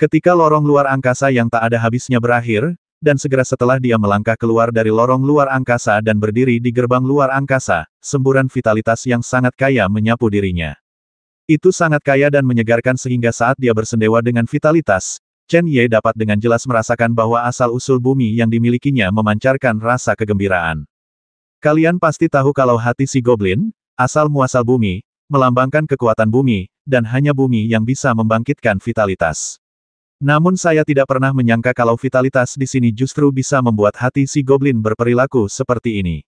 Ketika lorong luar angkasa yang tak ada habisnya berakhir, dan segera setelah dia melangkah keluar dari lorong luar angkasa dan berdiri di gerbang luar angkasa, semburan vitalitas yang sangat kaya menyapu dirinya. Itu sangat kaya dan menyegarkan sehingga saat dia bersendewa dengan vitalitas, Chen Ye dapat dengan jelas merasakan bahwa asal-usul bumi yang dimilikinya memancarkan rasa kegembiraan. Kalian pasti tahu kalau hati si Goblin, asal-muasal bumi, melambangkan kekuatan bumi, dan hanya bumi yang bisa membangkitkan vitalitas. Namun saya tidak pernah menyangka kalau vitalitas di sini justru bisa membuat hati si Goblin berperilaku seperti ini.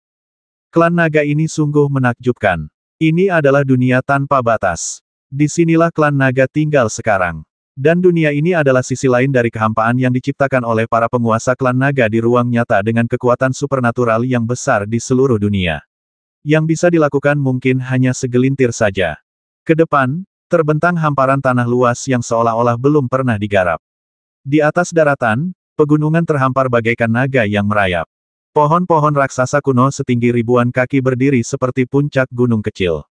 Klan naga ini sungguh menakjubkan. Ini adalah dunia tanpa batas. Disinilah klan naga tinggal sekarang. Dan dunia ini adalah sisi lain dari kehampaan yang diciptakan oleh para penguasa klan naga di ruang nyata dengan kekuatan supernatural yang besar di seluruh dunia. Yang bisa dilakukan mungkin hanya segelintir saja. Kedepan, terbentang hamparan tanah luas yang seolah-olah belum pernah digarap. Di atas daratan, pegunungan terhampar bagaikan naga yang merayap. Pohon-pohon raksasa kuno setinggi ribuan kaki berdiri seperti puncak gunung kecil.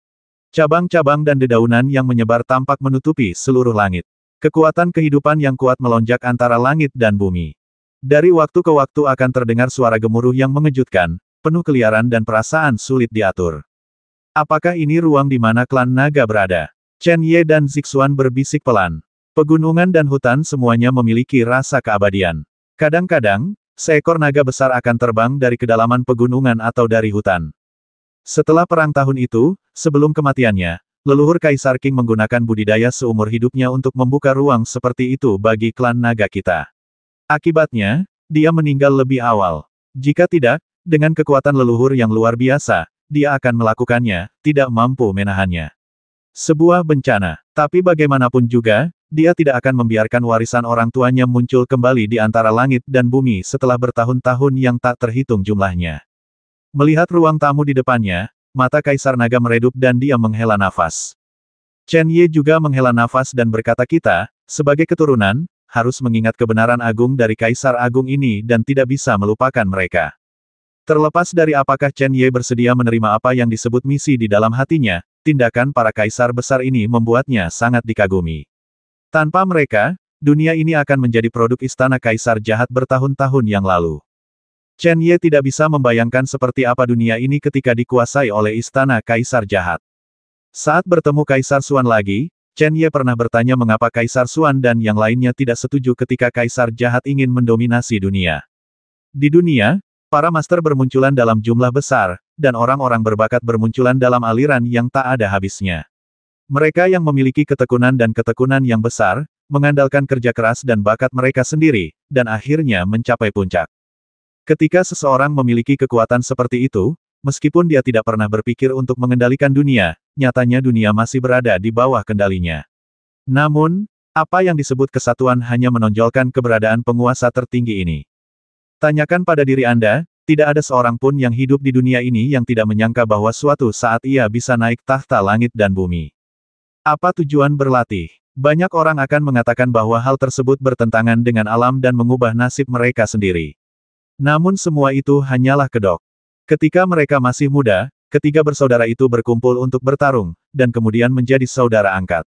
Cabang-cabang dan dedaunan yang menyebar tampak menutupi seluruh langit. Kekuatan kehidupan yang kuat melonjak antara langit dan bumi. Dari waktu ke waktu akan terdengar suara gemuruh yang mengejutkan, penuh keliaran dan perasaan sulit diatur. Apakah ini ruang di mana klan naga berada? Chen Ye dan Zixuan berbisik pelan. Pegunungan dan hutan semuanya memiliki rasa keabadian. Kadang-kadang, seekor naga besar akan terbang dari kedalaman pegunungan atau dari hutan. Setelah perang tahun itu, sebelum kematiannya, leluhur Kaisar King menggunakan budidaya seumur hidupnya untuk membuka ruang seperti itu bagi klan naga kita. Akibatnya, dia meninggal lebih awal. Jika tidak, dengan kekuatan leluhur yang luar biasa, dia akan melakukannya, tidak mampu menahannya. Sebuah bencana. Tapi bagaimanapun juga, dia tidak akan membiarkan warisan orang tuanya muncul kembali di antara langit dan bumi setelah bertahun-tahun yang tak terhitung jumlahnya. Melihat ruang tamu di depannya, mata Kaisar Naga meredup dan dia menghela nafas. Chen Ye juga menghela nafas dan berkata kita, sebagai keturunan, harus mengingat kebenaran agung dari Kaisar Agung ini dan tidak bisa melupakan mereka. Terlepas dari apakah Chen Ye bersedia menerima apa yang disebut misi di dalam hatinya, tindakan para kaisar besar ini membuatnya sangat dikagumi. Tanpa mereka, dunia ini akan menjadi produk istana kaisar jahat bertahun-tahun yang lalu. Chen Ye tidak bisa membayangkan seperti apa dunia ini ketika dikuasai oleh istana kaisar jahat. Saat bertemu Kaisar Suan lagi, Chen Ye pernah bertanya mengapa Kaisar Suan dan yang lainnya tidak setuju ketika Kaisar jahat ingin mendominasi dunia. Di dunia, para master bermunculan dalam jumlah besar, dan orang-orang berbakat bermunculan dalam aliran yang tak ada habisnya. Mereka yang memiliki ketekunan dan ketekunan yang besar, mengandalkan kerja keras dan bakat mereka sendiri, dan akhirnya mencapai puncak. Ketika seseorang memiliki kekuatan seperti itu, meskipun dia tidak pernah berpikir untuk mengendalikan dunia, nyatanya dunia masih berada di bawah kendalinya. Namun, apa yang disebut kesatuan hanya menonjolkan keberadaan penguasa tertinggi ini. Tanyakan pada diri Anda, tidak ada seorang pun yang hidup di dunia ini yang tidak menyangka bahwa suatu saat ia bisa naik tahta langit dan bumi. Apa tujuan berlatih? Banyak orang akan mengatakan bahwa hal tersebut bertentangan dengan alam dan mengubah nasib mereka sendiri. Namun semua itu hanyalah kedok. Ketika mereka masih muda, ketiga bersaudara itu berkumpul untuk bertarung, dan kemudian menjadi saudara angkat.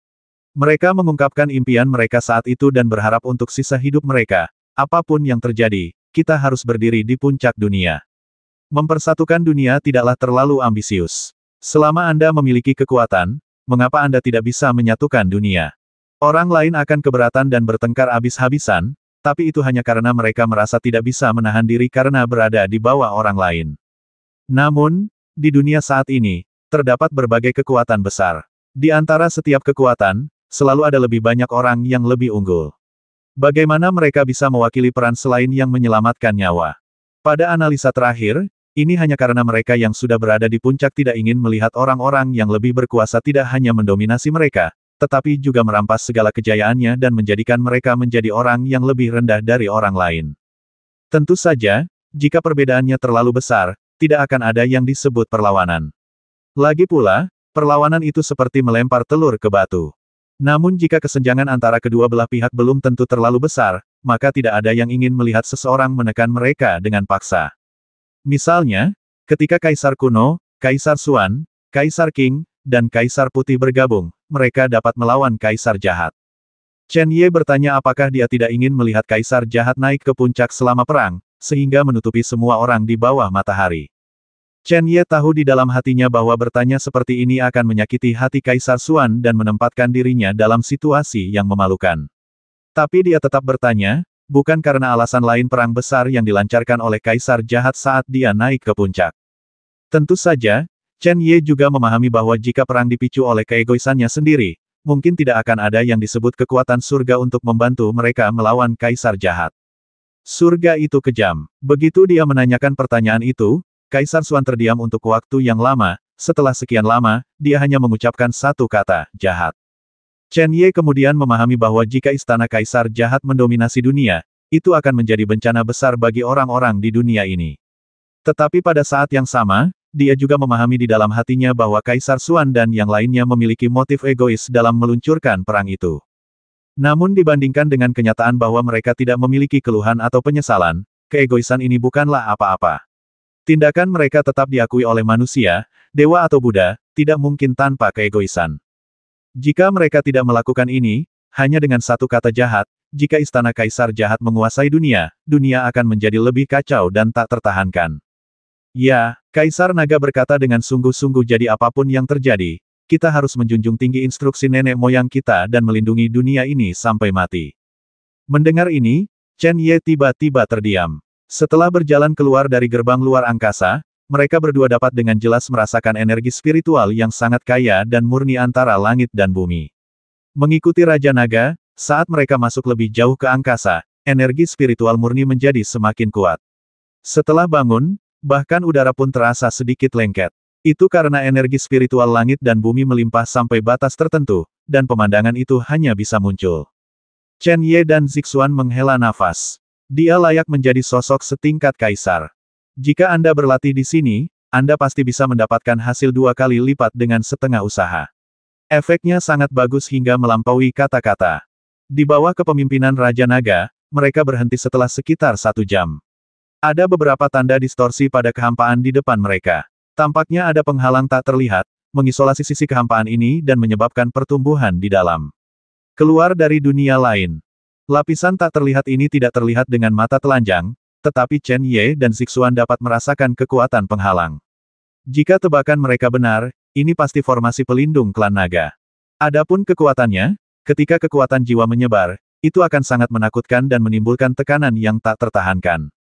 Mereka mengungkapkan impian mereka saat itu dan berharap untuk sisa hidup mereka, apapun yang terjadi, kita harus berdiri di puncak dunia. Mempersatukan dunia tidaklah terlalu ambisius. Selama Anda memiliki kekuatan, mengapa Anda tidak bisa menyatukan dunia? Orang lain akan keberatan dan bertengkar habis-habisan, tapi itu hanya karena mereka merasa tidak bisa menahan diri karena berada di bawah orang lain. Namun, di dunia saat ini, terdapat berbagai kekuatan besar. Di antara setiap kekuatan, selalu ada lebih banyak orang yang lebih unggul. Bagaimana mereka bisa mewakili peran selain yang menyelamatkan nyawa? Pada analisa terakhir, ini hanya karena mereka yang sudah berada di puncak tidak ingin melihat orang-orang yang lebih berkuasa tidak hanya mendominasi mereka, tetapi juga merampas segala kejayaannya dan menjadikan mereka menjadi orang yang lebih rendah dari orang lain. Tentu saja, jika perbedaannya terlalu besar, tidak akan ada yang disebut perlawanan. Lagi pula, perlawanan itu seperti melempar telur ke batu. Namun jika kesenjangan antara kedua belah pihak belum tentu terlalu besar, maka tidak ada yang ingin melihat seseorang menekan mereka dengan paksa. Misalnya, ketika Kaisar kuno, Kaisar Suan, Kaisar King, dan Kaisar Putih bergabung, mereka dapat melawan Kaisar jahat. Chen Ye bertanya apakah dia tidak ingin melihat Kaisar jahat naik ke puncak selama perang, sehingga menutupi semua orang di bawah matahari. Chen Ye tahu di dalam hatinya bahwa bertanya seperti ini akan menyakiti hati Kaisar Suan dan menempatkan dirinya dalam situasi yang memalukan. Tapi dia tetap bertanya, bukan karena alasan lain perang besar yang dilancarkan oleh Kaisar jahat saat dia naik ke puncak. Tentu saja, Chen Ye juga memahami bahwa jika perang dipicu oleh keegoisannya sendiri, mungkin tidak akan ada yang disebut kekuatan surga untuk membantu mereka melawan kaisar jahat. Surga itu kejam. Begitu dia menanyakan pertanyaan itu, Kaisar Suan terdiam untuk waktu yang lama, setelah sekian lama, dia hanya mengucapkan satu kata, jahat. Chen Ye kemudian memahami bahwa jika istana kaisar jahat mendominasi dunia, itu akan menjadi bencana besar bagi orang-orang di dunia ini. Tetapi pada saat yang sama, dia juga memahami di dalam hatinya bahwa Kaisar Suan dan yang lainnya memiliki motif egois dalam meluncurkan perang itu. Namun dibandingkan dengan kenyataan bahwa mereka tidak memiliki keluhan atau penyesalan, keegoisan ini bukanlah apa-apa. Tindakan mereka tetap diakui oleh manusia, dewa atau Buddha, tidak mungkin tanpa keegoisan. Jika mereka tidak melakukan ini, hanya dengan satu kata jahat, jika istana kaisar jahat menguasai dunia, dunia akan menjadi lebih kacau dan tak tertahankan. Ya, Kaisar Naga berkata dengan sungguh-sungguh jadi apapun yang terjadi, kita harus menjunjung tinggi instruksi nenek moyang kita dan melindungi dunia ini sampai mati. Mendengar ini, Chen Ye tiba-tiba terdiam. Setelah berjalan keluar dari gerbang luar angkasa, mereka berdua dapat dengan jelas merasakan energi spiritual yang sangat kaya dan murni antara langit dan bumi. Mengikuti Raja Naga, saat mereka masuk lebih jauh ke angkasa, energi spiritual murni menjadi semakin kuat. Setelah bangun, bahkan udara pun terasa sedikit lengket. Itu karena energi spiritual langit dan bumi melimpah sampai batas tertentu, dan pemandangan itu hanya bisa muncul. Chen Ye dan Zixuan menghela nafas. Dia layak menjadi sosok setingkat kaisar. Jika Anda berlatih di sini, Anda pasti bisa mendapatkan hasil dua kali lipat dengan setengah usaha. Efeknya sangat bagus hingga melampaui kata-kata. Di bawah kepemimpinan Raja Naga, mereka berhenti setelah sekitar satu jam. Ada beberapa tanda distorsi pada kehampaan di depan mereka. Tampaknya ada penghalang tak terlihat, mengisolasi sisi kehampaan ini dan menyebabkan pertumbuhan di dalam. Keluar dari dunia lain. Lapisan tak terlihat ini tidak terlihat dengan mata telanjang, tetapi Chen Ye dan Zixuan dapat merasakan kekuatan penghalang. Jika tebakan mereka benar, ini pasti formasi pelindung klan naga. Adapun kekuatannya, ketika kekuatan jiwa menyebar, itu akan sangat menakutkan dan menimbulkan tekanan yang tak tertahankan.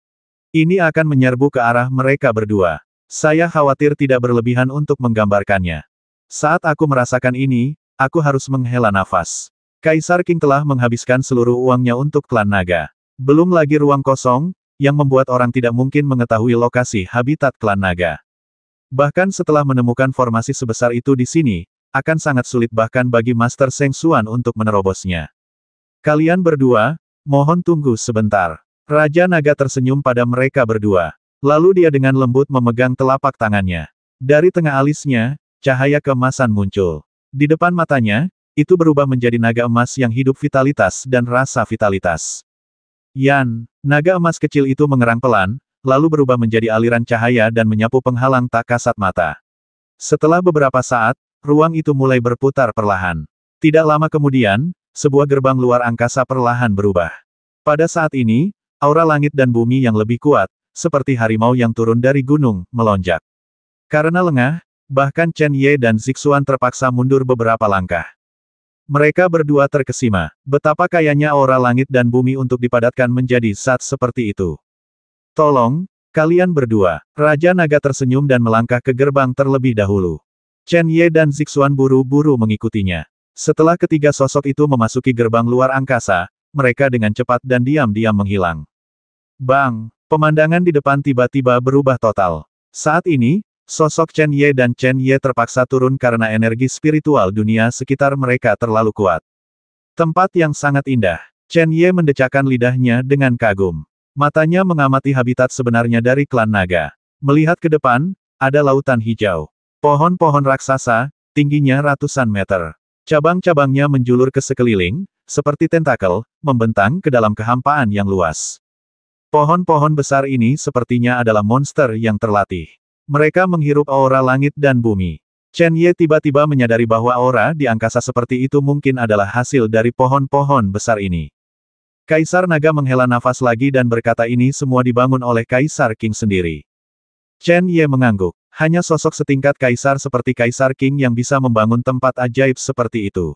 Ini akan menyerbu ke arah mereka berdua. Saya khawatir tidak berlebihan untuk menggambarkannya. Saat aku merasakan ini, aku harus menghela nafas. Kaisar King telah menghabiskan seluruh uangnya untuk klan naga. Belum lagi ruang kosong, yang membuat orang tidak mungkin mengetahui lokasi habitat klan naga. Bahkan setelah menemukan formasi sebesar itu di sini, akan sangat sulit bahkan bagi Master Seng Suan untuk menerobosnya. Kalian berdua, mohon tunggu sebentar. Raja Naga tersenyum pada mereka berdua. Lalu dia dengan lembut memegang telapak tangannya. Dari tengah alisnya, cahaya kemasan muncul. Di depan matanya, itu berubah menjadi naga emas yang hidup vitalitas dan rasa vitalitas. Yan, naga emas kecil itu mengerang pelan, lalu berubah menjadi aliran cahaya dan menyapu penghalang tak kasat mata. Setelah beberapa saat, ruang itu mulai berputar perlahan. Tidak lama kemudian, sebuah gerbang luar angkasa perlahan berubah. Pada saat ini, aura langit dan bumi yang lebih kuat, seperti harimau yang turun dari gunung, melonjak. Karena lengah, bahkan Chen Ye dan Zixuan terpaksa mundur beberapa langkah. Mereka berdua terkesima, betapa kayanya aura langit dan bumi untuk dipadatkan menjadi saat seperti itu. Tolong, kalian berdua. Raja Naga tersenyum dan melangkah ke gerbang terlebih dahulu. Chen Ye dan Zixuan buru-buru mengikutinya. Setelah ketiga sosok itu memasuki gerbang luar angkasa, mereka dengan cepat dan diam-diam menghilang. Bang, pemandangan di depan tiba-tiba berubah total. Saat ini, Sosok Chen Ye dan Chen Ye terpaksa turun karena energi spiritual dunia sekitar mereka terlalu kuat. Tempat yang sangat indah. Chen Ye mendecakkan lidahnya dengan kagum. Matanya mengamati habitat sebenarnya dari klan naga. Melihat ke depan, ada lautan hijau. Pohon-pohon raksasa, tingginya ratusan meter. Cabang-cabangnya menjulur ke sekeliling, seperti tentakel, membentang ke dalam kehampaan yang luas. Pohon-pohon besar ini sepertinya adalah monster yang terlatih. Mereka menghirup aura langit dan bumi. Chen Ye tiba-tiba menyadari bahwa aura di angkasa seperti itu mungkin adalah hasil dari pohon-pohon besar ini. Kaisar Naga menghela nafas lagi dan berkata ini semua dibangun oleh Kaisar King sendiri. Chen Ye mengangguk. Hanya sosok setingkat kaisar seperti Kaisar King yang bisa membangun tempat ajaib seperti itu.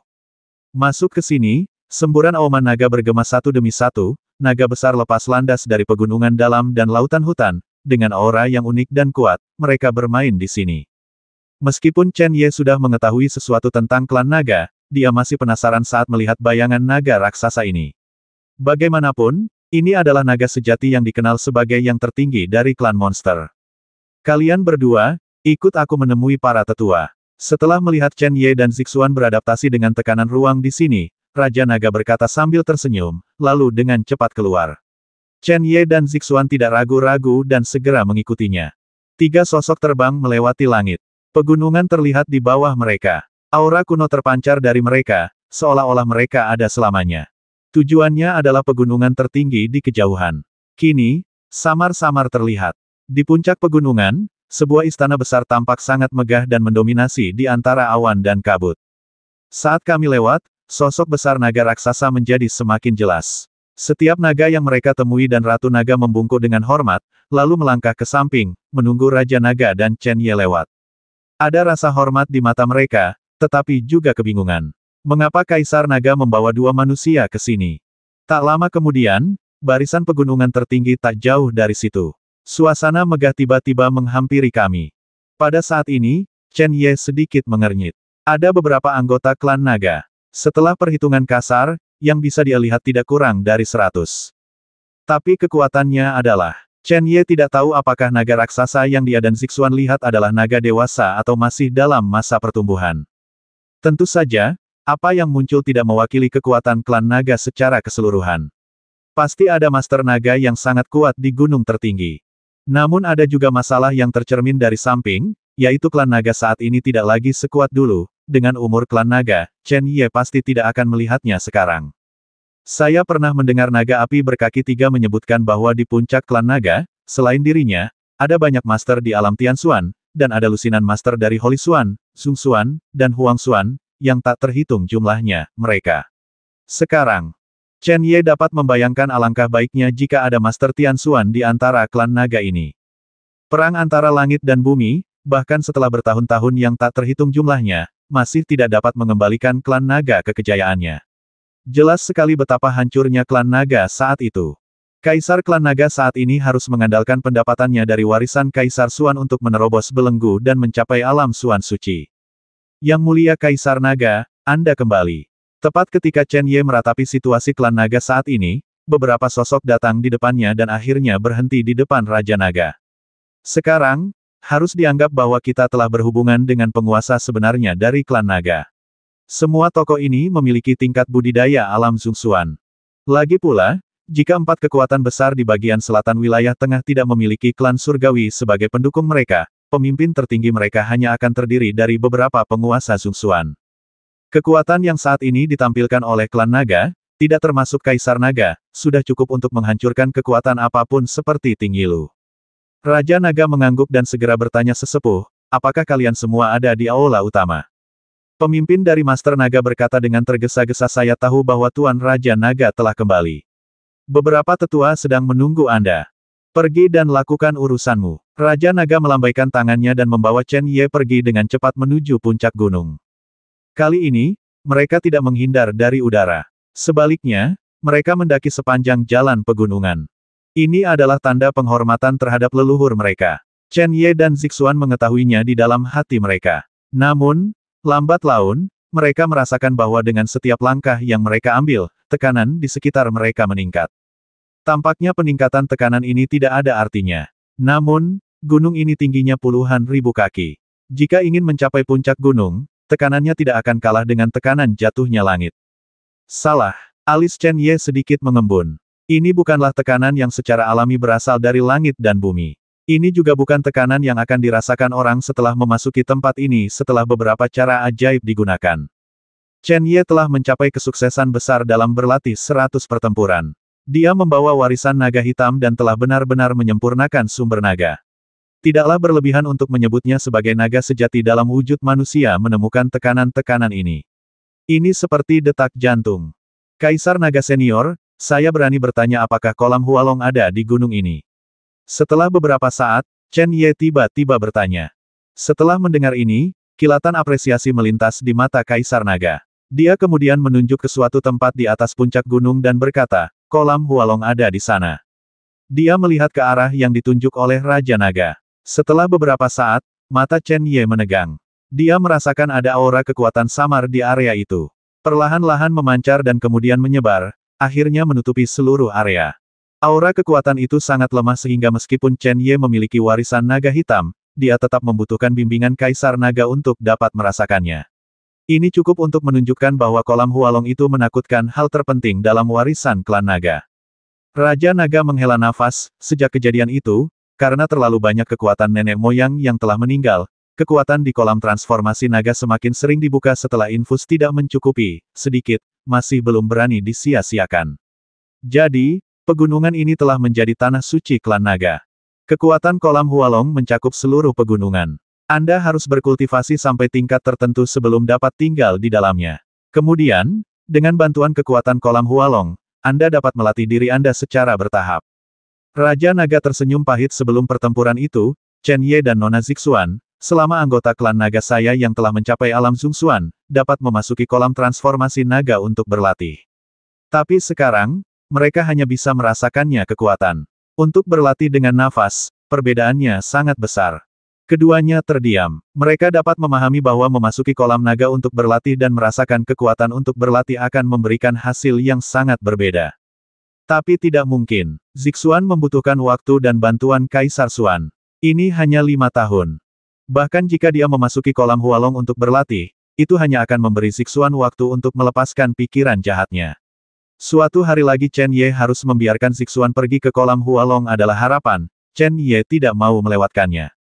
Masuk ke sini, semburan auman naga bergema satu demi satu, naga besar lepas landas dari pegunungan dalam dan lautan hutan, dengan aura yang unik dan kuat, mereka bermain di sini. Meskipun Chen Ye sudah mengetahui sesuatu tentang klan naga, dia masih penasaran saat melihat bayangan naga raksasa ini. Bagaimanapun, ini adalah naga sejati yang dikenal sebagai yang tertinggi dari klan monster. Kalian berdua, ikut aku menemui para tetua. Setelah melihat Chen Ye dan Zixuan beradaptasi dengan tekanan ruang di sini, Raja Naga berkata sambil tersenyum, lalu dengan cepat keluar. Chen Ye dan Zixuan tidak ragu-ragu dan segera mengikutinya. Tiga sosok terbang melewati langit. Pegunungan terlihat di bawah mereka. Aura kuno terpancar dari mereka, seolah-olah mereka ada selamanya. Tujuannya adalah pegunungan tertinggi di kejauhan. Kini, samar-samar terlihat. Di puncak pegunungan, sebuah istana besar tampak sangat megah dan mendominasi di antara awan dan kabut. Saat kami lewat, sosok besar naga raksasa menjadi semakin jelas. Setiap naga yang mereka temui dan Ratu Naga membungkuk dengan hormat, lalu melangkah ke samping, menunggu Raja Naga dan Chen Ye lewat. Ada rasa hormat di mata mereka, tetapi juga kebingungan. Mengapa Kaisar Naga membawa dua manusia ke sini? Tak lama kemudian, barisan pegunungan tertinggi tak jauh dari situ. Suasana megah tiba-tiba menghampiri kami. Pada saat ini, Chen Ye sedikit mengernyit. Ada beberapa anggota klan naga. Setelah perhitungan kasar, yang bisa dia lihat tidak kurang dari seratus. Tapi kekuatannya adalah, Chen Ye tidak tahu apakah naga raksasa yang dia dan Zixuan lihat adalah naga dewasa atau masih dalam masa pertumbuhan. Tentu saja, apa yang muncul tidak mewakili kekuatan klan naga secara keseluruhan. Pasti ada master naga yang sangat kuat di gunung tertinggi. Namun ada juga masalah yang tercermin dari samping, yaitu klan naga saat ini tidak lagi sekuat dulu, dengan umur klan naga, Chen Ye pasti tidak akan melihatnya sekarang. Saya pernah mendengar naga api berkaki tiga menyebutkan bahwa di puncak klan naga, selain dirinya, ada banyak master di alam Tianxuan, dan ada lusinan master dari Holy Xuan, Sung Xuan, dan Huang Xuan, yang tak terhitung jumlahnya, mereka. Sekarang, Chen Ye dapat membayangkan alangkah baiknya jika ada master Tianxuan di antara klan naga ini. Perang antara langit dan bumi, bahkan setelah bertahun-tahun yang tak terhitung jumlahnya, masih tidak dapat mengembalikan klan naga ke kejayaannya. Jelas sekali betapa hancurnya klan naga saat itu. Kaisar klan naga saat ini harus mengandalkan pendapatannya dari warisan Kaisar Suan untuk menerobos belenggu dan mencapai alam Suan Suci. Yang mulia Kaisar Naga, Anda kembali. Tepat ketika Chen Ye meratapi situasi klan naga saat ini, beberapa sosok datang di depannya dan akhirnya berhenti di depan Raja Naga. Sekarang, harus dianggap bahwa kita telah berhubungan dengan penguasa sebenarnya dari klan naga. Semua tokoh ini memiliki tingkat budidaya alam Zungsuan. Lagi pula, jika empat kekuatan besar di bagian selatan wilayah tengah tidak memiliki klan surgawi sebagai pendukung mereka, pemimpin tertinggi mereka hanya akan terdiri dari beberapa penguasa Zungsuan. Kekuatan yang saat ini ditampilkan oleh klan naga, tidak termasuk kaisar naga, sudah cukup untuk menghancurkan kekuatan apapun seperti Tingilu. Raja Naga mengangguk dan segera bertanya sesepuh, apakah kalian semua ada di aula utama? Pemimpin dari Master Naga berkata dengan tergesa-gesa saya tahu bahwa Tuan Raja Naga telah kembali. Beberapa tetua sedang menunggu Anda. Pergi dan lakukan urusanmu. Raja Naga melambaikan tangannya dan membawa Chen Ye pergi dengan cepat menuju puncak gunung. Kali ini, mereka tidak menghindar dari udara. Sebaliknya, mereka mendaki sepanjang jalan pegunungan. Ini adalah tanda penghormatan terhadap leluhur mereka. Chen Ye dan Zixuan mengetahuinya di dalam hati mereka. Namun, lambat laun, mereka merasakan bahwa dengan setiap langkah yang mereka ambil, tekanan di sekitar mereka meningkat. Tampaknya peningkatan tekanan ini tidak ada artinya. Namun, gunung ini tingginya puluhan ribu kaki. Jika ingin mencapai puncak gunung, tekanannya tidak akan kalah dengan tekanan jatuhnya langit. Salah, alis Chen Ye sedikit mengembun. Ini bukanlah tekanan yang secara alami berasal dari langit dan bumi. Ini juga bukan tekanan yang akan dirasakan orang setelah memasuki tempat ini setelah beberapa cara ajaib digunakan. Chen Ye telah mencapai kesuksesan besar dalam berlatih 100 pertempuran. Dia membawa warisan naga hitam dan telah benar-benar menyempurnakan sumber naga. Tidaklah berlebihan untuk menyebutnya sebagai naga sejati dalam wujud manusia menemukan tekanan-tekanan ini. Ini seperti detak jantung. Kaisar naga senior, saya berani bertanya apakah kolam Hualong ada di gunung ini. Setelah beberapa saat, Chen Ye tiba-tiba bertanya. Setelah mendengar ini, kilatan apresiasi melintas di mata Kaisar Naga. Dia kemudian menunjuk ke suatu tempat di atas puncak gunung dan berkata, kolam Hualong ada di sana. Dia melihat ke arah yang ditunjuk oleh Raja Naga. Setelah beberapa saat, mata Chen Ye menegang. Dia merasakan ada aura kekuatan samar di area itu. Perlahan-lahan memancar dan kemudian menyebar, akhirnya menutupi seluruh area. Aura kekuatan itu sangat lemah sehingga meskipun Chen Ye memiliki warisan naga hitam, dia tetap membutuhkan bimbingan Kaisar Naga untuk dapat merasakannya. Ini cukup untuk menunjukkan bahwa kolam Hualong itu menakutkan hal terpenting dalam warisan klan naga. Raja naga menghela nafas, sejak kejadian itu, karena terlalu banyak kekuatan nenek moyang yang telah meninggal, kekuatan di kolam transformasi naga semakin sering dibuka setelah infus tidak mencukupi, sedikit, masih belum berani disia-siakan. Jadi, pegunungan ini telah menjadi tanah suci klan naga. Kekuatan kolam Hualong mencakup seluruh pegunungan. Anda harus berkultivasi sampai tingkat tertentu sebelum dapat tinggal di dalamnya. Kemudian, dengan bantuan kekuatan kolam Hualong, Anda dapat melatih diri Anda secara bertahap. Raja Naga tersenyum pahit sebelum pertempuran itu, Chen Ye dan Nona Zixuan, Selama anggota klan naga saya yang telah mencapai alam Zungsuan, dapat memasuki kolam transformasi naga untuk berlatih. Tapi sekarang, mereka hanya bisa merasakannya kekuatan. Untuk berlatih dengan nafas, perbedaannya sangat besar. Keduanya terdiam. Mereka dapat memahami bahwa memasuki kolam naga untuk berlatih dan merasakan kekuatan untuk berlatih akan memberikan hasil yang sangat berbeda. Tapi tidak mungkin. Zixuan membutuhkan waktu dan bantuan Kaisar Suan. Ini hanya lima tahun. Bahkan jika dia memasuki kolam Hualong untuk berlatih, itu hanya akan memberi Siksuan waktu untuk melepaskan pikiran jahatnya. Suatu hari lagi Chen Ye harus membiarkan Siksuan pergi ke kolam Hualong adalah harapan, Chen Ye tidak mau melewatkannya.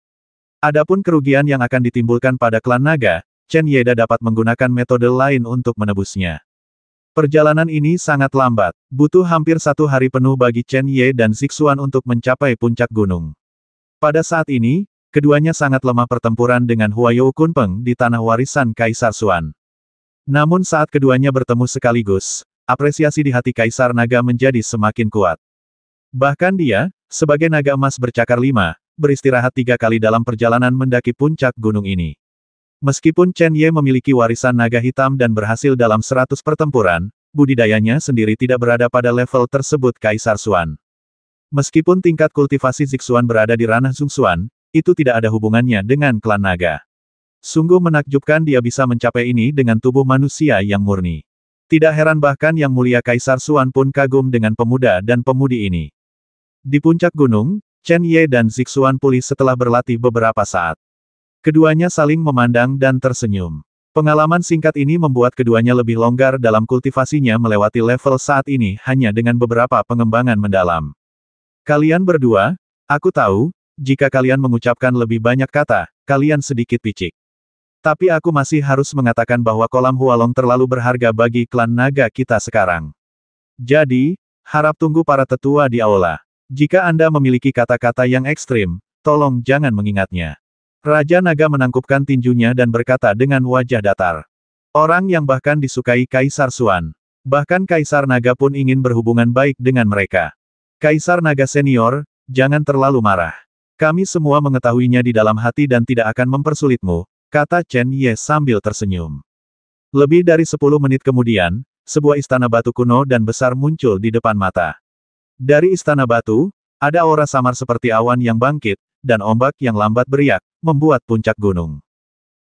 Adapun kerugian yang akan ditimbulkan pada klan naga, Chen Ye dapat menggunakan metode lain untuk menebusnya. Perjalanan ini sangat lambat, butuh hampir satu hari penuh bagi Chen Ye dan Siksuan untuk mencapai puncak gunung. Pada saat ini, Keduanya sangat lemah pertempuran dengan Huayou Kunpeng di tanah warisan Kaisar Suan. Namun saat keduanya bertemu sekaligus, apresiasi di hati Kaisar Naga menjadi semakin kuat. Bahkan dia, sebagai naga emas bercakar lima, beristirahat tiga kali dalam perjalanan mendaki puncak gunung ini. Meskipun Chen Ye memiliki warisan naga hitam dan berhasil dalam seratus pertempuran, budidayanya sendiri tidak berada pada level tersebut Kaisar Suan. Meskipun tingkat kultivasi Zixuan berada di ranah Zungxuan, itu tidak ada hubungannya dengan klan naga. Sungguh menakjubkan dia bisa mencapai ini dengan tubuh manusia yang murni. Tidak heran bahkan yang mulia Kaisar Suan pun kagum dengan pemuda dan pemudi ini. Di puncak gunung, Chen Ye dan Zixuan pulih setelah berlatih beberapa saat. Keduanya saling memandang dan tersenyum. Pengalaman singkat ini membuat keduanya lebih longgar dalam kultivasinya melewati level saat ini hanya dengan beberapa pengembangan mendalam. Kalian berdua, aku tahu, jika kalian mengucapkan lebih banyak kata, kalian sedikit picik. Tapi aku masih harus mengatakan bahwa kolam Hualong terlalu berharga bagi klan naga kita sekarang. Jadi, harap tunggu para tetua di aula. Jika Anda memiliki kata-kata yang ekstrim, tolong jangan mengingatnya. Raja Naga menangkupkan tinjunya dan berkata dengan wajah datar. Orang yang bahkan disukai Kaisar Suan. Bahkan Kaisar Naga pun ingin berhubungan baik dengan mereka. Kaisar Naga Senior, jangan terlalu marah. Kami semua mengetahuinya di dalam hati dan tidak akan mempersulitmu, kata Chen Ye sambil tersenyum. Lebih dari sepuluh menit kemudian, sebuah istana batu kuno dan besar muncul di depan mata. Dari istana batu, ada aura samar seperti awan yang bangkit, dan ombak yang lambat beriak, membuat puncak gunung.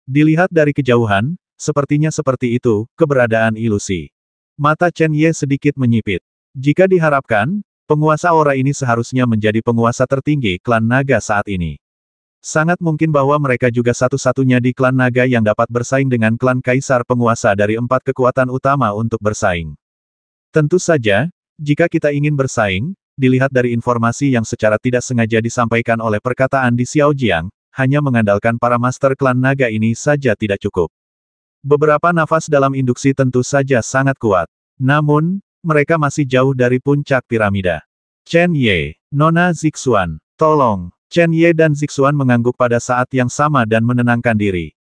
Dilihat dari kejauhan, sepertinya seperti itu, keberadaan ilusi. Mata Chen Ye sedikit menyipit. Jika diharapkan, Penguasa aura ini seharusnya menjadi penguasa tertinggi klan naga saat ini. Sangat mungkin bahwa mereka juga satu-satunya di klan naga yang dapat bersaing dengan klan kaisar penguasa dari empat kekuatan utama untuk bersaing. Tentu saja, jika kita ingin bersaing, dilihat dari informasi yang secara tidak sengaja disampaikan oleh perkataan di Xiao Jiang, hanya mengandalkan para master klan naga ini saja tidak cukup. Beberapa nafas dalam induksi tentu saja sangat kuat. Namun, mereka masih jauh dari puncak piramida. Chen Ye, Nona Zixuan, tolong. Chen Ye dan Zixuan mengangguk pada saat yang sama dan menenangkan diri.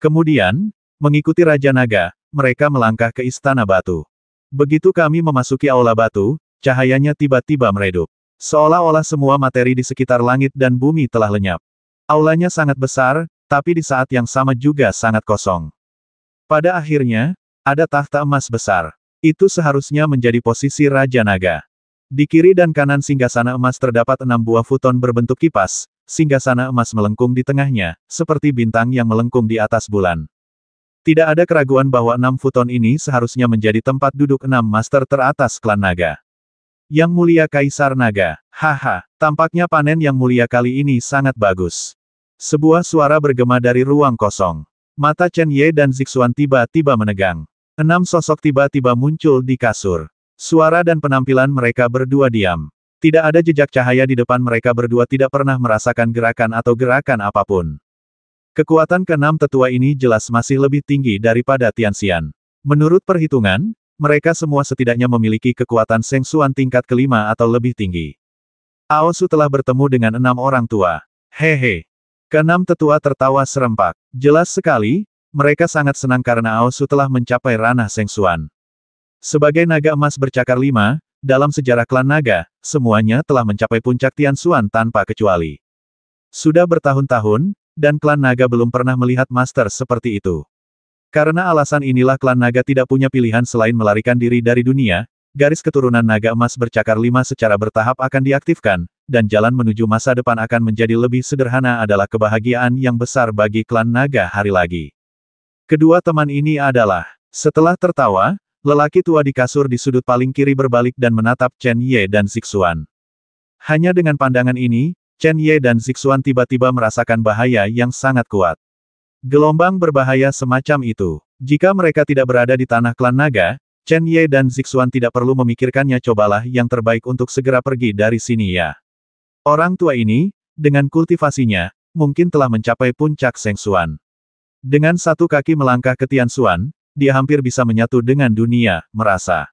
Kemudian, mengikuti Raja Naga, mereka melangkah ke Istana Batu. Begitu kami memasuki Aula Batu, cahayanya tiba-tiba meredup. Seolah-olah semua materi di sekitar langit dan bumi telah lenyap. Aulanya sangat besar, tapi di saat yang sama juga sangat kosong. Pada akhirnya, ada tahta emas besar. Itu seharusnya menjadi posisi Raja Naga. Di kiri dan kanan singgasana emas terdapat enam buah futon berbentuk kipas, singgasana emas melengkung di tengahnya, seperti bintang yang melengkung di atas bulan. Tidak ada keraguan bahwa enam futon ini seharusnya menjadi tempat duduk enam master teratas klan naga. Yang mulia Kaisar Naga, haha, tampaknya panen yang mulia kali ini sangat bagus. Sebuah suara bergema dari ruang kosong. Mata Chen Ye dan Zixuan tiba-tiba menegang. Enam sosok tiba-tiba muncul di kasur. Suara dan penampilan mereka berdua diam. Tidak ada jejak cahaya di depan mereka berdua tidak pernah merasakan gerakan atau gerakan apapun. Kekuatan keenam tetua ini jelas masih lebih tinggi daripada Tianxian. Menurut perhitungan, mereka semua setidaknya memiliki kekuatan sengsuan tingkat kelima atau lebih tinggi. Ao Su telah bertemu dengan enam orang tua. Hehe. Keenam tetua tertawa serempak. Jelas sekali, mereka sangat senang karena Aosu telah mencapai ranah Sengsuan. Sebagai naga emas bercakar lima, dalam sejarah klan naga, semuanya telah mencapai puncak Tian Xuan tanpa kecuali. Sudah bertahun-tahun, dan klan naga belum pernah melihat master seperti itu. Karena alasan inilah klan naga tidak punya pilihan selain melarikan diri dari dunia, garis keturunan naga emas bercakar lima secara bertahap akan diaktifkan, dan jalan menuju masa depan akan menjadi lebih sederhana adalah kebahagiaan yang besar bagi klan naga hari lagi. Kedua teman ini adalah, setelah tertawa, lelaki tua di kasur di sudut paling kiri berbalik dan menatap Chen Ye dan Zixuan. Hanya dengan pandangan ini, Chen Ye dan Zixuan tiba-tiba merasakan bahaya yang sangat kuat. Gelombang berbahaya semacam itu. Jika mereka tidak berada di tanah klan naga, Chen Ye dan Zixuan tidak perlu memikirkannya cobalah yang terbaik untuk segera pergi dari sini ya. Orang tua ini, dengan kultivasinya, mungkin telah mencapai puncak sengsuan. Dengan satu kaki melangkah ke Tian Xuan, dia hampir bisa menyatu dengan dunia, merasa.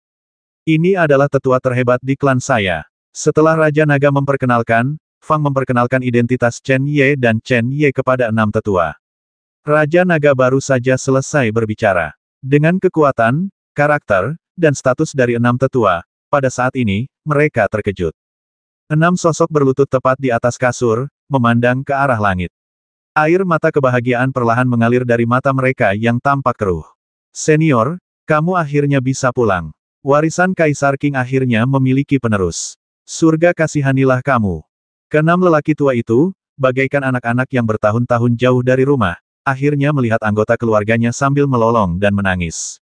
Ini adalah tetua terhebat di klan saya. Setelah Raja Naga memperkenalkan, Fang memperkenalkan identitas Chen Ye dan Chen Ye kepada enam tetua. Raja Naga baru saja selesai berbicara. Dengan kekuatan, karakter, dan status dari enam tetua, pada saat ini, mereka terkejut. Enam sosok berlutut tepat di atas kasur, memandang ke arah langit. Air mata kebahagiaan perlahan mengalir dari mata mereka yang tampak keruh. Senior, kamu akhirnya bisa pulang. Warisan Kaisar King akhirnya memiliki penerus. Surga kasihanilah kamu. Kenam lelaki tua itu, bagaikan anak-anak yang bertahun-tahun jauh dari rumah, akhirnya melihat anggota keluarganya sambil melolong dan menangis.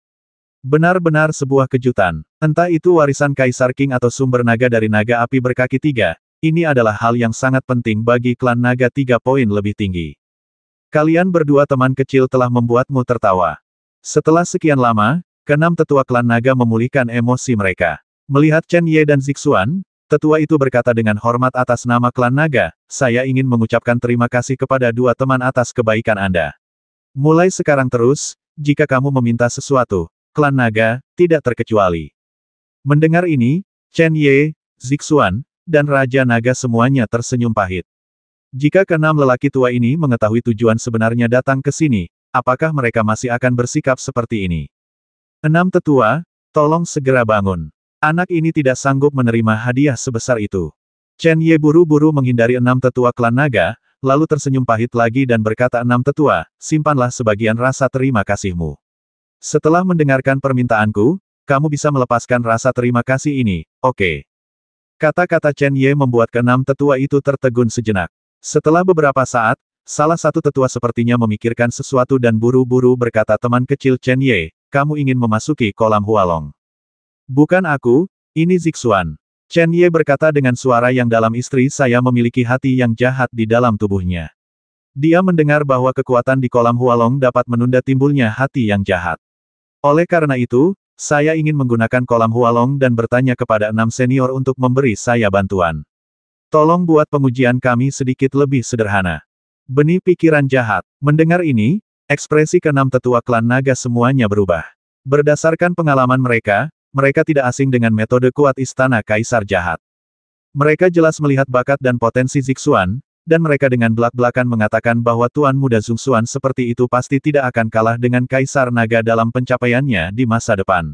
Benar-benar sebuah kejutan. Entah itu warisan Kaisar King atau sumber naga dari naga api berkaki tiga, ini adalah hal yang sangat penting bagi klan naga tiga poin lebih tinggi. Kalian berdua teman kecil telah membuatmu tertawa. Setelah sekian lama, keenam tetua klan naga memulihkan emosi mereka. Melihat Chen Ye dan Zixuan, tetua itu berkata dengan hormat atas nama klan naga, saya ingin mengucapkan terima kasih kepada dua teman atas kebaikan Anda. Mulai sekarang terus, jika kamu meminta sesuatu, klan naga, tidak terkecuali. Mendengar ini, Chen Ye, Zixuan, dan Raja Naga semuanya tersenyum pahit. Jika keenam lelaki tua ini mengetahui tujuan sebenarnya datang ke sini, apakah mereka masih akan bersikap seperti ini? Enam tetua, tolong segera bangun. Anak ini tidak sanggup menerima hadiah sebesar itu. Chen Ye buru-buru menghindari enam tetua klan naga, lalu tersenyum pahit lagi dan berkata enam tetua, simpanlah sebagian rasa terima kasihmu. Setelah mendengarkan permintaanku, kamu bisa melepaskan rasa terima kasih ini, oke. Okay. Kata-kata Chen Ye membuat keenam tetua itu tertegun sejenak. Setelah beberapa saat, salah satu tetua sepertinya memikirkan sesuatu dan buru-buru berkata teman kecil Chen Ye, kamu ingin memasuki kolam Hualong. Bukan aku, ini Zixuan. Chen Ye berkata dengan suara yang dalam istri saya memiliki hati yang jahat di dalam tubuhnya. Dia mendengar bahwa kekuatan di kolam Hualong dapat menunda timbulnya hati yang jahat. Oleh karena itu, saya ingin menggunakan kolam Hualong dan bertanya kepada enam senior untuk memberi saya bantuan. Tolong buat pengujian kami sedikit lebih sederhana. Benih pikiran jahat. Mendengar ini, ekspresi keenam tetua klan naga semuanya berubah. Berdasarkan pengalaman mereka, mereka tidak asing dengan metode kuat istana kaisar jahat. Mereka jelas melihat bakat dan potensi Zixuan, dan mereka dengan belak-belakan mengatakan bahwa Tuan Muda Zungsuan seperti itu pasti tidak akan kalah dengan Kaisar Naga dalam pencapaiannya di masa depan.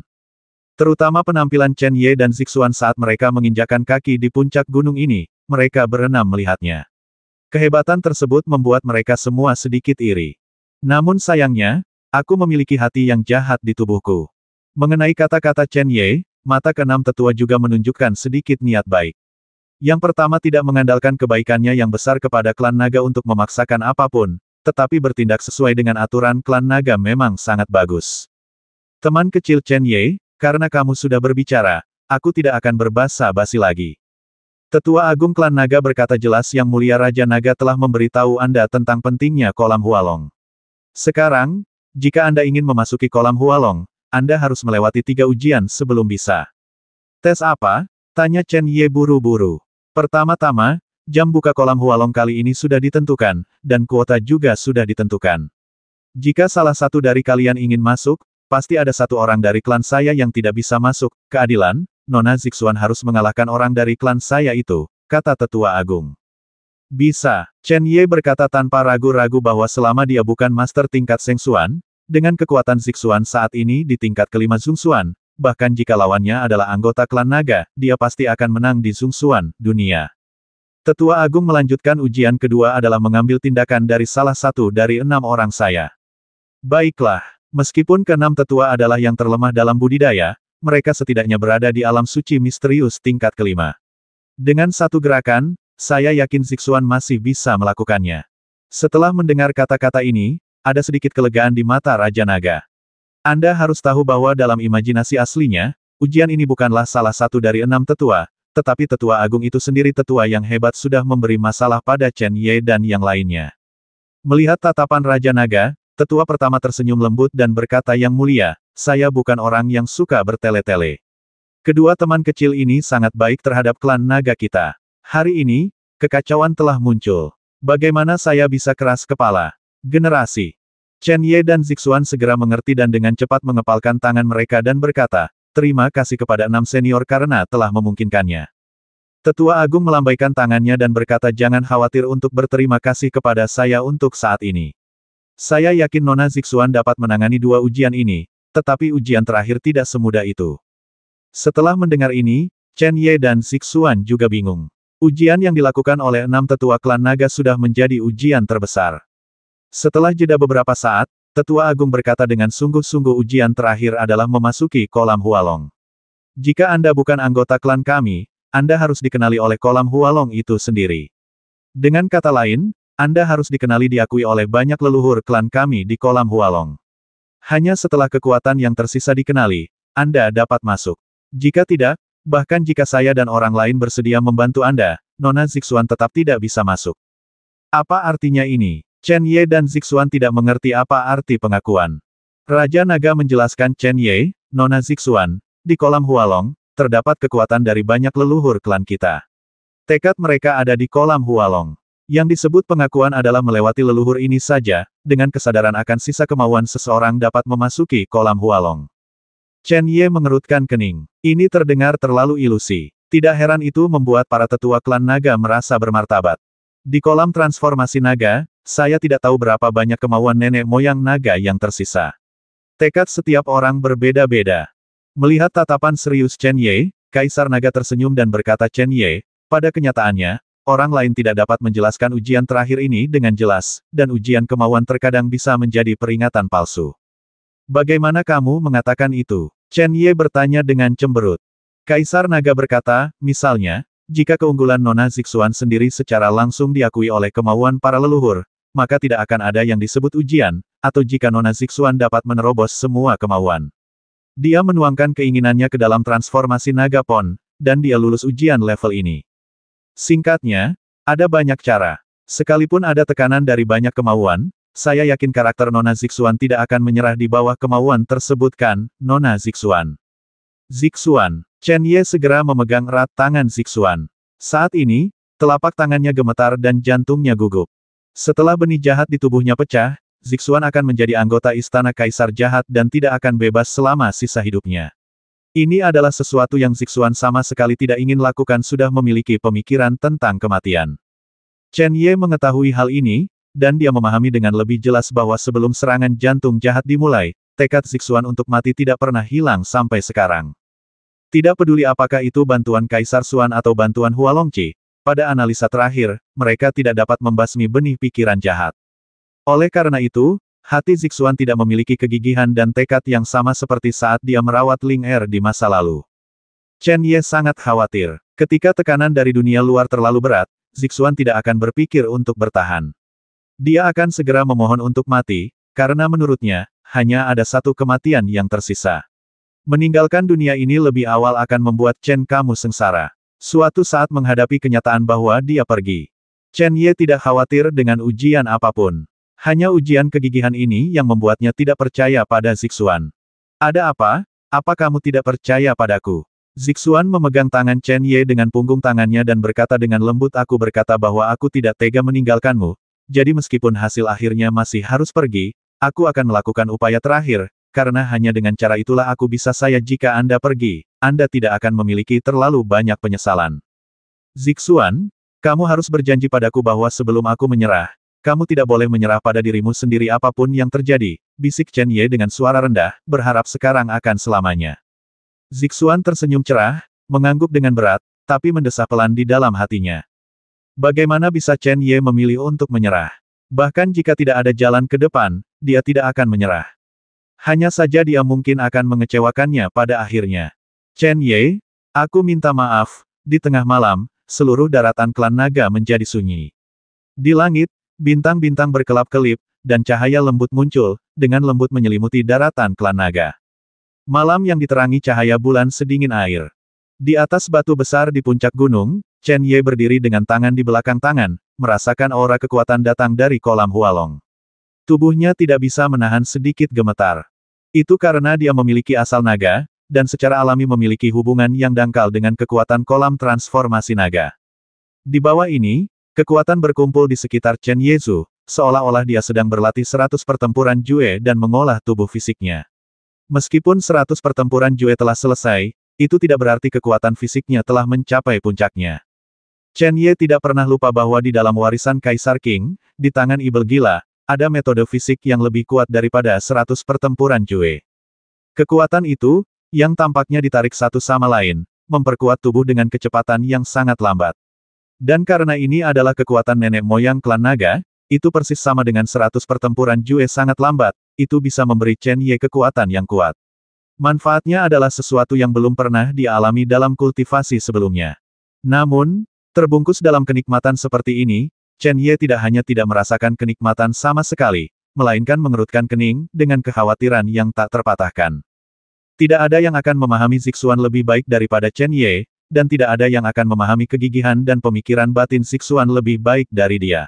Terutama penampilan Chen Ye dan Zixuan saat mereka menginjakan kaki di puncak gunung ini, mereka berenam melihatnya. Kehebatan tersebut membuat mereka semua sedikit iri. Namun sayangnya, aku memiliki hati yang jahat di tubuhku. Mengenai kata-kata Chen Ye, mata keenam tetua juga menunjukkan sedikit niat baik. Yang pertama tidak mengandalkan kebaikannya yang besar kepada klan naga untuk memaksakan apapun, tetapi bertindak sesuai dengan aturan klan naga memang sangat bagus. Teman kecil Chen Ye, karena kamu sudah berbicara, aku tidak akan berbahasa basi lagi. Tetua Agung Klan Naga berkata jelas yang mulia Raja Naga telah memberitahu Anda tentang pentingnya kolam Hualong. Sekarang, jika Anda ingin memasuki kolam Hualong, Anda harus melewati tiga ujian sebelum bisa. Tes apa? Tanya Chen Ye buru-buru. Pertama-tama, jam buka kolam Hualong kali ini sudah ditentukan, dan kuota juga sudah ditentukan. Jika salah satu dari kalian ingin masuk, pasti ada satu orang dari klan saya yang tidak bisa masuk, keadilan, Nona Zixuan harus mengalahkan orang dari klan saya itu, kata tetua agung. Bisa, Chen Ye berkata tanpa ragu-ragu bahwa selama dia bukan master tingkat Sengsuan, dengan kekuatan Zixuan saat ini di tingkat kelima Suan, bahkan jika lawannya adalah anggota klan naga, dia pasti akan menang di Zungsuan, dunia. Tetua Agung melanjutkan ujian kedua adalah mengambil tindakan dari salah satu dari enam orang saya. Baiklah, meskipun keenam tetua adalah yang terlemah dalam budidaya, mereka setidaknya berada di alam suci misterius tingkat kelima. Dengan satu gerakan, saya yakin Zixuan masih bisa melakukannya. Setelah mendengar kata-kata ini, ada sedikit kelegaan di mata Raja Naga. Anda harus tahu bahwa dalam imajinasi aslinya, ujian ini bukanlah salah satu dari enam tetua, tetapi tetua agung itu sendiri tetua yang hebat sudah memberi masalah pada Chen Ye dan yang lainnya. Melihat tatapan Raja Naga, tetua pertama tersenyum lembut dan berkata yang mulia, saya bukan orang yang suka bertele-tele. Kedua teman kecil ini sangat baik terhadap klan naga kita. Hari ini, kekacauan telah muncul. Bagaimana saya bisa keras kepala? Generasi Chen Ye dan Zixuan segera mengerti dan dengan cepat mengepalkan tangan mereka dan berkata, terima kasih kepada enam senior karena telah memungkinkannya. Tetua Agung melambaikan tangannya dan berkata jangan khawatir untuk berterima kasih kepada saya untuk saat ini. Saya yakin Nona Zixuan dapat menangani dua ujian ini, tetapi ujian terakhir tidak semudah itu. Setelah mendengar ini, Chen Ye dan Zixuan juga bingung. Ujian yang dilakukan oleh enam tetua klan naga sudah menjadi ujian terbesar. Setelah jeda beberapa saat, Tetua Agung berkata dengan sungguh-sungguh ujian terakhir adalah memasuki kolam Hualong. Jika Anda bukan anggota klan kami, Anda harus dikenali oleh kolam Hualong itu sendiri. Dengan kata lain, Anda harus dikenali diakui oleh banyak leluhur klan kami di kolam Hualong. Hanya setelah kekuatan yang tersisa dikenali, Anda dapat masuk. Jika tidak, bahkan jika saya dan orang lain bersedia membantu Anda, Nona Zixuan tetap tidak bisa masuk. Apa artinya ini? Chen Ye dan Zixuan tidak mengerti apa arti pengakuan. Raja Naga menjelaskan Chen Ye, Nona Zixuan, di kolam Hualong, terdapat kekuatan dari banyak leluhur klan kita. Tekad mereka ada di kolam Hualong. Yang disebut pengakuan adalah melewati leluhur ini saja, dengan kesadaran akan sisa kemauan seseorang dapat memasuki kolam Hualong. Chen Ye mengerutkan kening. Ini terdengar terlalu ilusi. Tidak heran itu membuat para tetua klan naga merasa bermartabat. Di kolam transformasi naga, saya tidak tahu berapa banyak kemauan nenek moyang naga yang tersisa. Tekad setiap orang berbeda-beda. Melihat tatapan serius Chen Ye, Kaisar Naga tersenyum dan berkata Chen Ye, pada kenyataannya, orang lain tidak dapat menjelaskan ujian terakhir ini dengan jelas, dan ujian kemauan terkadang bisa menjadi peringatan palsu. Bagaimana kamu mengatakan itu? Chen Ye bertanya dengan cemberut. Kaisar Naga berkata, misalnya, jika keunggulan Nona Zixuan sendiri secara langsung diakui oleh kemauan para leluhur, maka tidak akan ada yang disebut ujian, atau jika Nona Zixuan dapat menerobos semua kemauan. Dia menuangkan keinginannya ke dalam transformasi naga pon, dan dia lulus ujian level ini. Singkatnya, ada banyak cara. Sekalipun ada tekanan dari banyak kemauan, saya yakin karakter Nona Zixuan tidak akan menyerah di bawah kemauan tersebut kan, Nona Zixuan. Zixuan. Chen Ye segera memegang erat tangan Zixuan. Saat ini, telapak tangannya gemetar dan jantungnya gugup. Setelah benih jahat di tubuhnya pecah, Zixuan akan menjadi anggota istana kaisar jahat dan tidak akan bebas selama sisa hidupnya. Ini adalah sesuatu yang Zixuan sama sekali tidak ingin lakukan sudah memiliki pemikiran tentang kematian. Chen Ye mengetahui hal ini, dan dia memahami dengan lebih jelas bahwa sebelum serangan jantung jahat dimulai, tekad Zixuan untuk mati tidak pernah hilang sampai sekarang. Tidak peduli apakah itu bantuan Kaisar Suan atau bantuan Hualongqi, pada analisa terakhir, mereka tidak dapat membasmi benih pikiran jahat. Oleh karena itu, hati Zixuan tidak memiliki kegigihan dan tekad yang sama seperti saat dia merawat Ling Er di masa lalu. Chen Ye sangat khawatir. Ketika tekanan dari dunia luar terlalu berat, Zixuan tidak akan berpikir untuk bertahan. Dia akan segera memohon untuk mati, karena menurutnya, hanya ada satu kematian yang tersisa. Meninggalkan dunia ini lebih awal akan membuat Chen kamu sengsara. Suatu saat menghadapi kenyataan bahwa dia pergi. Chen Ye tidak khawatir dengan ujian apapun. Hanya ujian kegigihan ini yang membuatnya tidak percaya pada Zixuan. Ada apa? Apa kamu tidak percaya padaku? Zixuan memegang tangan Chen Ye dengan punggung tangannya dan berkata dengan lembut aku berkata bahwa aku tidak tega meninggalkanmu, jadi meskipun hasil akhirnya masih harus pergi, aku akan melakukan upaya terakhir, karena hanya dengan cara itulah aku bisa saya jika Anda pergi, Anda tidak akan memiliki terlalu banyak penyesalan. Zixuan, kamu harus berjanji padaku bahwa sebelum aku menyerah, kamu tidak boleh menyerah pada dirimu sendiri apapun yang terjadi, bisik Chen Ye dengan suara rendah, berharap sekarang akan selamanya. Zixuan tersenyum cerah, mengangguk dengan berat, tapi mendesah pelan di dalam hatinya. Bagaimana bisa Chen Ye memilih untuk menyerah? Bahkan jika tidak ada jalan ke depan, dia tidak akan menyerah. Hanya saja dia mungkin akan mengecewakannya pada akhirnya. Chen Ye, aku minta maaf, di tengah malam, seluruh daratan klan naga menjadi sunyi. Di langit, bintang-bintang berkelap-kelip, dan cahaya lembut muncul, dengan lembut menyelimuti daratan klan naga. Malam yang diterangi cahaya bulan sedingin air. Di atas batu besar di puncak gunung, Chen Ye berdiri dengan tangan di belakang tangan, merasakan aura kekuatan datang dari kolam Hualong. Tubuhnya tidak bisa menahan sedikit gemetar. Itu karena dia memiliki asal naga, dan secara alami memiliki hubungan yang dangkal dengan kekuatan kolam transformasi naga. Di bawah ini, kekuatan berkumpul di sekitar Chen Yezu, seolah-olah dia sedang berlatih seratus pertempuran Jue dan mengolah tubuh fisiknya. Meskipun seratus pertempuran Jue telah selesai, itu tidak berarti kekuatan fisiknya telah mencapai puncaknya. Chen Ye tidak pernah lupa bahwa di dalam warisan Kaisar King, di tangan Ibel Gila, ada metode fisik yang lebih kuat daripada seratus pertempuran Jue. Kekuatan itu, yang tampaknya ditarik satu sama lain, memperkuat tubuh dengan kecepatan yang sangat lambat. Dan karena ini adalah kekuatan nenek moyang klan naga, itu persis sama dengan seratus pertempuran Jue sangat lambat, itu bisa memberi Chen Ye kekuatan yang kuat. Manfaatnya adalah sesuatu yang belum pernah dialami dalam kultivasi sebelumnya. Namun, terbungkus dalam kenikmatan seperti ini, Chen Ye tidak hanya tidak merasakan kenikmatan sama sekali, melainkan mengerutkan kening, dengan kekhawatiran yang tak terpatahkan. Tidak ada yang akan memahami Zixuan lebih baik daripada Chen Ye, dan tidak ada yang akan memahami kegigihan dan pemikiran batin Zixuan lebih baik dari dia.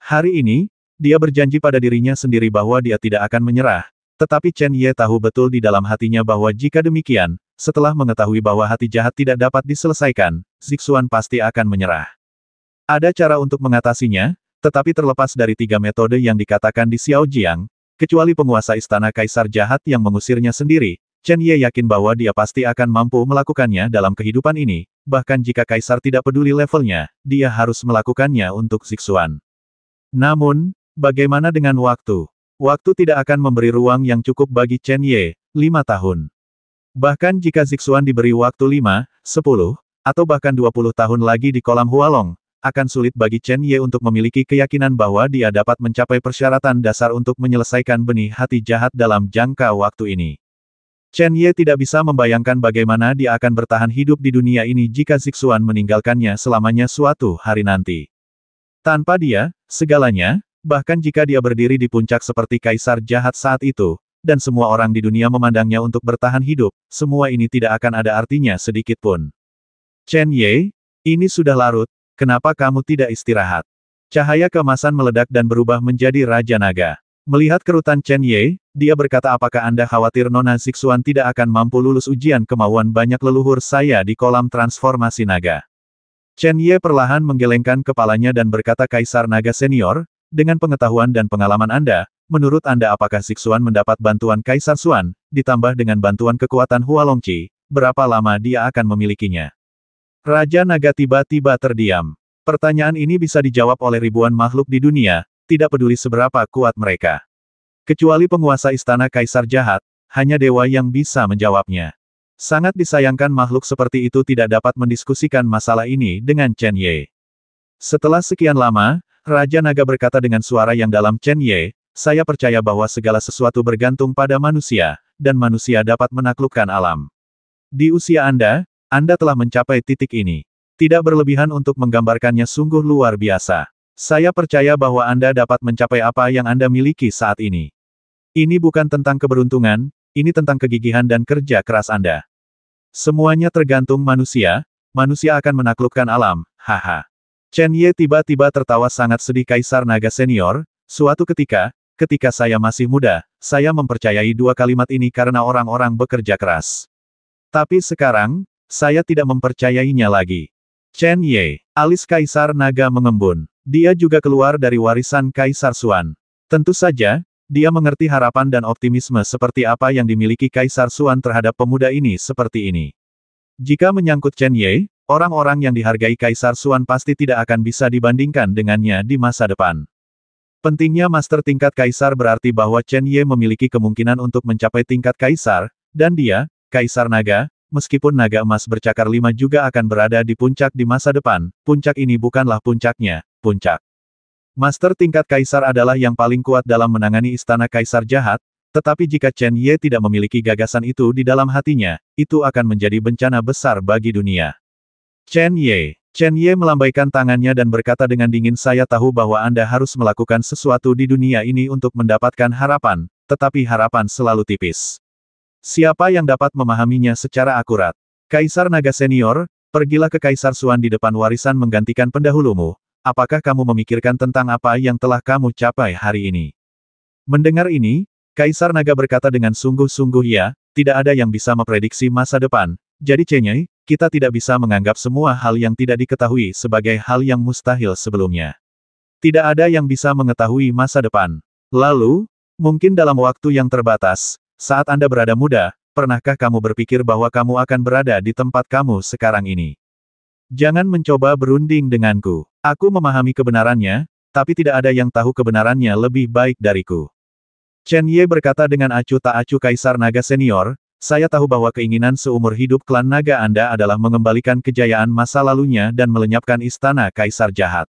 Hari ini, dia berjanji pada dirinya sendiri bahwa dia tidak akan menyerah, tetapi Chen Ye tahu betul di dalam hatinya bahwa jika demikian, setelah mengetahui bahwa hati jahat tidak dapat diselesaikan, Zixuan pasti akan menyerah. Ada cara untuk mengatasinya, tetapi terlepas dari tiga metode yang dikatakan di Xiao Jiang, kecuali penguasa istana kaisar jahat yang mengusirnya sendiri, Chen Ye yakin bahwa dia pasti akan mampu melakukannya dalam kehidupan ini, bahkan jika kaisar tidak peduli levelnya, dia harus melakukannya untuk Zixuan. Namun, bagaimana dengan waktu? Waktu tidak akan memberi ruang yang cukup bagi Chen Ye, lima tahun. Bahkan jika Zixuan diberi waktu lima, sepuluh, atau bahkan dua puluh tahun lagi di kolam Hualong, akan sulit bagi Chen Ye untuk memiliki keyakinan bahwa dia dapat mencapai persyaratan dasar untuk menyelesaikan benih hati jahat dalam jangka waktu ini. Chen Ye tidak bisa membayangkan bagaimana dia akan bertahan hidup di dunia ini jika Zixuan meninggalkannya selamanya suatu hari nanti. Tanpa dia, segalanya, bahkan jika dia berdiri di puncak seperti kaisar jahat saat itu, dan semua orang di dunia memandangnya untuk bertahan hidup, semua ini tidak akan ada artinya sedikit pun. Chen Ye, ini sudah larut, Kenapa kamu tidak istirahat? Cahaya kemasan meledak dan berubah menjadi Raja Naga. Melihat kerutan Chen Ye, dia berkata apakah Anda khawatir Nona Zixuan tidak akan mampu lulus ujian kemauan banyak leluhur saya di kolam transformasi naga. Chen Ye perlahan menggelengkan kepalanya dan berkata Kaisar Naga Senior, dengan pengetahuan dan pengalaman Anda, menurut Anda apakah Zixuan mendapat bantuan Kaisar Suan, ditambah dengan bantuan kekuatan Hualongqi, berapa lama dia akan memilikinya? Raja naga tiba-tiba terdiam. Pertanyaan ini bisa dijawab oleh ribuan makhluk di dunia, tidak peduli seberapa kuat mereka. Kecuali penguasa istana kaisar jahat, hanya dewa yang bisa menjawabnya. Sangat disayangkan makhluk seperti itu tidak dapat mendiskusikan masalah ini dengan Chen Ye. Setelah sekian lama, Raja Naga berkata dengan suara yang dalam Chen Ye, saya percaya bahwa segala sesuatu bergantung pada manusia, dan manusia dapat menaklukkan alam. Di usia Anda, anda telah mencapai titik ini. Tidak berlebihan untuk menggambarkannya sungguh luar biasa. Saya percaya bahwa Anda dapat mencapai apa yang Anda miliki saat ini. Ini bukan tentang keberuntungan, ini tentang kegigihan dan kerja keras Anda. Semuanya tergantung manusia, manusia akan menaklukkan alam, haha. Chen Ye tiba-tiba tertawa sangat sedih Kaisar Naga Senior, suatu ketika, ketika saya masih muda, saya mempercayai dua kalimat ini karena orang-orang bekerja keras. Tapi sekarang, saya tidak mempercayainya lagi. Chen Ye, alis Kaisar Naga mengembun. Dia juga keluar dari warisan Kaisar Suan. Tentu saja, dia mengerti harapan dan optimisme seperti apa yang dimiliki Kaisar Suan terhadap pemuda ini seperti ini. Jika menyangkut Chen Ye, orang-orang yang dihargai Kaisar Suan pasti tidak akan bisa dibandingkan dengannya di masa depan. Pentingnya master tingkat Kaisar berarti bahwa Chen Ye memiliki kemungkinan untuk mencapai tingkat Kaisar, dan dia, Kaisar Naga, meskipun naga emas bercakar lima juga akan berada di puncak di masa depan, puncak ini bukanlah puncaknya, puncak. Master tingkat kaisar adalah yang paling kuat dalam menangani istana kaisar jahat, tetapi jika Chen Ye tidak memiliki gagasan itu di dalam hatinya, itu akan menjadi bencana besar bagi dunia. Chen Ye Chen Ye melambaikan tangannya dan berkata dengan dingin saya tahu bahwa Anda harus melakukan sesuatu di dunia ini untuk mendapatkan harapan, tetapi harapan selalu tipis. Siapa yang dapat memahaminya secara akurat? Kaisar Naga Senior, pergilah ke Kaisar Suan di depan warisan menggantikan pendahulumu. Apakah kamu memikirkan tentang apa yang telah kamu capai hari ini? Mendengar ini, Kaisar Naga berkata dengan sungguh-sungguh ya, tidak ada yang bisa memprediksi masa depan, jadi Cenyei, kita tidak bisa menganggap semua hal yang tidak diketahui sebagai hal yang mustahil sebelumnya. Tidak ada yang bisa mengetahui masa depan. Lalu, mungkin dalam waktu yang terbatas, saat Anda berada muda, pernahkah kamu berpikir bahwa kamu akan berada di tempat kamu sekarang ini? Jangan mencoba berunding denganku. Aku memahami kebenarannya, tapi tidak ada yang tahu kebenarannya lebih baik dariku. Chen Ye berkata dengan acuh tak acuh Kaisar Naga Senior, saya tahu bahwa keinginan seumur hidup klan naga Anda adalah mengembalikan kejayaan masa lalunya dan melenyapkan istana Kaisar Jahat.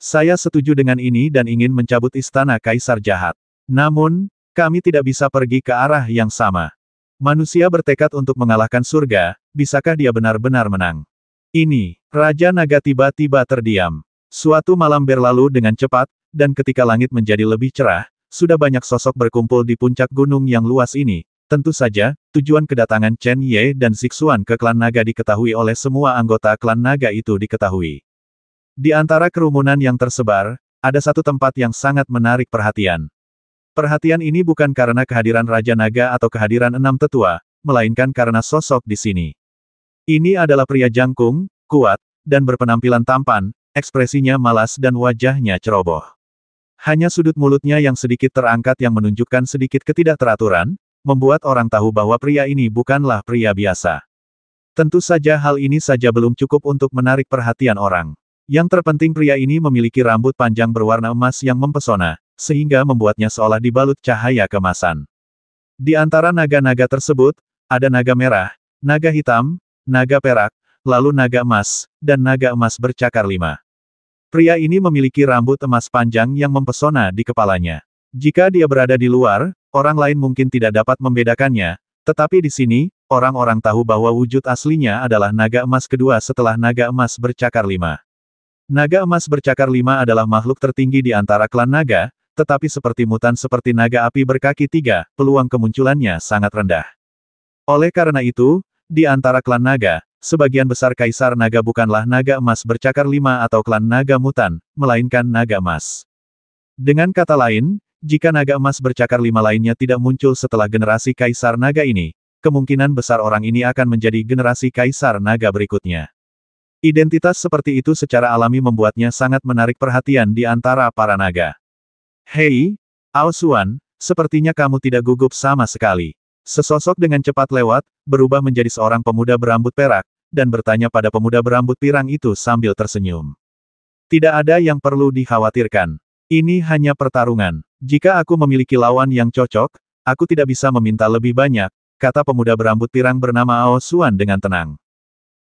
Saya setuju dengan ini dan ingin mencabut istana Kaisar Jahat. Namun, kami tidak bisa pergi ke arah yang sama. Manusia bertekad untuk mengalahkan surga, bisakah dia benar-benar menang? Ini, Raja Naga tiba-tiba terdiam. Suatu malam berlalu dengan cepat, dan ketika langit menjadi lebih cerah, sudah banyak sosok berkumpul di puncak gunung yang luas ini. Tentu saja, tujuan kedatangan Chen Ye dan Zixuan ke klan naga diketahui oleh semua anggota klan naga itu diketahui. Di antara kerumunan yang tersebar, ada satu tempat yang sangat menarik perhatian. Perhatian ini bukan karena kehadiran Raja Naga atau kehadiran enam tetua, melainkan karena sosok di sini. Ini adalah pria jangkung, kuat, dan berpenampilan tampan, ekspresinya malas dan wajahnya ceroboh. Hanya sudut mulutnya yang sedikit terangkat yang menunjukkan sedikit ketidakteraturan, membuat orang tahu bahwa pria ini bukanlah pria biasa. Tentu saja hal ini saja belum cukup untuk menarik perhatian orang. Yang terpenting pria ini memiliki rambut panjang berwarna emas yang mempesona, sehingga membuatnya seolah dibalut cahaya kemasan. Di antara naga-naga tersebut, ada naga merah, naga hitam, naga perak, lalu naga emas, dan naga emas bercakar lima. Pria ini memiliki rambut emas panjang yang mempesona di kepalanya. Jika dia berada di luar, orang lain mungkin tidak dapat membedakannya, tetapi di sini, orang-orang tahu bahwa wujud aslinya adalah naga emas kedua setelah naga emas bercakar lima. Naga emas bercakar lima adalah makhluk tertinggi di antara klan naga, tetapi seperti mutan seperti naga api berkaki tiga, peluang kemunculannya sangat rendah. Oleh karena itu, di antara klan naga, sebagian besar kaisar naga bukanlah naga emas bercakar lima atau klan naga mutan, melainkan naga emas. Dengan kata lain, jika naga emas bercakar lima lainnya tidak muncul setelah generasi kaisar naga ini, kemungkinan besar orang ini akan menjadi generasi kaisar naga berikutnya. Identitas seperti itu secara alami membuatnya sangat menarik perhatian di antara para naga. Hei, Xuan, sepertinya kamu tidak gugup sama sekali. Sesosok dengan cepat lewat, berubah menjadi seorang pemuda berambut perak, dan bertanya pada pemuda berambut pirang itu sambil tersenyum. Tidak ada yang perlu dikhawatirkan. Ini hanya pertarungan. Jika aku memiliki lawan yang cocok, aku tidak bisa meminta lebih banyak, kata pemuda berambut pirang bernama Ao Suan dengan tenang.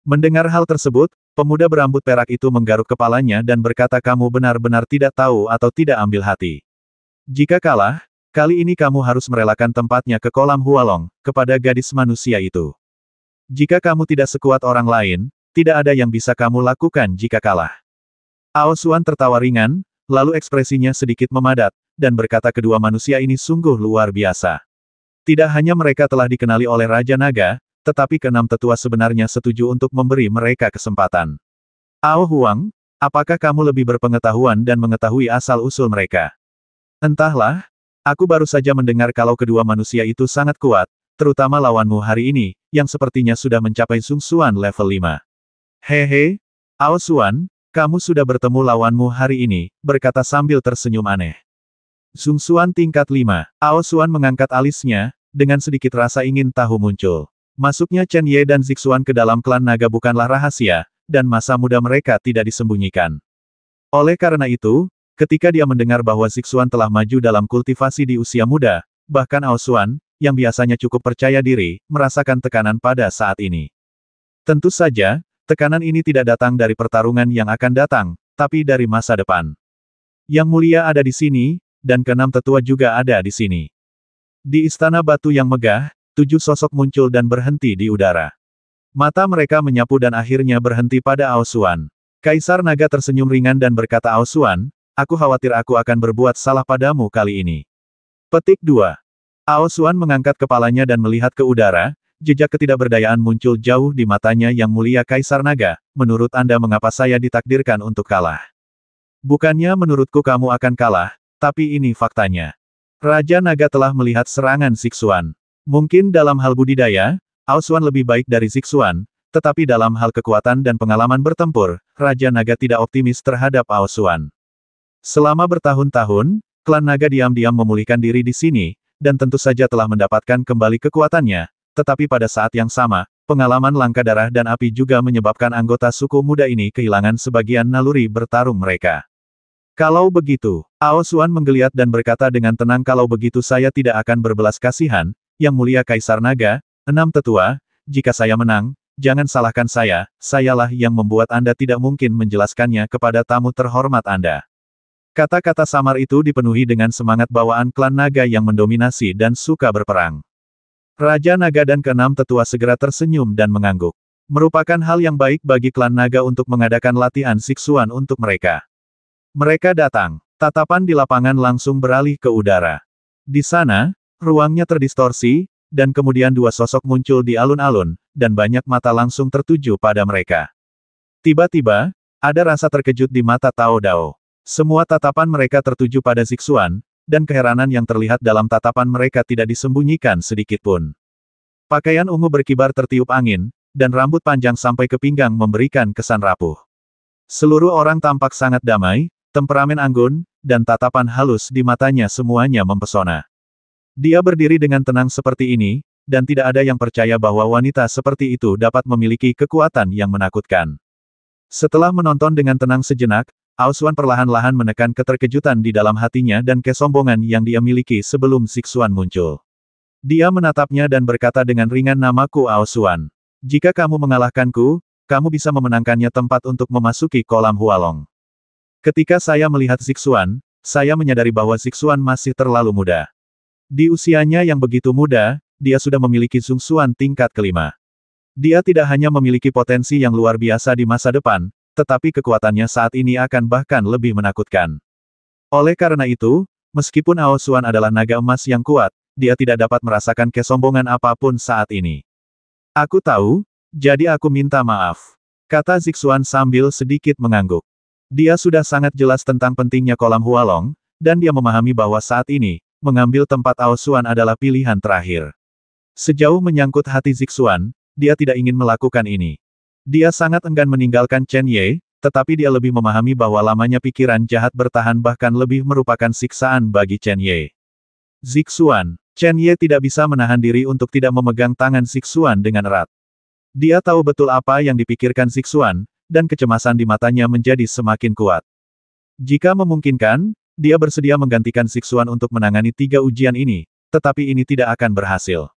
Mendengar hal tersebut, pemuda berambut perak itu menggaruk kepalanya dan berkata kamu benar-benar tidak tahu atau tidak ambil hati. Jika kalah, kali ini kamu harus merelakan tempatnya ke kolam Hualong, kepada gadis manusia itu. Jika kamu tidak sekuat orang lain, tidak ada yang bisa kamu lakukan jika kalah. Ao Suan tertawa ringan, lalu ekspresinya sedikit memadat, dan berkata kedua manusia ini sungguh luar biasa. Tidak hanya mereka telah dikenali oleh Raja Naga, tetapi keenam tetua sebenarnya setuju untuk memberi mereka kesempatan. Ao Huang, apakah kamu lebih berpengetahuan dan mengetahui asal-usul mereka? Entahlah, aku baru saja mendengar kalau kedua manusia itu sangat kuat, terutama lawanmu hari ini, yang sepertinya sudah mencapai sungsuan level 5. Hehe, Ao Suan, kamu sudah bertemu lawanmu hari ini, berkata sambil tersenyum aneh. Sung Suan tingkat 5, Ao Suan mengangkat alisnya, dengan sedikit rasa ingin tahu muncul. Masuknya Chen Ye dan Zixuan ke dalam klan naga bukanlah rahasia, dan masa muda mereka tidak disembunyikan. Oleh karena itu, Ketika dia mendengar bahwa Zixuan telah maju dalam kultivasi di usia muda, bahkan Aosuan, yang biasanya cukup percaya diri, merasakan tekanan pada saat ini. Tentu saja, tekanan ini tidak datang dari pertarungan yang akan datang, tapi dari masa depan. Yang mulia ada di sini, dan keenam tetua juga ada di sini. Di istana batu yang megah, tujuh sosok muncul dan berhenti di udara. Mata mereka menyapu dan akhirnya berhenti pada Aosuan. Kaisar Naga tersenyum ringan dan berkata Aosuan, Aku khawatir aku akan berbuat salah padamu kali ini. Petik 2. Ao Suan mengangkat kepalanya dan melihat ke udara, jejak ketidakberdayaan muncul jauh di matanya yang mulia Kaisar Naga, menurut Anda mengapa saya ditakdirkan untuk kalah? Bukannya menurutku kamu akan kalah, tapi ini faktanya. Raja Naga telah melihat serangan Siksuan. Mungkin dalam hal budidaya, Auswan lebih baik dari Siksuan, tetapi dalam hal kekuatan dan pengalaman bertempur, Raja Naga tidak optimis terhadap Auswan. Selama bertahun-tahun, klan naga diam-diam memulihkan diri di sini, dan tentu saja telah mendapatkan kembali kekuatannya, tetapi pada saat yang sama, pengalaman langka darah dan api juga menyebabkan anggota suku muda ini kehilangan sebagian naluri bertarung mereka. Kalau begitu, Ao Suan menggeliat dan berkata dengan tenang kalau begitu saya tidak akan berbelas kasihan, Yang Mulia Kaisar Naga, enam tetua, jika saya menang, jangan salahkan saya, sayalah yang membuat Anda tidak mungkin menjelaskannya kepada tamu terhormat Anda. Kata-kata samar itu dipenuhi dengan semangat bawaan klan naga yang mendominasi dan suka berperang. Raja naga dan keenam tetua segera tersenyum dan mengangguk. Merupakan hal yang baik bagi klan naga untuk mengadakan latihan siksuan untuk mereka. Mereka datang. Tatapan di lapangan langsung beralih ke udara. Di sana, ruangnya terdistorsi, dan kemudian dua sosok muncul di alun-alun, dan banyak mata langsung tertuju pada mereka. Tiba-tiba, ada rasa terkejut di mata Tao Dao. Semua tatapan mereka tertuju pada Zixuan, dan keheranan yang terlihat dalam tatapan mereka tidak disembunyikan sedikitpun. Pakaian ungu berkibar tertiup angin, dan rambut panjang sampai ke pinggang memberikan kesan rapuh. Seluruh orang tampak sangat damai, temperamen anggun, dan tatapan halus di matanya semuanya mempesona. Dia berdiri dengan tenang seperti ini, dan tidak ada yang percaya bahwa wanita seperti itu dapat memiliki kekuatan yang menakutkan. Setelah menonton dengan tenang sejenak, Aosuan perlahan-lahan menekan keterkejutan di dalam hatinya dan kesombongan yang dia miliki sebelum Siksuan muncul. Dia menatapnya dan berkata dengan ringan namaku Aosuan. Jika kamu mengalahkanku, kamu bisa memenangkannya tempat untuk memasuki kolam Hualong. Ketika saya melihat Siksuan, saya menyadari bahwa Siksuan masih terlalu muda. Di usianya yang begitu muda, dia sudah memiliki Sungsuan tingkat kelima. Dia tidak hanya memiliki potensi yang luar biasa di masa depan, tetapi kekuatannya saat ini akan bahkan lebih menakutkan. Oleh karena itu, meskipun Ao Xuan adalah naga emas yang kuat, dia tidak dapat merasakan kesombongan apapun saat ini. Aku tahu, jadi aku minta maaf. Kata Zixuan sambil sedikit mengangguk. Dia sudah sangat jelas tentang pentingnya kolam Hualong, dan dia memahami bahwa saat ini, mengambil tempat Ao Xuan adalah pilihan terakhir. Sejauh menyangkut hati Zixuan, dia tidak ingin melakukan ini. Dia sangat enggan meninggalkan Chen Ye, tetapi dia lebih memahami bahwa lamanya pikiran jahat bertahan bahkan lebih merupakan siksaan bagi Chen Ye. Zixuan, Chen Ye tidak bisa menahan diri untuk tidak memegang tangan Zixuan dengan erat. Dia tahu betul apa yang dipikirkan Zixuan, dan kecemasan di matanya menjadi semakin kuat. Jika memungkinkan, dia bersedia menggantikan Zixuan untuk menangani tiga ujian ini, tetapi ini tidak akan berhasil.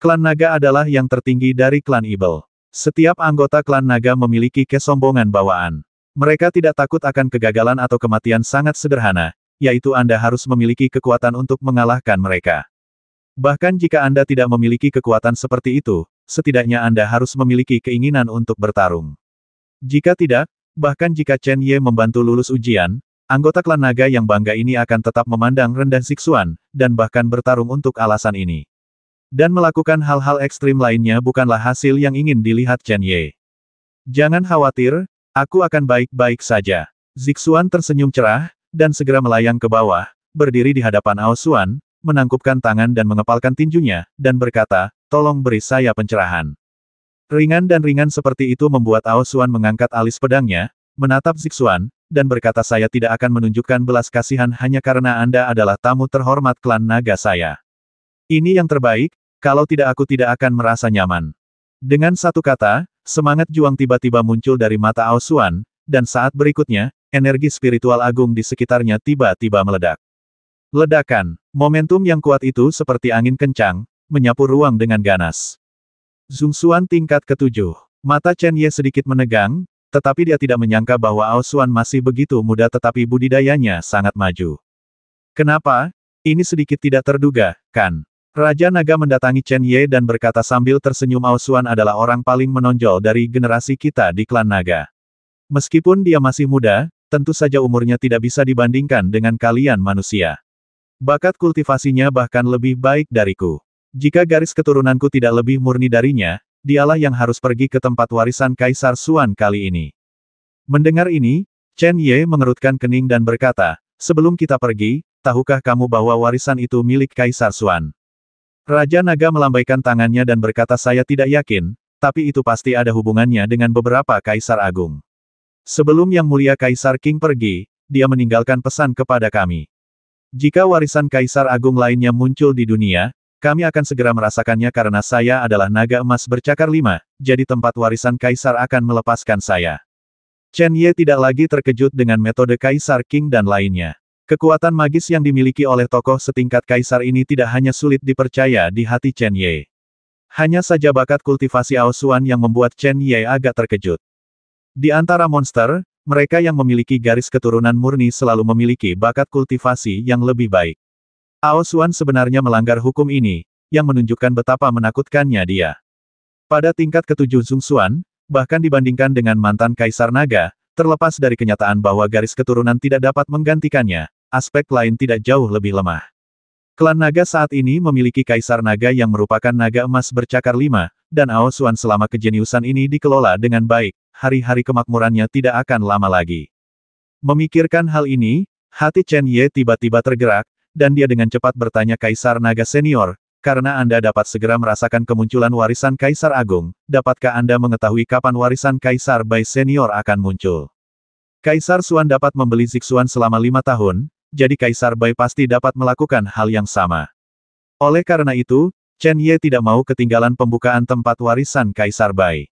Klan Naga adalah yang tertinggi dari klan Ibel. Setiap anggota klan naga memiliki kesombongan bawaan. Mereka tidak takut akan kegagalan atau kematian sangat sederhana, yaitu Anda harus memiliki kekuatan untuk mengalahkan mereka. Bahkan jika Anda tidak memiliki kekuatan seperti itu, setidaknya Anda harus memiliki keinginan untuk bertarung. Jika tidak, bahkan jika Chen Ye membantu lulus ujian, anggota klan naga yang bangga ini akan tetap memandang rendah Sixuan, dan bahkan bertarung untuk alasan ini. Dan melakukan hal-hal ekstrim lainnya bukanlah hasil yang ingin dilihat Chen Ye. Jangan khawatir, aku akan baik-baik saja. Zixuan tersenyum cerah, dan segera melayang ke bawah, berdiri di hadapan Ao Xuan, menangkupkan tangan dan mengepalkan tinjunya, dan berkata, tolong beri saya pencerahan. Ringan dan ringan seperti itu membuat Ao Xuan mengangkat alis pedangnya, menatap Zixuan, dan berkata saya tidak akan menunjukkan belas kasihan hanya karena Anda adalah tamu terhormat klan naga saya. Ini yang terbaik, kalau tidak aku tidak akan merasa nyaman. Dengan satu kata, semangat juang tiba-tiba muncul dari mata Aosuan, dan saat berikutnya, energi spiritual agung di sekitarnya tiba-tiba meledak. Ledakan, momentum yang kuat itu seperti angin kencang, menyapu ruang dengan ganas. Zungsuan tingkat ketujuh. Mata Chen Ye sedikit menegang, tetapi dia tidak menyangka bahwa Aosuan masih begitu muda tetapi budidayanya sangat maju. Kenapa? Ini sedikit tidak terduga, kan? Raja Naga mendatangi Chen Ye dan berkata sambil tersenyum Aosuan adalah orang paling menonjol dari generasi kita di klan Naga. Meskipun dia masih muda, tentu saja umurnya tidak bisa dibandingkan dengan kalian manusia. Bakat kultivasinya bahkan lebih baik dariku. Jika garis keturunanku tidak lebih murni darinya, dialah yang harus pergi ke tempat warisan Kaisar Suan kali ini. Mendengar ini, Chen Ye mengerutkan kening dan berkata, Sebelum kita pergi, tahukah kamu bahwa warisan itu milik Kaisar Suan? Raja Naga melambaikan tangannya dan berkata saya tidak yakin, tapi itu pasti ada hubungannya dengan beberapa kaisar agung. Sebelum Yang Mulia Kaisar King pergi, dia meninggalkan pesan kepada kami. Jika warisan kaisar agung lainnya muncul di dunia, kami akan segera merasakannya karena saya adalah naga emas bercakar lima, jadi tempat warisan kaisar akan melepaskan saya. Chen Ye tidak lagi terkejut dengan metode kaisar King dan lainnya. Kekuatan magis yang dimiliki oleh tokoh setingkat kaisar ini tidak hanya sulit dipercaya di hati Chen Ye. Hanya saja bakat kultivasi Aosuan yang membuat Chen Ye agak terkejut. Di antara monster, mereka yang memiliki garis keturunan murni selalu memiliki bakat kultivasi yang lebih baik. Aosuan sebenarnya melanggar hukum ini, yang menunjukkan betapa menakutkannya dia. Pada tingkat ketujuh Zungsuan, bahkan dibandingkan dengan mantan Kaisar Naga, terlepas dari kenyataan bahwa garis keturunan tidak dapat menggantikannya, aspek lain tidak jauh lebih lemah. Klan naga saat ini memiliki kaisar naga yang merupakan naga emas bercakar lima, dan Aosuan selama kejeniusan ini dikelola dengan baik, hari-hari kemakmurannya tidak akan lama lagi. Memikirkan hal ini, hati Chen Ye tiba-tiba tergerak, dan dia dengan cepat bertanya kaisar naga senior, karena Anda dapat segera merasakan kemunculan warisan kaisar agung, dapatkah Anda mengetahui kapan warisan kaisar Bai senior akan muncul? Kaisar Suan dapat membeli Zixuan selama lima tahun, jadi Kaisar Bai pasti dapat melakukan hal yang sama. Oleh karena itu, Chen Ye tidak mau ketinggalan pembukaan tempat warisan Kaisar Bai.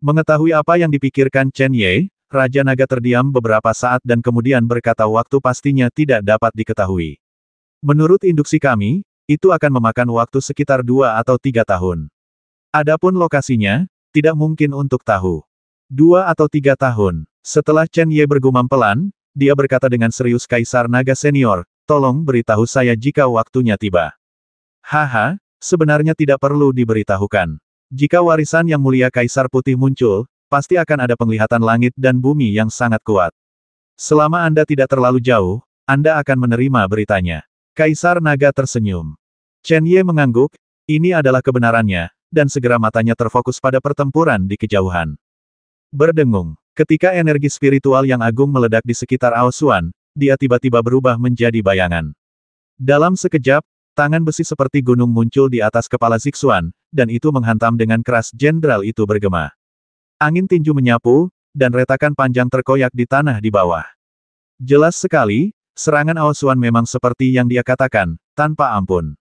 Mengetahui apa yang dipikirkan Chen Ye, Raja Naga terdiam beberapa saat dan kemudian berkata waktu pastinya tidak dapat diketahui. Menurut induksi kami, itu akan memakan waktu sekitar dua atau tiga tahun. Adapun lokasinya, tidak mungkin untuk tahu. Dua atau tiga tahun. Setelah Chen Ye bergumam pelan, dia berkata dengan serius Kaisar Naga Senior, tolong beritahu saya jika waktunya tiba. Haha, sebenarnya tidak perlu diberitahukan. Jika warisan yang mulia Kaisar Putih muncul, pasti akan ada penglihatan langit dan bumi yang sangat kuat. Selama Anda tidak terlalu jauh, Anda akan menerima beritanya. Kaisar Naga tersenyum. Chen Ye mengangguk, ini adalah kebenarannya, dan segera matanya terfokus pada pertempuran di kejauhan. Berdengung. Ketika energi spiritual yang agung meledak di sekitar Aosuan, dia tiba-tiba berubah menjadi bayangan. Dalam sekejap, tangan besi seperti gunung muncul di atas kepala Zixuan, dan itu menghantam dengan keras jenderal itu bergema. Angin tinju menyapu, dan retakan panjang terkoyak di tanah di bawah. Jelas sekali, serangan Aosuan memang seperti yang dia katakan, tanpa ampun.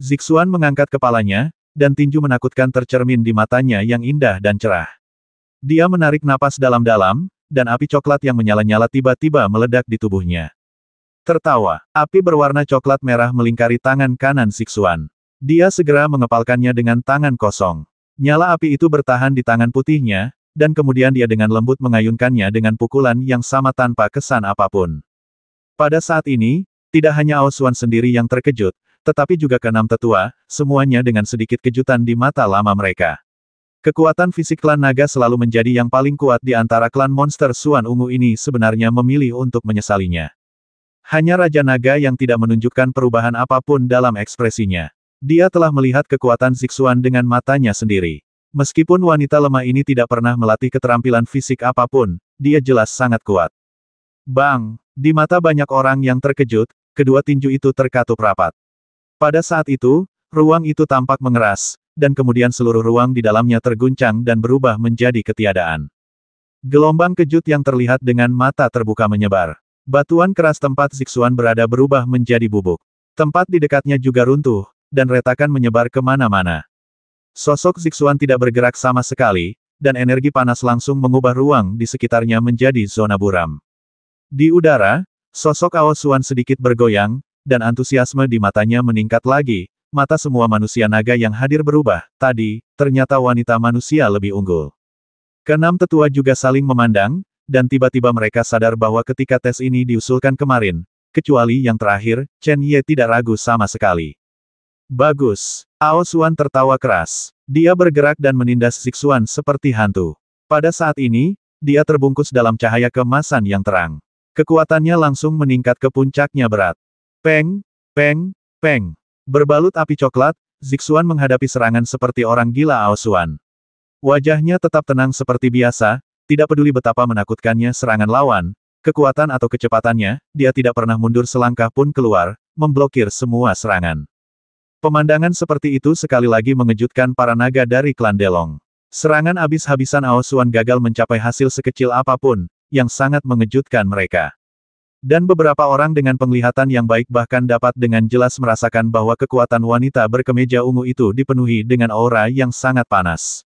Zixuan mengangkat kepalanya, dan tinju menakutkan tercermin di matanya yang indah dan cerah. Dia menarik napas dalam-dalam, dan api coklat yang menyala-nyala tiba-tiba meledak di tubuhnya. Tertawa, api berwarna coklat merah melingkari tangan kanan Siksuan. Dia segera mengepalkannya dengan tangan kosong. Nyala api itu bertahan di tangan putihnya, dan kemudian dia dengan lembut mengayunkannya dengan pukulan yang sama tanpa kesan apapun. Pada saat ini, tidak hanya Aosuan sendiri yang terkejut, tetapi juga keenam tetua, semuanya dengan sedikit kejutan di mata lama mereka. Kekuatan fisik klan naga selalu menjadi yang paling kuat di antara klan monster Suan Ungu ini sebenarnya memilih untuk menyesalinya. Hanya Raja Naga yang tidak menunjukkan perubahan apapun dalam ekspresinya. Dia telah melihat kekuatan Zixuan dengan matanya sendiri. Meskipun wanita lemah ini tidak pernah melatih keterampilan fisik apapun, dia jelas sangat kuat. Bang! Di mata banyak orang yang terkejut, kedua tinju itu terkatup rapat. Pada saat itu, ruang itu tampak mengeras, dan kemudian seluruh ruang di dalamnya terguncang dan berubah menjadi ketiadaan. Gelombang kejut yang terlihat dengan mata terbuka menyebar. Batuan keras tempat Zixuan berada berubah menjadi bubuk. Tempat di dekatnya juga runtuh, dan retakan menyebar kemana-mana. Sosok Zixuan tidak bergerak sama sekali, dan energi panas langsung mengubah ruang di sekitarnya menjadi zona buram. Di udara, sosok Ao sedikit bergoyang, dan antusiasme di matanya meningkat lagi, mata semua manusia naga yang hadir berubah, tadi, ternyata wanita manusia lebih unggul. Kenam tetua juga saling memandang, dan tiba-tiba mereka sadar bahwa ketika tes ini diusulkan kemarin, kecuali yang terakhir, Chen Ye tidak ragu sama sekali. Bagus. Ao Xuan tertawa keras. Dia bergerak dan menindas Zixuan seperti hantu. Pada saat ini, dia terbungkus dalam cahaya kemasan yang terang. Kekuatannya langsung meningkat ke puncaknya berat. Peng, peng, peng. Berbalut api coklat, Zixuan menghadapi serangan seperti orang gila Aosuan. Wajahnya tetap tenang seperti biasa, tidak peduli betapa menakutkannya serangan lawan, kekuatan atau kecepatannya, dia tidak pernah mundur selangkah pun keluar, memblokir semua serangan. Pemandangan seperti itu sekali lagi mengejutkan para naga dari klan Delong. Serangan abis-habisan Aosuan gagal mencapai hasil sekecil apapun, yang sangat mengejutkan mereka. Dan beberapa orang dengan penglihatan yang baik bahkan dapat dengan jelas merasakan bahwa kekuatan wanita berkemeja ungu itu dipenuhi dengan aura yang sangat panas.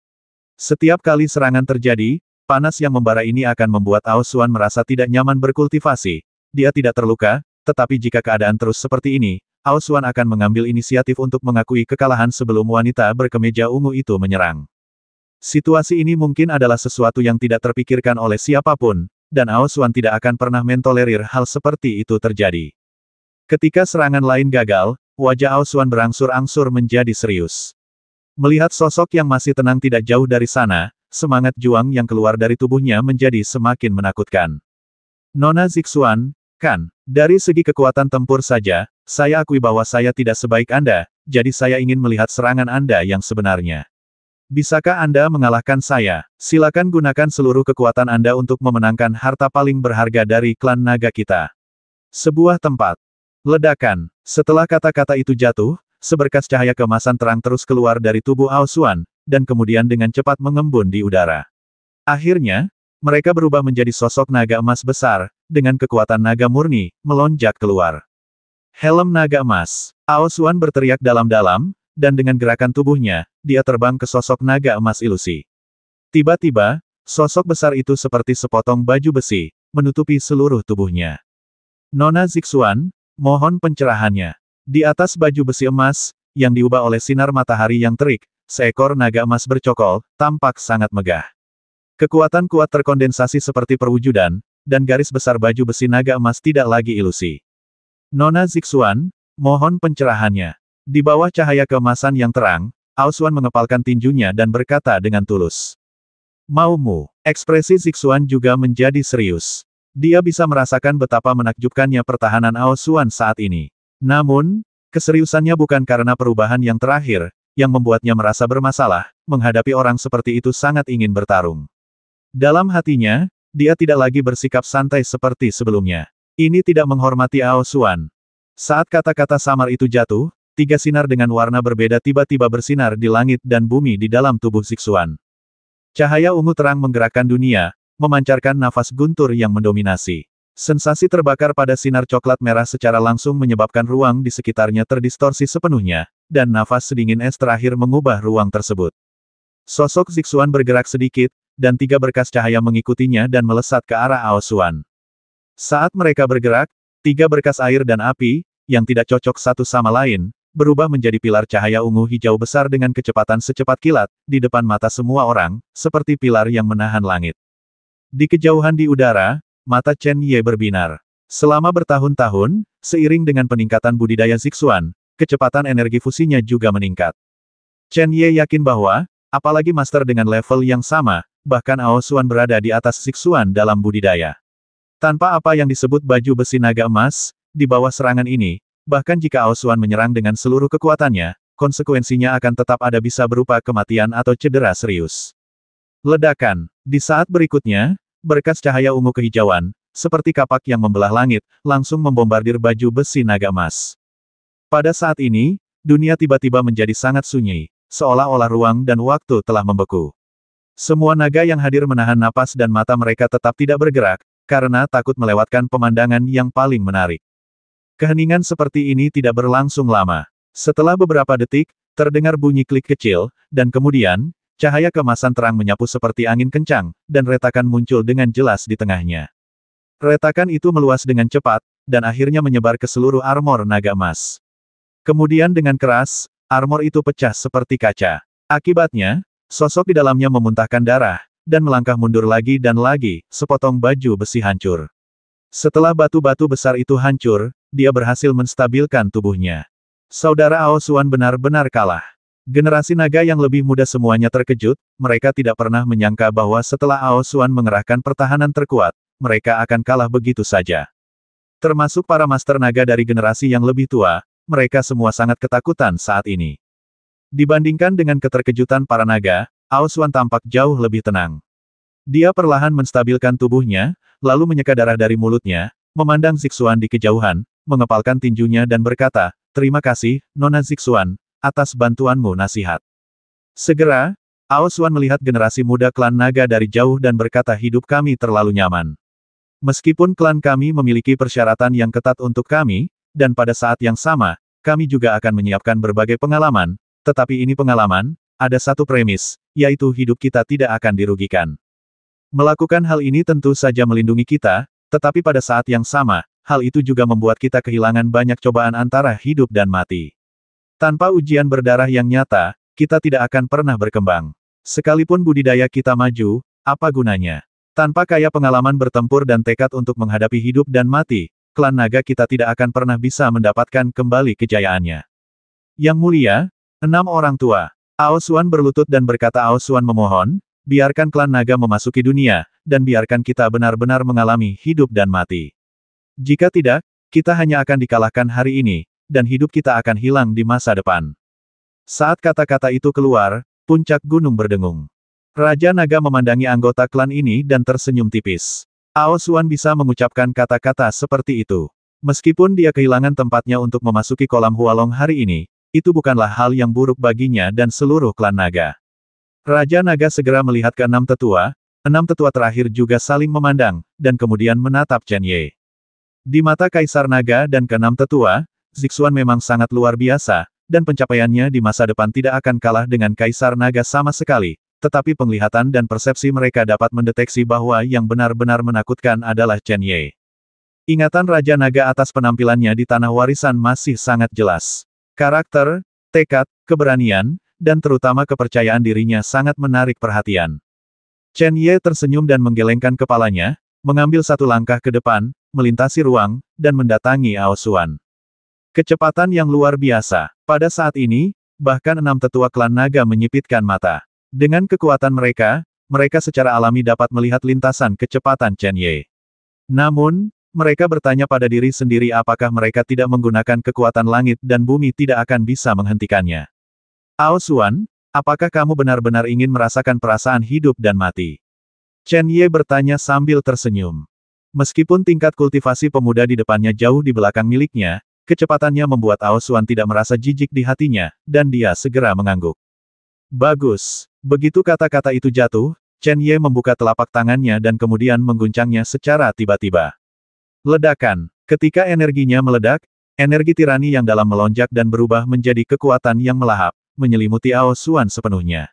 Setiap kali serangan terjadi, panas yang membara ini akan membuat Aosuan merasa tidak nyaman berkultivasi. Dia tidak terluka, tetapi jika keadaan terus seperti ini, Aosuan akan mengambil inisiatif untuk mengakui kekalahan sebelum wanita berkemeja ungu itu menyerang. Situasi ini mungkin adalah sesuatu yang tidak terpikirkan oleh siapapun, dan Ao Xuan tidak akan pernah mentolerir hal seperti itu terjadi. Ketika serangan lain gagal, wajah Ao Xuan berangsur-angsur menjadi serius. Melihat sosok yang masih tenang tidak jauh dari sana, semangat juang yang keluar dari tubuhnya menjadi semakin menakutkan. Nona Zixuan, kan, dari segi kekuatan tempur saja, saya akui bahwa saya tidak sebaik Anda, jadi saya ingin melihat serangan Anda yang sebenarnya. Bisakah Anda mengalahkan saya? Silakan gunakan seluruh kekuatan Anda untuk memenangkan harta paling berharga dari klan naga kita. Sebuah tempat. Ledakan. Setelah kata-kata itu jatuh, seberkas cahaya kemasan terang terus keluar dari tubuh Aosuan, dan kemudian dengan cepat mengembun di udara. Akhirnya, mereka berubah menjadi sosok naga emas besar, dengan kekuatan naga murni, melonjak keluar. Helm naga emas. Aosuan berteriak dalam-dalam, dan dengan gerakan tubuhnya, dia terbang ke sosok naga emas ilusi. Tiba-tiba, sosok besar itu seperti sepotong baju besi, menutupi seluruh tubuhnya. Nona Zixuan, mohon pencerahannya. Di atas baju besi emas, yang diubah oleh sinar matahari yang terik, seekor naga emas bercokol, tampak sangat megah. Kekuatan kuat terkondensasi seperti perwujudan, dan garis besar baju besi naga emas tidak lagi ilusi. Nona Zixuan, mohon pencerahannya. Di bawah cahaya kemasan yang terang, Auswan mengepalkan tinjunya dan berkata dengan tulus. Maumu, ekspresi Zixuan juga menjadi serius. Dia bisa merasakan betapa menakjubkannya pertahanan Auswan saat ini. Namun, keseriusannya bukan karena perubahan yang terakhir, yang membuatnya merasa bermasalah, menghadapi orang seperti itu sangat ingin bertarung. Dalam hatinya, dia tidak lagi bersikap santai seperti sebelumnya. Ini tidak menghormati Auswan. Saat kata-kata samar itu jatuh, tiga sinar dengan warna berbeda tiba-tiba bersinar di langit dan bumi di dalam tubuh Zixuan. Cahaya ungu terang menggerakkan dunia, memancarkan nafas guntur yang mendominasi. Sensasi terbakar pada sinar coklat merah secara langsung menyebabkan ruang di sekitarnya terdistorsi sepenuhnya, dan nafas sedingin es terakhir mengubah ruang tersebut. Sosok Zixuan bergerak sedikit, dan tiga berkas cahaya mengikutinya dan melesat ke arah Aosuan. Saat mereka bergerak, tiga berkas air dan api, yang tidak cocok satu sama lain, berubah menjadi pilar cahaya ungu hijau besar dengan kecepatan secepat kilat, di depan mata semua orang, seperti pilar yang menahan langit. Di kejauhan di udara, mata Chen Ye berbinar. Selama bertahun-tahun, seiring dengan peningkatan budidaya Zixuan, kecepatan energi fusinya juga meningkat. Chen Ye yakin bahwa, apalagi master dengan level yang sama, bahkan Aosuan berada di atas Zixuan dalam budidaya. Tanpa apa yang disebut baju besi naga emas, di bawah serangan ini, Bahkan jika Aosuan menyerang dengan seluruh kekuatannya, konsekuensinya akan tetap ada bisa berupa kematian atau cedera serius. Ledakan. Di saat berikutnya, berkas cahaya ungu kehijauan, seperti kapak yang membelah langit, langsung membombardir baju besi naga emas. Pada saat ini, dunia tiba-tiba menjadi sangat sunyi, seolah-olah ruang dan waktu telah membeku. Semua naga yang hadir menahan napas dan mata mereka tetap tidak bergerak, karena takut melewatkan pemandangan yang paling menarik. Keheningan seperti ini tidak berlangsung lama. Setelah beberapa detik, terdengar bunyi klik kecil, dan kemudian, cahaya kemasan terang menyapu seperti angin kencang, dan retakan muncul dengan jelas di tengahnya. Retakan itu meluas dengan cepat, dan akhirnya menyebar ke seluruh armor naga emas. Kemudian dengan keras, armor itu pecah seperti kaca. Akibatnya, sosok di dalamnya memuntahkan darah, dan melangkah mundur lagi dan lagi, sepotong baju besi hancur. Setelah batu-batu besar itu hancur, dia berhasil menstabilkan tubuhnya. Saudara Ao Suan benar-benar kalah. Generasi naga yang lebih muda semuanya terkejut, mereka tidak pernah menyangka bahwa setelah Ao Suan mengerahkan pertahanan terkuat, mereka akan kalah begitu saja. Termasuk para master naga dari generasi yang lebih tua, mereka semua sangat ketakutan saat ini. Dibandingkan dengan keterkejutan para naga, Ao Suan tampak jauh lebih tenang. Dia perlahan menstabilkan tubuhnya, lalu menyeka darah dari mulutnya, memandang Zixuan di kejauhan, mengepalkan tinjunya dan berkata, Terima kasih, Nona Zixuan, atas bantuanmu nasihat. Segera, Aosuan melihat generasi muda klan naga dari jauh dan berkata hidup kami terlalu nyaman. Meskipun klan kami memiliki persyaratan yang ketat untuk kami, dan pada saat yang sama, kami juga akan menyiapkan berbagai pengalaman, tetapi ini pengalaman, ada satu premis, yaitu hidup kita tidak akan dirugikan. Melakukan hal ini tentu saja melindungi kita, tetapi pada saat yang sama, hal itu juga membuat kita kehilangan banyak cobaan antara hidup dan mati. Tanpa ujian berdarah yang nyata, kita tidak akan pernah berkembang. Sekalipun budidaya kita maju, apa gunanya? Tanpa kaya pengalaman bertempur dan tekad untuk menghadapi hidup dan mati, klan naga kita tidak akan pernah bisa mendapatkan kembali kejayaannya. Yang mulia, enam orang tua. Aosuan berlutut dan berkata Aosuan memohon, biarkan klan naga memasuki dunia, dan biarkan kita benar-benar mengalami hidup dan mati. Jika tidak, kita hanya akan dikalahkan hari ini, dan hidup kita akan hilang di masa depan. Saat kata-kata itu keluar, puncak gunung berdengung. Raja Naga memandangi anggota klan ini dan tersenyum tipis. Ao Suan bisa mengucapkan kata-kata seperti itu. Meskipun dia kehilangan tempatnya untuk memasuki kolam Hualong hari ini, itu bukanlah hal yang buruk baginya dan seluruh klan naga. Raja naga segera melihat ke enam tetua, enam tetua terakhir juga saling memandang, dan kemudian menatap Chen Ye. Di mata Kaisar Naga dan keenam tetua, Zixuan memang sangat luar biasa, dan pencapaiannya di masa depan tidak akan kalah dengan Kaisar Naga sama sekali, tetapi penglihatan dan persepsi mereka dapat mendeteksi bahwa yang benar-benar menakutkan adalah Chen Ye. Ingatan Raja Naga atas penampilannya di Tanah Warisan masih sangat jelas. Karakter, tekad, keberanian, dan terutama kepercayaan dirinya sangat menarik perhatian. Chen Ye tersenyum dan menggelengkan kepalanya, mengambil satu langkah ke depan, melintasi ruang, dan mendatangi Aosuan. Kecepatan yang luar biasa. Pada saat ini, bahkan enam tetua klan naga menyipitkan mata. Dengan kekuatan mereka, mereka secara alami dapat melihat lintasan kecepatan Chen Ye. Namun, mereka bertanya pada diri sendiri apakah mereka tidak menggunakan kekuatan langit dan bumi tidak akan bisa menghentikannya. Ao Xuan, apakah kamu benar-benar ingin merasakan perasaan hidup dan mati? Chen Ye bertanya sambil tersenyum. Meskipun tingkat kultivasi pemuda di depannya jauh di belakang miliknya, kecepatannya membuat Ao Xuan tidak merasa jijik di hatinya, dan dia segera mengangguk. Bagus. Begitu kata-kata itu jatuh, Chen Ye membuka telapak tangannya dan kemudian mengguncangnya secara tiba-tiba. Ledakan. Ketika energinya meledak, energi tirani yang dalam melonjak dan berubah menjadi kekuatan yang melahap, menyelimuti Ao Xuan sepenuhnya.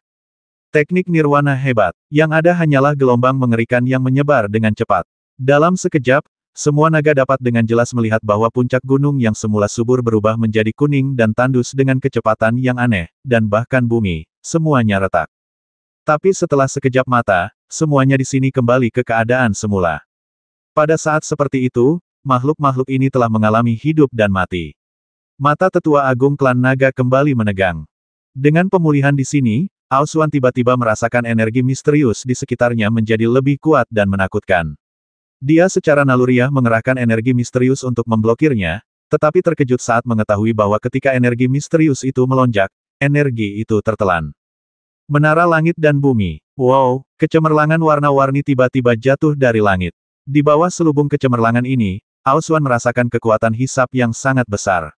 Teknik nirwana hebat, yang ada hanyalah gelombang mengerikan yang menyebar dengan cepat. Dalam sekejap, semua naga dapat dengan jelas melihat bahwa puncak gunung yang semula subur berubah menjadi kuning dan tandus dengan kecepatan yang aneh, dan bahkan bumi, semuanya retak. Tapi setelah sekejap mata, semuanya di sini kembali ke keadaan semula. Pada saat seperti itu, makhluk-makhluk ini telah mengalami hidup dan mati. Mata tetua agung klan naga kembali menegang. Dengan pemulihan di sini, Ausuan tiba-tiba merasakan energi misterius di sekitarnya menjadi lebih kuat dan menakutkan. Dia secara naluriah mengerahkan energi misterius untuk memblokirnya, tetapi terkejut saat mengetahui bahwa ketika energi misterius itu melonjak, energi itu tertelan. Menara langit dan bumi. Wow, kecemerlangan warna-warni tiba-tiba jatuh dari langit. Di bawah selubung kecemerlangan ini, Auswan merasakan kekuatan hisap yang sangat besar.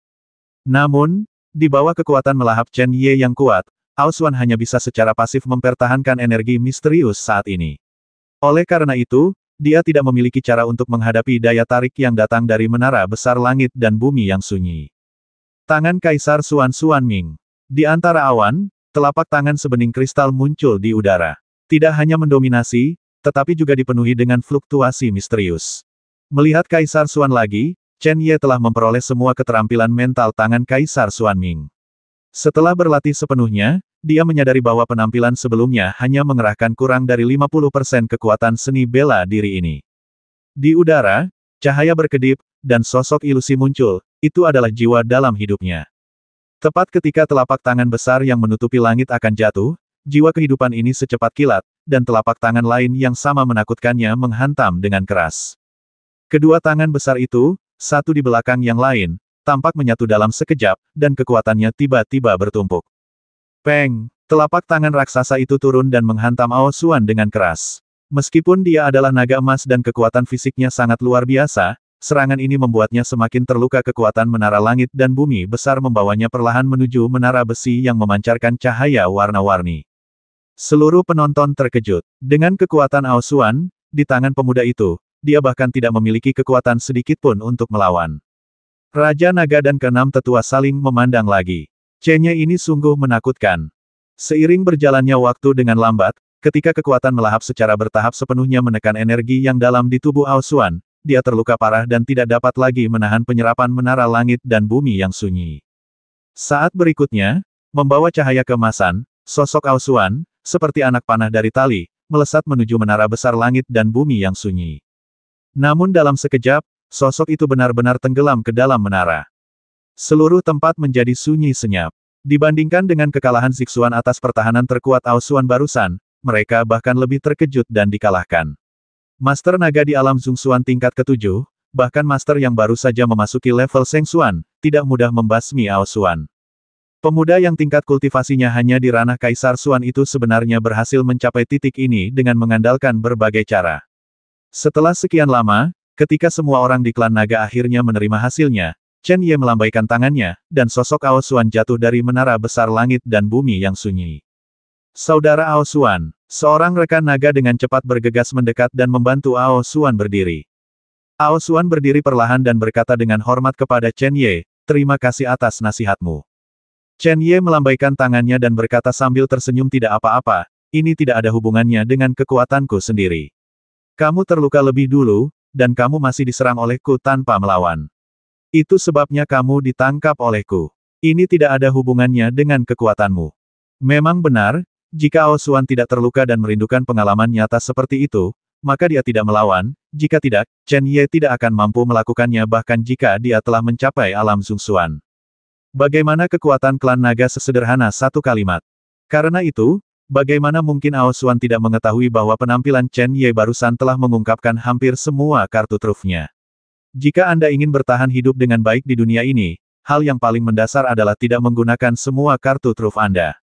Namun, di bawah kekuatan melahap Chen Ye yang kuat, Auswan hanya bisa secara pasif mempertahankan energi misterius saat ini. Oleh karena itu, dia tidak memiliki cara untuk menghadapi daya tarik yang datang dari menara besar langit dan bumi yang sunyi. Tangan Kaisar Suan Suan Ming. Di antara awan, telapak tangan sebening kristal muncul di udara. Tidak hanya mendominasi, tetapi juga dipenuhi dengan fluktuasi misterius. Melihat Kaisar Suan lagi, Chen Ye telah memperoleh semua keterampilan mental tangan Kaisar Suan Ming. Setelah berlatih sepenuhnya, dia menyadari bahwa penampilan sebelumnya hanya mengerahkan kurang dari 50% kekuatan seni bela diri ini. Di udara, cahaya berkedip, dan sosok ilusi muncul, itu adalah jiwa dalam hidupnya. Tepat ketika telapak tangan besar yang menutupi langit akan jatuh, jiwa kehidupan ini secepat kilat, dan telapak tangan lain yang sama menakutkannya menghantam dengan keras. Kedua tangan besar itu, satu di belakang yang lain, tampak menyatu dalam sekejap, dan kekuatannya tiba-tiba bertumpuk. Peng! Telapak tangan raksasa itu turun dan menghantam Ao Suan dengan keras. Meskipun dia adalah naga emas dan kekuatan fisiknya sangat luar biasa, serangan ini membuatnya semakin terluka kekuatan menara langit dan bumi besar membawanya perlahan menuju menara besi yang memancarkan cahaya warna-warni. Seluruh penonton terkejut. Dengan kekuatan Ao Suan, di tangan pemuda itu, dia bahkan tidak memiliki kekuatan sedikit pun untuk melawan. Raja Naga dan keenam tetua saling memandang lagi. Cenya ini sungguh menakutkan. Seiring berjalannya waktu dengan lambat, ketika kekuatan melahap secara bertahap sepenuhnya menekan energi yang dalam di tubuh Aosuan, dia terluka parah dan tidak dapat lagi menahan penyerapan menara langit dan bumi yang sunyi. Saat berikutnya, membawa cahaya kemasan, sosok Aosuan, seperti anak panah dari tali, melesat menuju menara besar langit dan bumi yang sunyi. Namun dalam sekejap, Sosok itu benar-benar tenggelam ke dalam menara. Seluruh tempat menjadi sunyi senyap. Dibandingkan dengan kekalahan Zixuan atas pertahanan terkuat Aosuan barusan, mereka bahkan lebih terkejut dan dikalahkan. Master naga di alam Zungsuan tingkat ketujuh, bahkan master yang baru saja memasuki level Sengsuan, tidak mudah membasmi Aosuan. Pemuda yang tingkat kultivasinya hanya di ranah Kaisar Suan itu sebenarnya berhasil mencapai titik ini dengan mengandalkan berbagai cara. Setelah sekian lama, Ketika semua orang di klan naga akhirnya menerima hasilnya, Chen Ye melambaikan tangannya, dan sosok Ao Suan jatuh dari menara besar langit dan bumi yang sunyi. Saudara Ao Suan, seorang rekan naga dengan cepat bergegas mendekat dan membantu Ao Suan berdiri. Ao Suan berdiri perlahan dan berkata dengan hormat kepada Chen Ye, terima kasih atas nasihatmu. Chen Ye melambaikan tangannya dan berkata sambil tersenyum tidak apa-apa, ini tidak ada hubungannya dengan kekuatanku sendiri. Kamu terluka lebih dulu, dan kamu masih diserang olehku tanpa melawan. Itu sebabnya kamu ditangkap olehku. Ini tidak ada hubungannya dengan kekuatanmu. Memang benar, jika Aosuan tidak terluka dan merindukan pengalaman nyata seperti itu, maka dia tidak melawan, jika tidak, Chen Ye tidak akan mampu melakukannya bahkan jika dia telah mencapai alam Zungsuan. Bagaimana kekuatan klan naga sesederhana satu kalimat? Karena itu, Bagaimana mungkin Aosuan tidak mengetahui bahwa penampilan Chen Ye barusan telah mengungkapkan hampir semua kartu trufnya. Jika Anda ingin bertahan hidup dengan baik di dunia ini, hal yang paling mendasar adalah tidak menggunakan semua kartu truf Anda.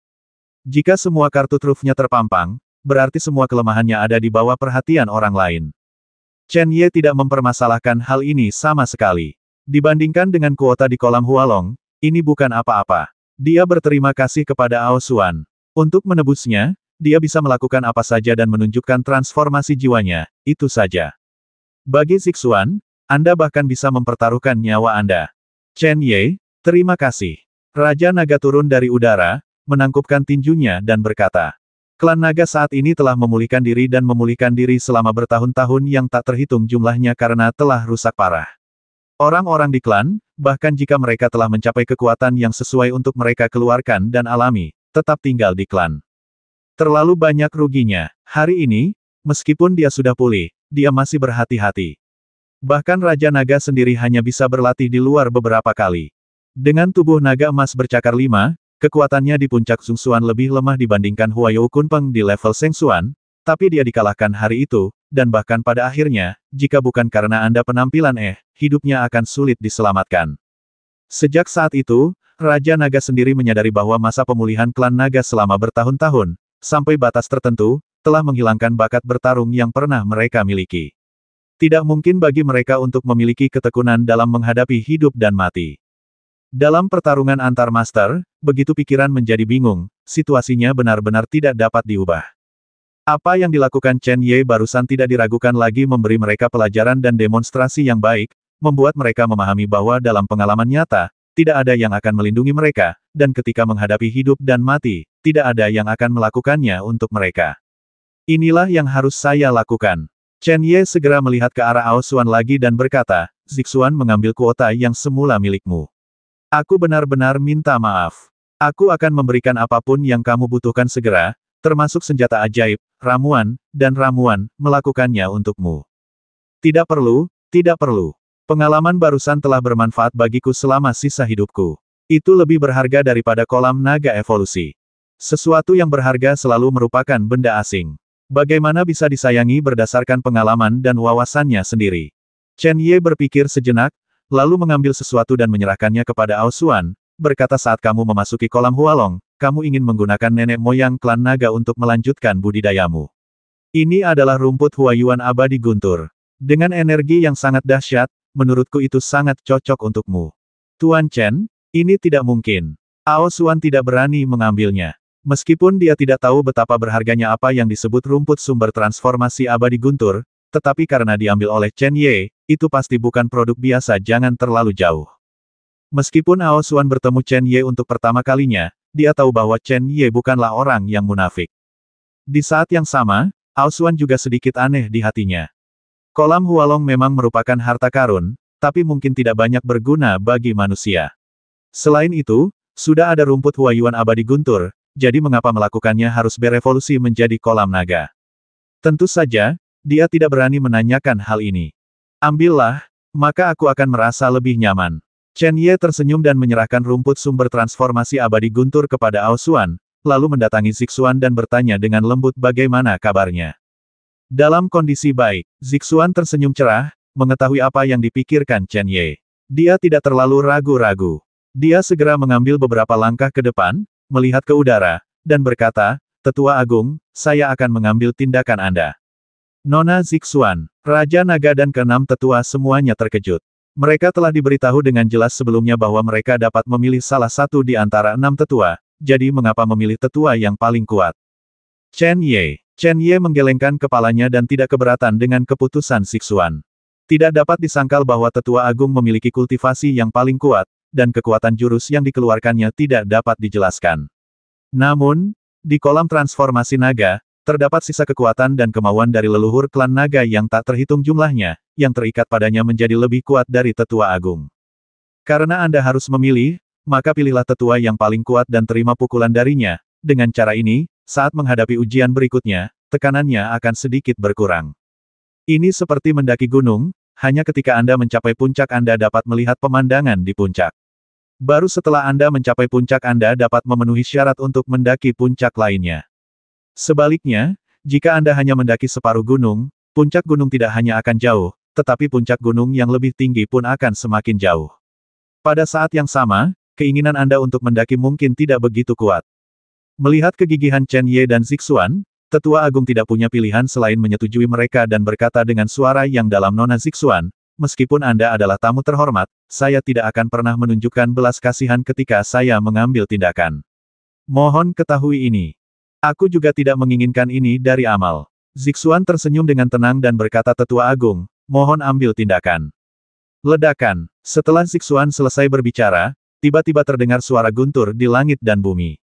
Jika semua kartu trufnya terpampang, berarti semua kelemahannya ada di bawah perhatian orang lain. Chen Ye tidak mempermasalahkan hal ini sama sekali. Dibandingkan dengan kuota di kolam Hualong, ini bukan apa-apa. Dia berterima kasih kepada Ao Xuan. Untuk menebusnya, dia bisa melakukan apa saja dan menunjukkan transformasi jiwanya, itu saja. Bagi Zixuan, Anda bahkan bisa mempertaruhkan nyawa Anda. Chen Ye, terima kasih. Raja Naga turun dari udara, menangkupkan tinjunya dan berkata, Klan Naga saat ini telah memulihkan diri dan memulihkan diri selama bertahun-tahun yang tak terhitung jumlahnya karena telah rusak parah. Orang-orang di klan, bahkan jika mereka telah mencapai kekuatan yang sesuai untuk mereka keluarkan dan alami, tetap tinggal di klan. Terlalu banyak ruginya. Hari ini, meskipun dia sudah pulih, dia masih berhati-hati. Bahkan Raja Naga sendiri hanya bisa berlatih di luar beberapa kali. Dengan tubuh naga emas bercakar lima, kekuatannya di puncak Sung Suan lebih lemah dibandingkan Huayou Kunpeng di level Seng Suan, tapi dia dikalahkan hari itu, dan bahkan pada akhirnya, jika bukan karena Anda penampilan eh, hidupnya akan sulit diselamatkan. Sejak saat itu, Raja Naga sendiri menyadari bahwa masa pemulihan klan Naga selama bertahun-tahun, sampai batas tertentu, telah menghilangkan bakat bertarung yang pernah mereka miliki. Tidak mungkin bagi mereka untuk memiliki ketekunan dalam menghadapi hidup dan mati. Dalam pertarungan antar master, begitu pikiran menjadi bingung, situasinya benar-benar tidak dapat diubah. Apa yang dilakukan Chen Ye barusan tidak diragukan lagi memberi mereka pelajaran dan demonstrasi yang baik, membuat mereka memahami bahwa dalam pengalaman nyata, tidak ada yang akan melindungi mereka, dan ketika menghadapi hidup dan mati, tidak ada yang akan melakukannya untuk mereka. Inilah yang harus saya lakukan. Chen Ye segera melihat ke arah Ao Aosuan lagi dan berkata, Zixuan mengambil kuota yang semula milikmu. Aku benar-benar minta maaf. Aku akan memberikan apapun yang kamu butuhkan segera, termasuk senjata ajaib, ramuan, dan ramuan, melakukannya untukmu. Tidak perlu, tidak perlu. Pengalaman barusan telah bermanfaat bagiku selama sisa hidupku. Itu lebih berharga daripada kolam naga evolusi. Sesuatu yang berharga selalu merupakan benda asing. Bagaimana bisa disayangi berdasarkan pengalaman dan wawasannya sendiri? Chen Ye berpikir sejenak, lalu mengambil sesuatu dan menyerahkannya kepada Ao Xuan, berkata saat kamu memasuki kolam Hualong, kamu ingin menggunakan nenek moyang klan naga untuk melanjutkan budidayamu. Ini adalah rumput Huayuan abadi guntur. Dengan energi yang sangat dahsyat, menurutku itu sangat cocok untukmu. Tuan Chen, ini tidak mungkin. Ao Suan tidak berani mengambilnya. Meskipun dia tidak tahu betapa berharganya apa yang disebut rumput sumber transformasi abadi guntur, tetapi karena diambil oleh Chen Ye, itu pasti bukan produk biasa jangan terlalu jauh. Meskipun Ao Xuan bertemu Chen Ye untuk pertama kalinya, dia tahu bahwa Chen Ye bukanlah orang yang munafik. Di saat yang sama, Ao Xuan juga sedikit aneh di hatinya. Kolam Hualong memang merupakan harta karun, tapi mungkin tidak banyak berguna bagi manusia. Selain itu, sudah ada rumput Huayuan abadi guntur, jadi mengapa melakukannya harus berevolusi menjadi kolam naga? Tentu saja, dia tidak berani menanyakan hal ini. Ambillah, maka aku akan merasa lebih nyaman. Chen Ye tersenyum dan menyerahkan rumput sumber transformasi abadi guntur kepada Ao lalu mendatangi Zixuan dan bertanya dengan lembut bagaimana kabarnya. Dalam kondisi baik, Zixuan tersenyum cerah, mengetahui apa yang dipikirkan Chen Ye. Dia tidak terlalu ragu-ragu. Dia segera mengambil beberapa langkah ke depan, melihat ke udara, dan berkata, Tetua Agung, saya akan mengambil tindakan Anda. Nona Zixuan, Raja Naga dan keenam tetua semuanya terkejut. Mereka telah diberitahu dengan jelas sebelumnya bahwa mereka dapat memilih salah satu di antara enam tetua, jadi mengapa memilih tetua yang paling kuat? Chen Ye, Chen Ye menggelengkan kepalanya dan tidak keberatan dengan keputusan Siksuan. Tidak dapat disangkal bahwa tetua agung memiliki kultivasi yang paling kuat, dan kekuatan jurus yang dikeluarkannya tidak dapat dijelaskan. Namun, di kolam transformasi naga, terdapat sisa kekuatan dan kemauan dari leluhur klan naga yang tak terhitung jumlahnya, yang terikat padanya menjadi lebih kuat dari tetua agung. Karena Anda harus memilih, maka pilihlah tetua yang paling kuat dan terima pukulan darinya. Dengan cara ini, saat menghadapi ujian berikutnya, tekanannya akan sedikit berkurang. Ini seperti mendaki gunung, hanya ketika Anda mencapai puncak Anda dapat melihat pemandangan di puncak. Baru setelah Anda mencapai puncak Anda dapat memenuhi syarat untuk mendaki puncak lainnya. Sebaliknya, jika Anda hanya mendaki separuh gunung, puncak gunung tidak hanya akan jauh, tetapi puncak gunung yang lebih tinggi pun akan semakin jauh. Pada saat yang sama, keinginan Anda untuk mendaki mungkin tidak begitu kuat. Melihat kegigihan Chen Ye dan Zixuan, Tetua Agung tidak punya pilihan selain menyetujui mereka dan berkata dengan suara yang dalam Nona Zixuan, meskipun Anda adalah tamu terhormat, saya tidak akan pernah menunjukkan belas kasihan ketika saya mengambil tindakan. Mohon ketahui ini. Aku juga tidak menginginkan ini dari Amal. Zixuan tersenyum dengan tenang dan berkata Tetua Agung, mohon ambil tindakan. Ledakan. Setelah Zixuan selesai berbicara, tiba-tiba terdengar suara guntur di langit dan bumi.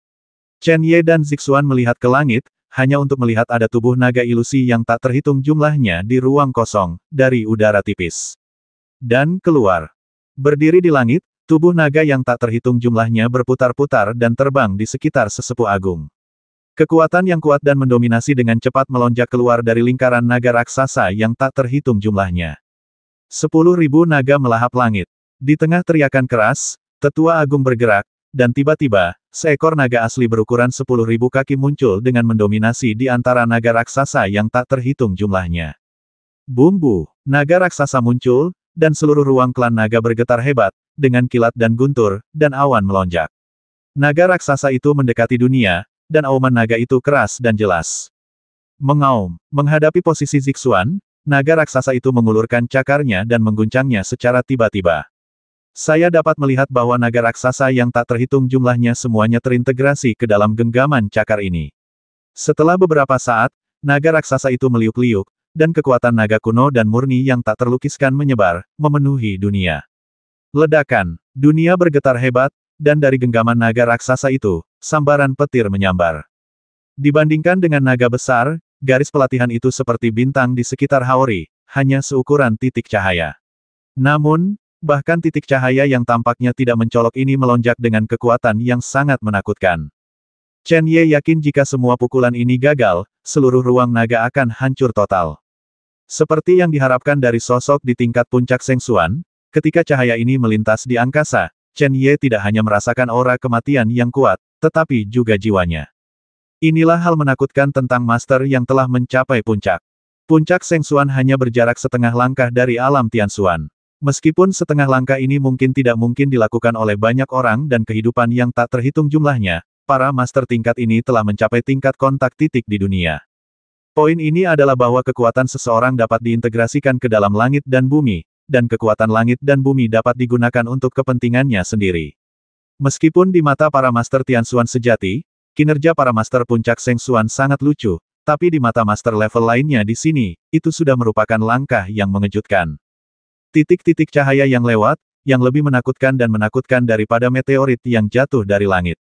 Chen Ye dan Zixuan melihat ke langit, hanya untuk melihat ada tubuh naga ilusi yang tak terhitung jumlahnya di ruang kosong, dari udara tipis. Dan keluar. Berdiri di langit, tubuh naga yang tak terhitung jumlahnya berputar-putar dan terbang di sekitar sesepuh agung. Kekuatan yang kuat dan mendominasi dengan cepat melonjak keluar dari lingkaran naga raksasa yang tak terhitung jumlahnya. Sepuluh ribu naga melahap langit. Di tengah teriakan keras, tetua agung bergerak, dan tiba-tiba, seekor naga asli berukuran 10.000 kaki muncul dengan mendominasi di antara naga raksasa yang tak terhitung jumlahnya. Bumbu, naga raksasa muncul, dan seluruh ruang klan naga bergetar hebat, dengan kilat dan guntur, dan awan melonjak. Naga raksasa itu mendekati dunia, dan auman naga itu keras dan jelas. Mengaum, menghadapi posisi Zixuan, naga raksasa itu mengulurkan cakarnya dan mengguncangnya secara tiba-tiba. Saya dapat melihat bahwa naga raksasa yang tak terhitung jumlahnya semuanya terintegrasi ke dalam genggaman cakar ini. Setelah beberapa saat, naga raksasa itu meliuk-liuk, dan kekuatan naga kuno dan murni yang tak terlukiskan menyebar, memenuhi dunia. Ledakan, dunia bergetar hebat, dan dari genggaman naga raksasa itu, sambaran petir menyambar. Dibandingkan dengan naga besar, garis pelatihan itu seperti bintang di sekitar Haori, hanya seukuran titik cahaya. Namun, Bahkan titik cahaya yang tampaknya tidak mencolok ini melonjak dengan kekuatan yang sangat menakutkan. Chen Ye yakin jika semua pukulan ini gagal, seluruh ruang naga akan hancur total. Seperti yang diharapkan dari sosok di tingkat puncak Sengsuan, ketika cahaya ini melintas di angkasa, Chen Ye tidak hanya merasakan aura kematian yang kuat, tetapi juga jiwanya. Inilah hal menakutkan tentang master yang telah mencapai puncak. Puncak Sengsuan hanya berjarak setengah langkah dari alam Tian Xuan. Meskipun setengah langkah ini mungkin tidak mungkin dilakukan oleh banyak orang dan kehidupan yang tak terhitung jumlahnya, para master tingkat ini telah mencapai tingkat kontak titik di dunia. Poin ini adalah bahwa kekuatan seseorang dapat diintegrasikan ke dalam langit dan bumi, dan kekuatan langit dan bumi dapat digunakan untuk kepentingannya sendiri. Meskipun di mata para master Tianxuan sejati, kinerja para master puncak Xuan sangat lucu, tapi di mata master level lainnya di sini, itu sudah merupakan langkah yang mengejutkan. Titik-titik cahaya yang lewat, yang lebih menakutkan dan menakutkan daripada meteorit yang jatuh dari langit.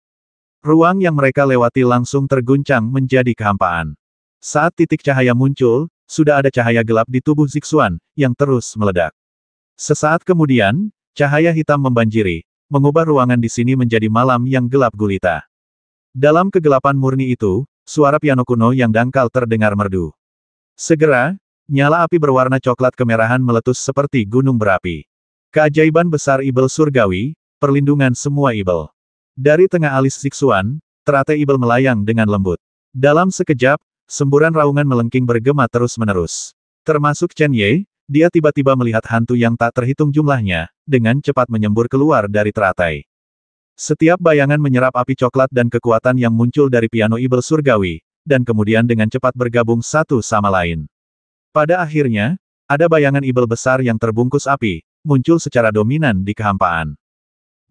Ruang yang mereka lewati langsung terguncang menjadi kehampaan. Saat titik cahaya muncul, sudah ada cahaya gelap di tubuh Zixuan, yang terus meledak. Sesaat kemudian, cahaya hitam membanjiri, mengubah ruangan di sini menjadi malam yang gelap gulita. Dalam kegelapan murni itu, suara piano kuno yang dangkal terdengar merdu. Segera, Nyala api berwarna coklat kemerahan meletus seperti gunung berapi. Keajaiban besar Ibel Surgawi, perlindungan semua Ibel. Dari tengah alis Zixuan, teratai Ibel melayang dengan lembut. Dalam sekejap, semburan raungan melengking bergema terus-menerus. Termasuk Chen Ye, dia tiba-tiba melihat hantu yang tak terhitung jumlahnya, dengan cepat menyembur keluar dari teratai. Setiap bayangan menyerap api coklat dan kekuatan yang muncul dari piano Ibel Surgawi, dan kemudian dengan cepat bergabung satu sama lain. Pada akhirnya, ada bayangan ibel besar yang terbungkus api, muncul secara dominan di kehampaan.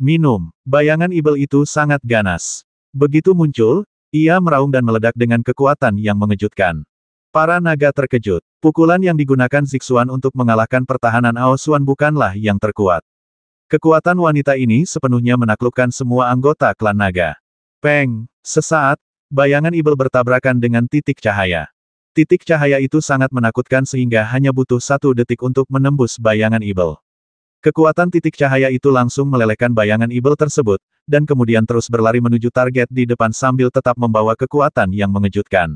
Minum, bayangan ibel itu sangat ganas. Begitu muncul, ia meraung dan meledak dengan kekuatan yang mengejutkan. Para naga terkejut. Pukulan yang digunakan Zixuan untuk mengalahkan pertahanan Aosuan bukanlah yang terkuat. Kekuatan wanita ini sepenuhnya menaklukkan semua anggota klan naga. Peng, sesaat, bayangan ibel bertabrakan dengan titik cahaya. Titik cahaya itu sangat menakutkan sehingga hanya butuh satu detik untuk menembus bayangan Ibel. Kekuatan titik cahaya itu langsung melelehkan bayangan Ibel tersebut, dan kemudian terus berlari menuju target di depan sambil tetap membawa kekuatan yang mengejutkan.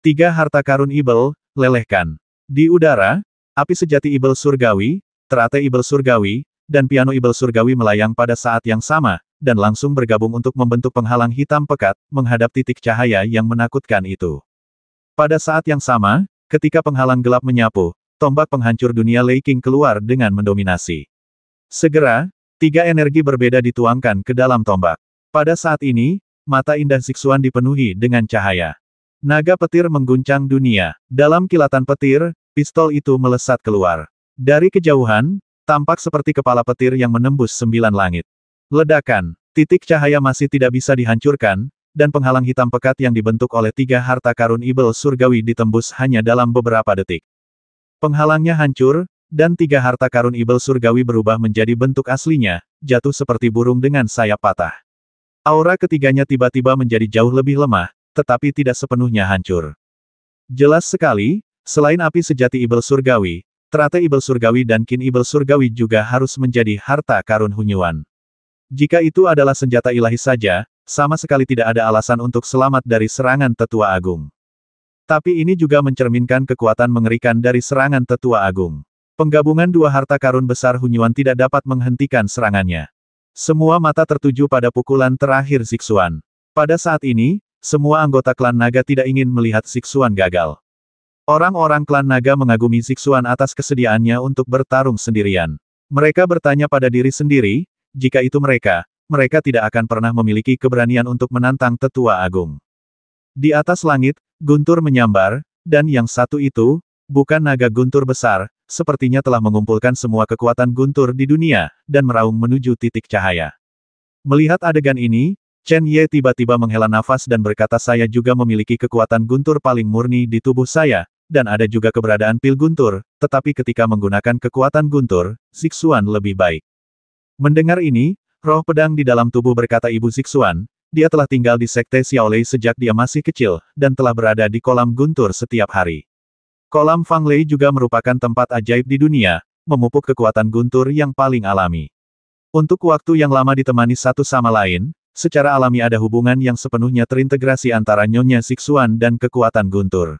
Tiga harta karun Ibel, lelehkan. Di udara, api sejati Ibel surgawi, terate Ibel surgawi, dan piano Ibel surgawi melayang pada saat yang sama, dan langsung bergabung untuk membentuk penghalang hitam pekat, menghadap titik cahaya yang menakutkan itu. Pada saat yang sama, ketika penghalang gelap menyapu, tombak penghancur dunia Lei King keluar dengan mendominasi. Segera, tiga energi berbeda dituangkan ke dalam tombak. Pada saat ini, mata indah Zixuan dipenuhi dengan cahaya. Naga petir mengguncang dunia. Dalam kilatan petir, pistol itu melesat keluar. Dari kejauhan, tampak seperti kepala petir yang menembus sembilan langit. Ledakan, titik cahaya masih tidak bisa dihancurkan, dan penghalang hitam pekat yang dibentuk oleh tiga harta karun ibel surgawi ditembus hanya dalam beberapa detik. Penghalangnya hancur, dan tiga harta karun ibel surgawi berubah menjadi bentuk aslinya, jatuh seperti burung dengan sayap patah. Aura ketiganya tiba-tiba menjadi jauh lebih lemah, tetapi tidak sepenuhnya hancur. Jelas sekali, selain api sejati ibel surgawi, Teratai Ibel Surgawi dan Kin Ibel Surgawi juga harus menjadi harta karun Hunyuan. Jika itu adalah senjata ilahi saja, sama sekali tidak ada alasan untuk selamat dari serangan tetua agung. Tapi ini juga mencerminkan kekuatan mengerikan dari serangan tetua agung. Penggabungan dua harta karun besar Hunyuan tidak dapat menghentikan serangannya. Semua mata tertuju pada pukulan terakhir Zixuan. Pada saat ini, semua anggota klan naga tidak ingin melihat Zixuan gagal. Orang-orang klan naga mengagumi Zixuan atas kesediaannya untuk bertarung sendirian. Mereka bertanya pada diri sendiri, jika itu mereka, mereka tidak akan pernah memiliki keberanian untuk menantang tetua agung. Di atas langit, guntur menyambar, dan yang satu itu, bukan naga guntur besar, sepertinya telah mengumpulkan semua kekuatan guntur di dunia, dan meraung menuju titik cahaya. Melihat adegan ini, Chen Ye tiba-tiba menghela nafas dan berkata saya juga memiliki kekuatan guntur paling murni di tubuh saya, dan ada juga keberadaan pil guntur, tetapi ketika menggunakan kekuatan guntur, Zixuan lebih baik. Mendengar ini, Roh pedang di dalam tubuh berkata Ibu Zixuan, dia telah tinggal di Sekte Xiaolei sejak dia masih kecil, dan telah berada di kolam guntur setiap hari. Kolam fang lei juga merupakan tempat ajaib di dunia, memupuk kekuatan guntur yang paling alami. Untuk waktu yang lama ditemani satu sama lain, secara alami ada hubungan yang sepenuhnya terintegrasi antara Nyonya Zixuan dan kekuatan guntur.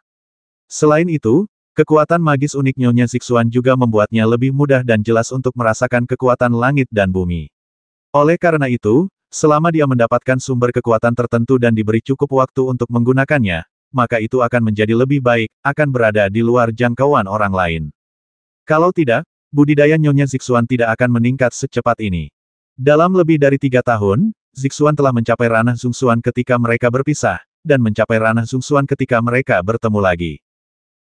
Selain itu, kekuatan magis unik Nyonya Zixuan juga membuatnya lebih mudah dan jelas untuk merasakan kekuatan langit dan bumi. Oleh karena itu, selama dia mendapatkan sumber kekuatan tertentu dan diberi cukup waktu untuk menggunakannya, maka itu akan menjadi lebih baik, akan berada di luar jangkauan orang lain. Kalau tidak, budidaya Nyonya Zixuan tidak akan meningkat secepat ini. Dalam lebih dari tiga tahun, Zixuan telah mencapai ranah Zungsuan ketika mereka berpisah, dan mencapai ranah Zungsuan ketika mereka bertemu lagi.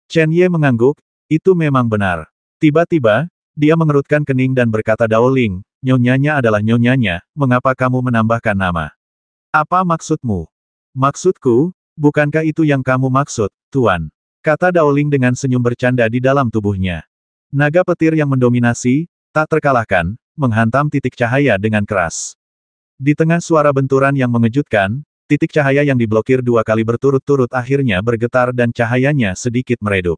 Chen Ye mengangguk, itu memang benar. Tiba-tiba, dia mengerutkan kening dan berkata Daoling, Nyonyanya adalah nyonyanya, mengapa kamu menambahkan nama? Apa maksudmu? Maksudku, bukankah itu yang kamu maksud, Tuan? Kata Daoling dengan senyum bercanda di dalam tubuhnya. Naga petir yang mendominasi, tak terkalahkan, menghantam titik cahaya dengan keras. Di tengah suara benturan yang mengejutkan, titik cahaya yang diblokir dua kali berturut-turut akhirnya bergetar dan cahayanya sedikit meredup.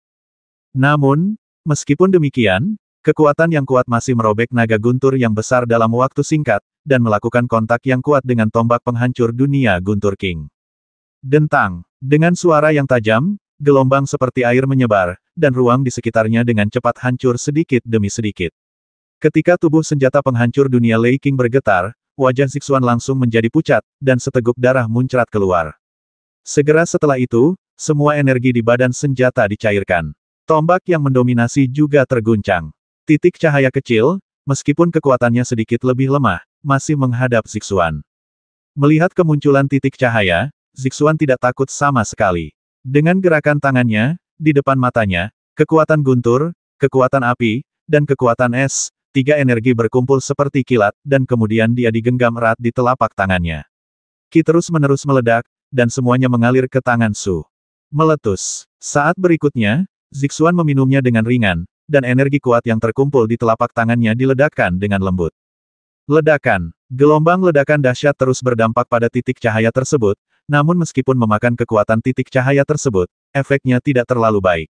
Namun, meskipun demikian, Kekuatan yang kuat masih merobek naga guntur yang besar dalam waktu singkat, dan melakukan kontak yang kuat dengan tombak penghancur dunia Guntur King. Dentang. Dengan suara yang tajam, gelombang seperti air menyebar, dan ruang di sekitarnya dengan cepat hancur sedikit demi sedikit. Ketika tubuh senjata penghancur dunia Lei King bergetar, wajah Zixuan langsung menjadi pucat, dan seteguk darah muncrat keluar. Segera setelah itu, semua energi di badan senjata dicairkan. Tombak yang mendominasi juga terguncang. Titik cahaya kecil, meskipun kekuatannya sedikit lebih lemah, masih menghadap Zixuan. Melihat kemunculan titik cahaya, Zixuan tidak takut sama sekali. Dengan gerakan tangannya, di depan matanya, kekuatan guntur, kekuatan api, dan kekuatan es, tiga energi berkumpul seperti kilat, dan kemudian dia digenggam erat di telapak tangannya. Ki terus-menerus meledak, dan semuanya mengalir ke tangan Su. Meletus. Saat berikutnya, Zixuan meminumnya dengan ringan, dan energi kuat yang terkumpul di telapak tangannya diledakkan dengan lembut. Ledakan. Gelombang ledakan dahsyat terus berdampak pada titik cahaya tersebut, namun meskipun memakan kekuatan titik cahaya tersebut, efeknya tidak terlalu baik.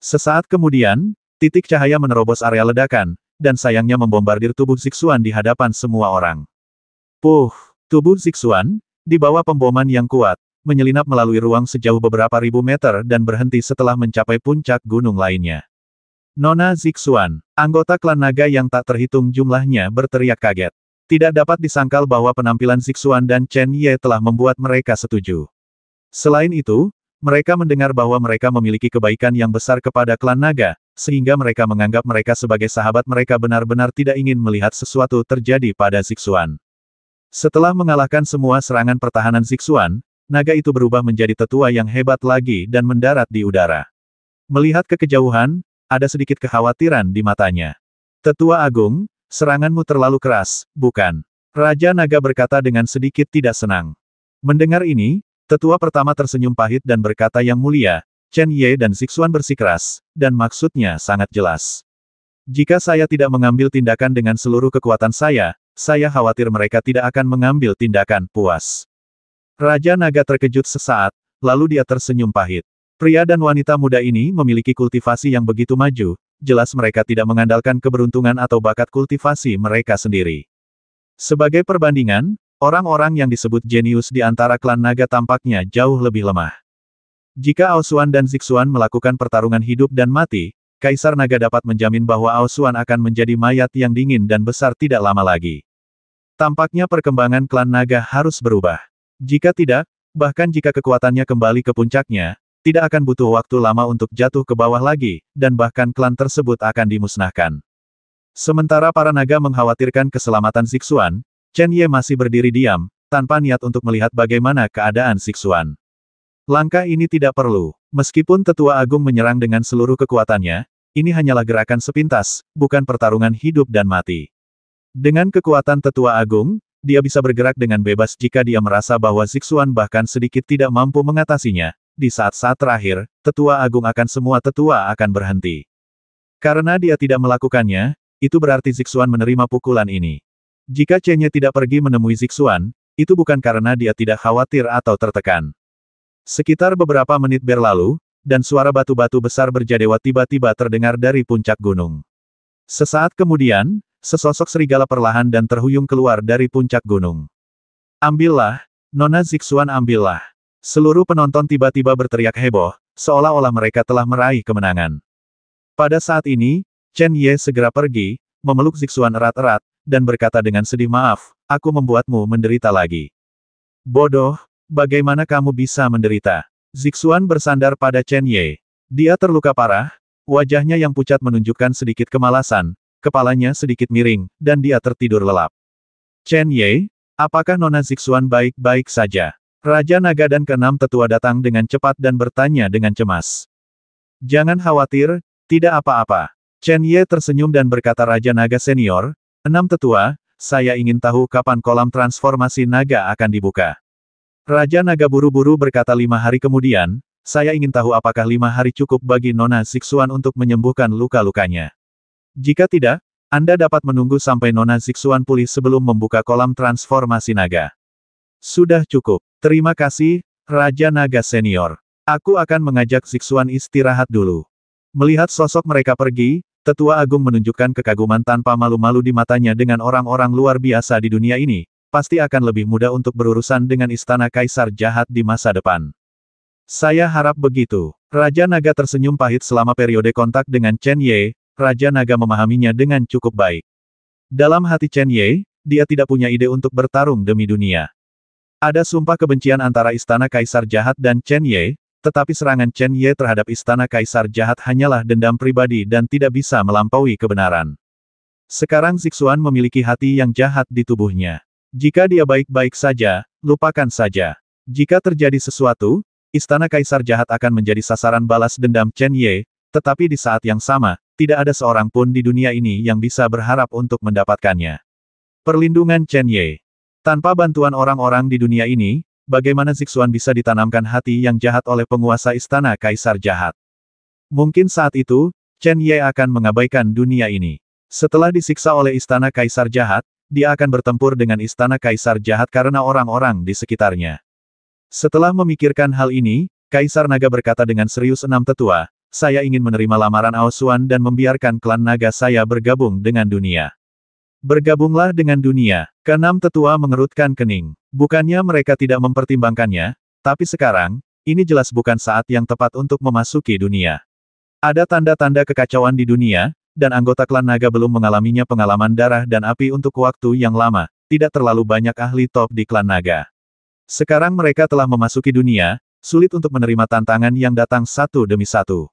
Sesaat kemudian, titik cahaya menerobos area ledakan, dan sayangnya membombardir tubuh Zixuan di hadapan semua orang. Puh, tubuh Zixuan, di bawah pemboman yang kuat, menyelinap melalui ruang sejauh beberapa ribu meter dan berhenti setelah mencapai puncak gunung lainnya. Nona Zixuan, anggota klan naga yang tak terhitung jumlahnya berteriak kaget. Tidak dapat disangkal bahwa penampilan Zixuan dan Chen Ye telah membuat mereka setuju. Selain itu, mereka mendengar bahwa mereka memiliki kebaikan yang besar kepada klan naga, sehingga mereka menganggap mereka sebagai sahabat mereka benar-benar tidak ingin melihat sesuatu terjadi pada Zixuan. Setelah mengalahkan semua serangan pertahanan Zixuan, naga itu berubah menjadi tetua yang hebat lagi dan mendarat di udara. Melihat ke kejauhan, ada sedikit kekhawatiran di matanya. Tetua Agung, seranganmu terlalu keras, bukan? Raja Naga berkata dengan sedikit tidak senang. Mendengar ini, tetua pertama tersenyum pahit dan berkata yang mulia, Chen Ye dan Siksuan bersikeras, dan maksudnya sangat jelas. Jika saya tidak mengambil tindakan dengan seluruh kekuatan saya, saya khawatir mereka tidak akan mengambil tindakan puas. Raja Naga terkejut sesaat, lalu dia tersenyum pahit. Pria dan wanita muda ini memiliki kultivasi yang begitu maju, jelas mereka tidak mengandalkan keberuntungan atau bakat kultivasi mereka sendiri. Sebagai perbandingan, orang-orang yang disebut jenius di antara klan naga tampaknya jauh lebih lemah. Jika Aosuan dan Zixuan melakukan pertarungan hidup dan mati, Kaisar Naga dapat menjamin bahwa Aosuan akan menjadi mayat yang dingin dan besar tidak lama lagi. Tampaknya perkembangan klan naga harus berubah. Jika tidak, bahkan jika kekuatannya kembali ke puncaknya, tidak akan butuh waktu lama untuk jatuh ke bawah lagi, dan bahkan klan tersebut akan dimusnahkan. Sementara para naga mengkhawatirkan keselamatan Zixuan, Chen Ye masih berdiri diam, tanpa niat untuk melihat bagaimana keadaan Zixuan. Langkah ini tidak perlu. Meskipun tetua agung menyerang dengan seluruh kekuatannya, ini hanyalah gerakan sepintas, bukan pertarungan hidup dan mati. Dengan kekuatan tetua agung, dia bisa bergerak dengan bebas jika dia merasa bahwa Zixuan bahkan sedikit tidak mampu mengatasinya, di saat-saat terakhir, tetua agung akan semua tetua akan berhenti. Karena dia tidak melakukannya, itu berarti Zixuan menerima pukulan ini. Jika Chenye tidak pergi menemui Zixuan, itu bukan karena dia tidak khawatir atau tertekan. Sekitar beberapa menit berlalu, dan suara batu-batu besar berjadewa tiba-tiba terdengar dari puncak gunung. Sesaat kemudian, sesosok serigala perlahan dan terhuyung keluar dari puncak gunung. Ambillah, Nona Zixuan ambillah. Seluruh penonton tiba-tiba berteriak heboh, seolah-olah mereka telah meraih kemenangan. Pada saat ini, Chen Ye segera pergi, memeluk Zixuan erat-erat, dan berkata dengan sedih maaf, aku membuatmu menderita lagi. Bodoh, bagaimana kamu bisa menderita? Zixuan bersandar pada Chen Ye. Dia terluka parah, wajahnya yang pucat menunjukkan sedikit kemalasan, kepalanya sedikit miring, dan dia tertidur lelap. Chen Ye, apakah Nona Zixuan baik-baik saja? Raja Naga dan keenam tetua datang dengan cepat dan bertanya dengan cemas. Jangan khawatir, tidak apa-apa. Chen Ye tersenyum dan berkata Raja Naga Senior, enam tetua, saya ingin tahu kapan kolam transformasi naga akan dibuka. Raja Naga buru-buru berkata lima hari kemudian, saya ingin tahu apakah lima hari cukup bagi Nona Zixuan untuk menyembuhkan luka-lukanya. Jika tidak, Anda dapat menunggu sampai Nona Zixuan pulih sebelum membuka kolam transformasi naga. Sudah cukup. Terima kasih, Raja Naga Senior. Aku akan mengajak Zixuan istirahat dulu. Melihat sosok mereka pergi, Tetua Agung menunjukkan kekaguman tanpa malu-malu di matanya dengan orang-orang luar biasa di dunia ini, pasti akan lebih mudah untuk berurusan dengan istana kaisar jahat di masa depan. Saya harap begitu. Raja Naga tersenyum pahit selama periode kontak dengan Chen Ye, Raja Naga memahaminya dengan cukup baik. Dalam hati Chen Ye, dia tidak punya ide untuk bertarung demi dunia. Ada sumpah kebencian antara Istana Kaisar Jahat dan Chen Ye, tetapi serangan Chen Ye terhadap Istana Kaisar Jahat hanyalah dendam pribadi dan tidak bisa melampaui kebenaran. Sekarang Zixuan memiliki hati yang jahat di tubuhnya. Jika dia baik-baik saja, lupakan saja. Jika terjadi sesuatu, Istana Kaisar Jahat akan menjadi sasaran balas dendam Chen Ye, tetapi di saat yang sama, tidak ada seorang pun di dunia ini yang bisa berharap untuk mendapatkannya. Perlindungan Chen Ye tanpa bantuan orang-orang di dunia ini, bagaimana Zixuan bisa ditanamkan hati yang jahat oleh penguasa istana kaisar jahat? Mungkin saat itu, Chen Ye akan mengabaikan dunia ini. Setelah disiksa oleh istana kaisar jahat, dia akan bertempur dengan istana kaisar jahat karena orang-orang di sekitarnya. Setelah memikirkan hal ini, Kaisar Naga berkata dengan serius enam tetua, saya ingin menerima lamaran Aosuan dan membiarkan klan naga saya bergabung dengan dunia. Bergabunglah dengan dunia. keenam tetua mengerutkan kening. Bukannya mereka tidak mempertimbangkannya, tapi sekarang, ini jelas bukan saat yang tepat untuk memasuki dunia. Ada tanda-tanda kekacauan di dunia, dan anggota klan naga belum mengalaminya pengalaman darah dan api untuk waktu yang lama, tidak terlalu banyak ahli top di klan naga. Sekarang mereka telah memasuki dunia, sulit untuk menerima tantangan yang datang satu demi satu.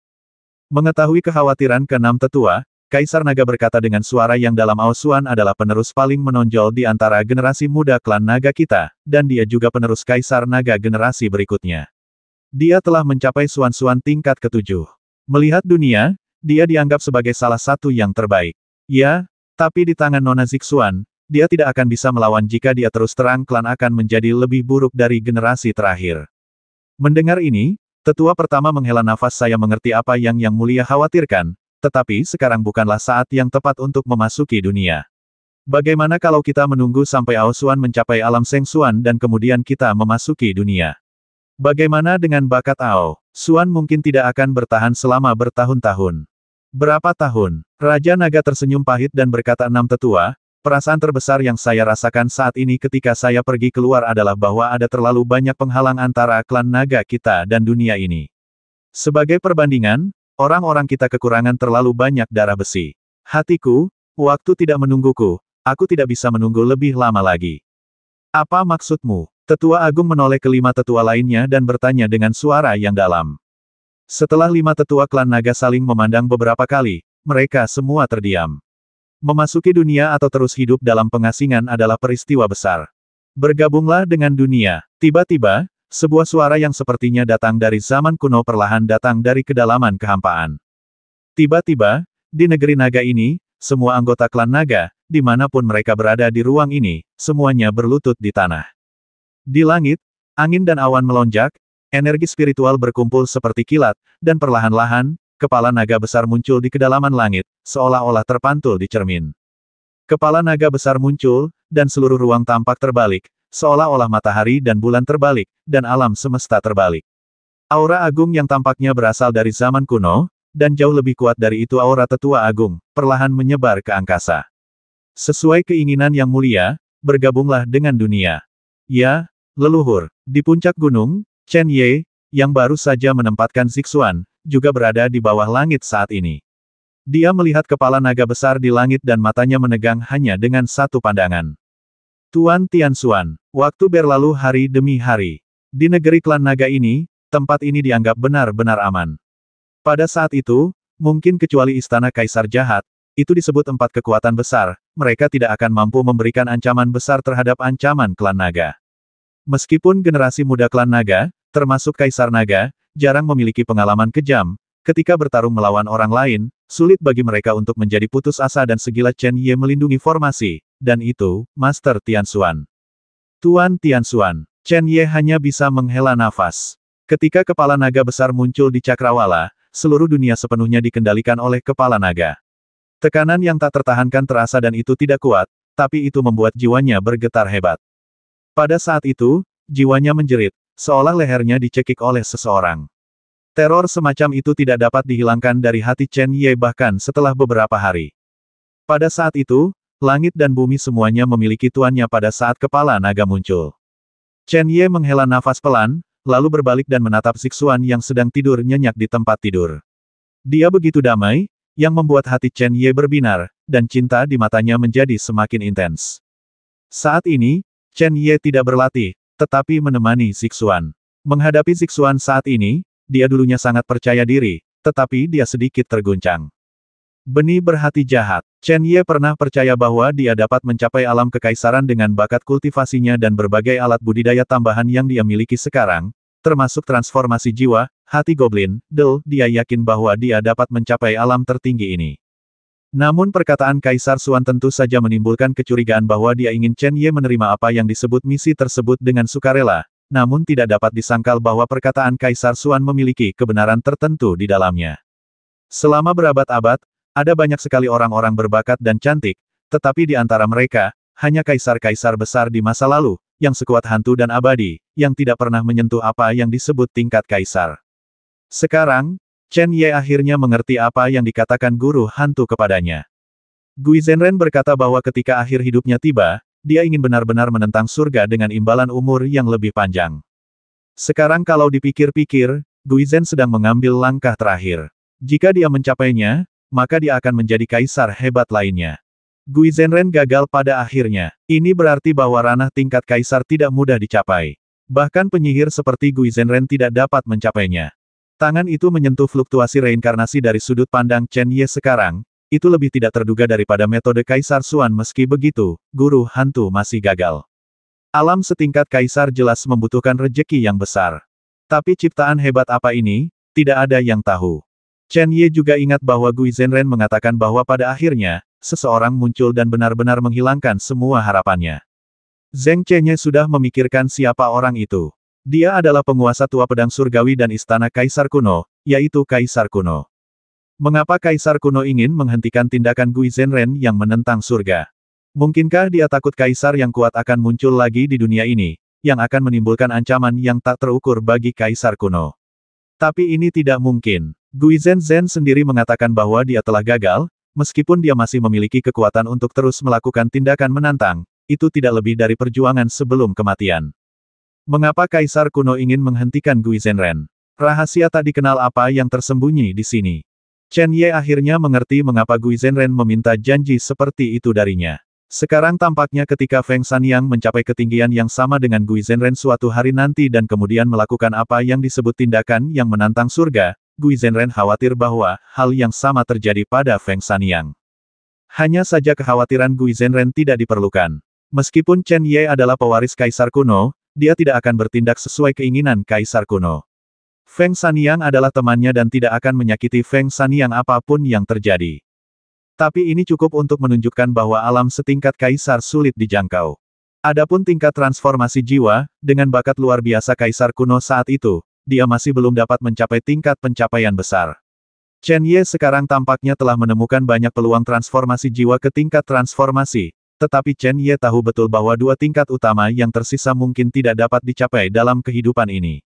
Mengetahui kekhawatiran keenam tetua, Kaisar Naga berkata dengan suara yang dalam Aosuan adalah penerus paling menonjol di antara generasi muda klan Naga kita, dan dia juga penerus Kaisar Naga generasi berikutnya. Dia telah mencapai suan-suan tingkat ketujuh. Melihat dunia, dia dianggap sebagai salah satu yang terbaik. Ya, tapi di tangan Nona Zixuan, dia tidak akan bisa melawan jika dia terus terang klan akan menjadi lebih buruk dari generasi terakhir. Mendengar ini, tetua pertama menghela nafas saya mengerti apa yang Yang Mulia khawatirkan, tetapi sekarang bukanlah saat yang tepat untuk memasuki dunia. Bagaimana kalau kita menunggu sampai Aosuan mencapai alam Suan dan kemudian kita memasuki dunia? Bagaimana dengan bakat Ao? Suan mungkin tidak akan bertahan selama bertahun-tahun. Berapa tahun? Raja Naga tersenyum pahit dan berkata enam tetua, Perasaan terbesar yang saya rasakan saat ini ketika saya pergi keluar adalah bahwa ada terlalu banyak penghalang antara klan naga kita dan dunia ini. Sebagai perbandingan, Orang-orang kita kekurangan terlalu banyak darah besi. Hatiku, waktu tidak menungguku, aku tidak bisa menunggu lebih lama lagi. Apa maksudmu? Tetua Agung menoleh ke lima tetua lainnya dan bertanya dengan suara yang dalam. Setelah lima tetua klan naga saling memandang beberapa kali, mereka semua terdiam. Memasuki dunia atau terus hidup dalam pengasingan adalah peristiwa besar. Bergabunglah dengan dunia. Tiba-tiba, sebuah suara yang sepertinya datang dari zaman kuno perlahan datang dari kedalaman kehampaan. Tiba-tiba, di negeri naga ini, semua anggota klan naga, dimanapun mereka berada di ruang ini, semuanya berlutut di tanah. Di langit, angin dan awan melonjak, energi spiritual berkumpul seperti kilat, dan perlahan-lahan, kepala naga besar muncul di kedalaman langit, seolah-olah terpantul di cermin. Kepala naga besar muncul, dan seluruh ruang tampak terbalik, seolah-olah matahari dan bulan terbalik, dan alam semesta terbalik. Aura agung yang tampaknya berasal dari zaman kuno, dan jauh lebih kuat dari itu aura tetua agung, perlahan menyebar ke angkasa. Sesuai keinginan yang mulia, bergabunglah dengan dunia. Ya, leluhur, di puncak gunung, Chen Ye, yang baru saja menempatkan Zixuan, juga berada di bawah langit saat ini. Dia melihat kepala naga besar di langit dan matanya menegang hanya dengan satu pandangan. Tuan Tianxuan, waktu berlalu hari demi hari. Di negeri klan naga ini, tempat ini dianggap benar-benar aman. Pada saat itu, mungkin kecuali istana kaisar jahat, itu disebut empat kekuatan besar, mereka tidak akan mampu memberikan ancaman besar terhadap ancaman klan naga. Meskipun generasi muda klan naga, termasuk kaisar naga, jarang memiliki pengalaman kejam, ketika bertarung melawan orang lain, sulit bagi mereka untuk menjadi putus asa dan segila Chen Ye melindungi formasi, dan itu, Master Tian Xuan. Tuan Tian Xuan, Chen Ye hanya bisa menghela nafas. Ketika kepala naga besar muncul di cakrawala, seluruh dunia sepenuhnya dikendalikan oleh kepala naga. Tekanan yang tak tertahankan terasa dan itu tidak kuat, tapi itu membuat jiwanya bergetar hebat. Pada saat itu, jiwanya menjerit, seolah lehernya dicekik oleh seseorang. Teror semacam itu tidak dapat dihilangkan dari hati Chen Ye bahkan setelah beberapa hari. Pada saat itu, Langit dan bumi semuanya memiliki tuannya pada saat kepala naga muncul. Chen Ye menghela nafas pelan, lalu berbalik dan menatap Zixuan yang sedang tidur nyenyak di tempat tidur. Dia begitu damai, yang membuat hati Chen Ye berbinar, dan cinta di matanya menjadi semakin intens. Saat ini, Chen Ye tidak berlatih, tetapi menemani Zixuan. Menghadapi Zixuan saat ini, dia dulunya sangat percaya diri, tetapi dia sedikit terguncang. Benih berhati jahat. Chen Ye pernah percaya bahwa dia dapat mencapai alam kekaisaran dengan bakat kultivasinya dan berbagai alat budidaya tambahan yang dia miliki sekarang, termasuk transformasi jiwa, hati goblin, del, dia yakin bahwa dia dapat mencapai alam tertinggi ini. Namun perkataan Kaisar Suan tentu saja menimbulkan kecurigaan bahwa dia ingin Chen Ye menerima apa yang disebut misi tersebut dengan sukarela, namun tidak dapat disangkal bahwa perkataan Kaisar Suan memiliki kebenaran tertentu di dalamnya. Selama berabad-abad, ada banyak sekali orang-orang berbakat dan cantik, tetapi di antara mereka, hanya kaisar-kaisar besar di masa lalu, yang sekuat hantu dan abadi, yang tidak pernah menyentuh apa yang disebut tingkat kaisar. Sekarang, Chen Ye akhirnya mengerti apa yang dikatakan guru hantu kepadanya. Gui Zhenren berkata bahwa ketika akhir hidupnya tiba, dia ingin benar-benar menentang surga dengan imbalan umur yang lebih panjang. Sekarang kalau dipikir-pikir, Gui Zhen sedang mengambil langkah terakhir. Jika dia mencapainya, maka dia akan menjadi kaisar hebat lainnya. Guizenren gagal pada akhirnya. Ini berarti bahwa ranah tingkat kaisar tidak mudah dicapai. Bahkan penyihir seperti Guizenren tidak dapat mencapainya. Tangan itu menyentuh fluktuasi reinkarnasi dari sudut pandang Chen Ye sekarang, itu lebih tidak terduga daripada metode Kaisar Suan meski begitu, guru hantu masih gagal. Alam setingkat Kaisar jelas membutuhkan rejeki yang besar. Tapi ciptaan hebat apa ini, tidak ada yang tahu. Chen Ye juga ingat bahwa Gui Zhenren mengatakan bahwa pada akhirnya, seseorang muncul dan benar-benar menghilangkan semua harapannya. Zeng Chenye sudah memikirkan siapa orang itu. Dia adalah penguasa tua pedang surgawi dan istana Kaisar kuno, yaitu Kaisar kuno. Mengapa Kaisar kuno ingin menghentikan tindakan Gui Zhenren yang menentang surga? Mungkinkah dia takut Kaisar yang kuat akan muncul lagi di dunia ini, yang akan menimbulkan ancaman yang tak terukur bagi kaisar kuno. Tapi ini tidak mungkin. Gui Zhen sendiri mengatakan bahwa dia telah gagal, meskipun dia masih memiliki kekuatan untuk terus melakukan tindakan menantang, itu tidak lebih dari perjuangan sebelum kematian. Mengapa Kaisar kuno ingin menghentikan Gui Ren? Rahasia tak dikenal apa yang tersembunyi di sini. Chen Ye akhirnya mengerti mengapa Gui Ren meminta janji seperti itu darinya. Sekarang tampaknya ketika Feng San Yang mencapai ketinggian yang sama dengan Gui Ren suatu hari nanti dan kemudian melakukan apa yang disebut tindakan yang menantang surga, Gui Zhenren khawatir bahwa hal yang sama terjadi pada Feng Saniang. Hanya saja kekhawatiran Gui Zhenren tidak diperlukan. Meskipun Chen Ye adalah pewaris Kaisar kuno, dia tidak akan bertindak sesuai keinginan Kaisar kuno. Feng Saniang adalah temannya dan tidak akan menyakiti Feng Saniang apapun yang terjadi. Tapi ini cukup untuk menunjukkan bahwa alam setingkat Kaisar sulit dijangkau. Adapun tingkat transformasi jiwa, dengan bakat luar biasa Kaisar kuno saat itu, dia masih belum dapat mencapai tingkat pencapaian besar. Chen Ye sekarang tampaknya telah menemukan banyak peluang transformasi jiwa ke tingkat transformasi, tetapi Chen Ye tahu betul bahwa dua tingkat utama yang tersisa mungkin tidak dapat dicapai dalam kehidupan ini.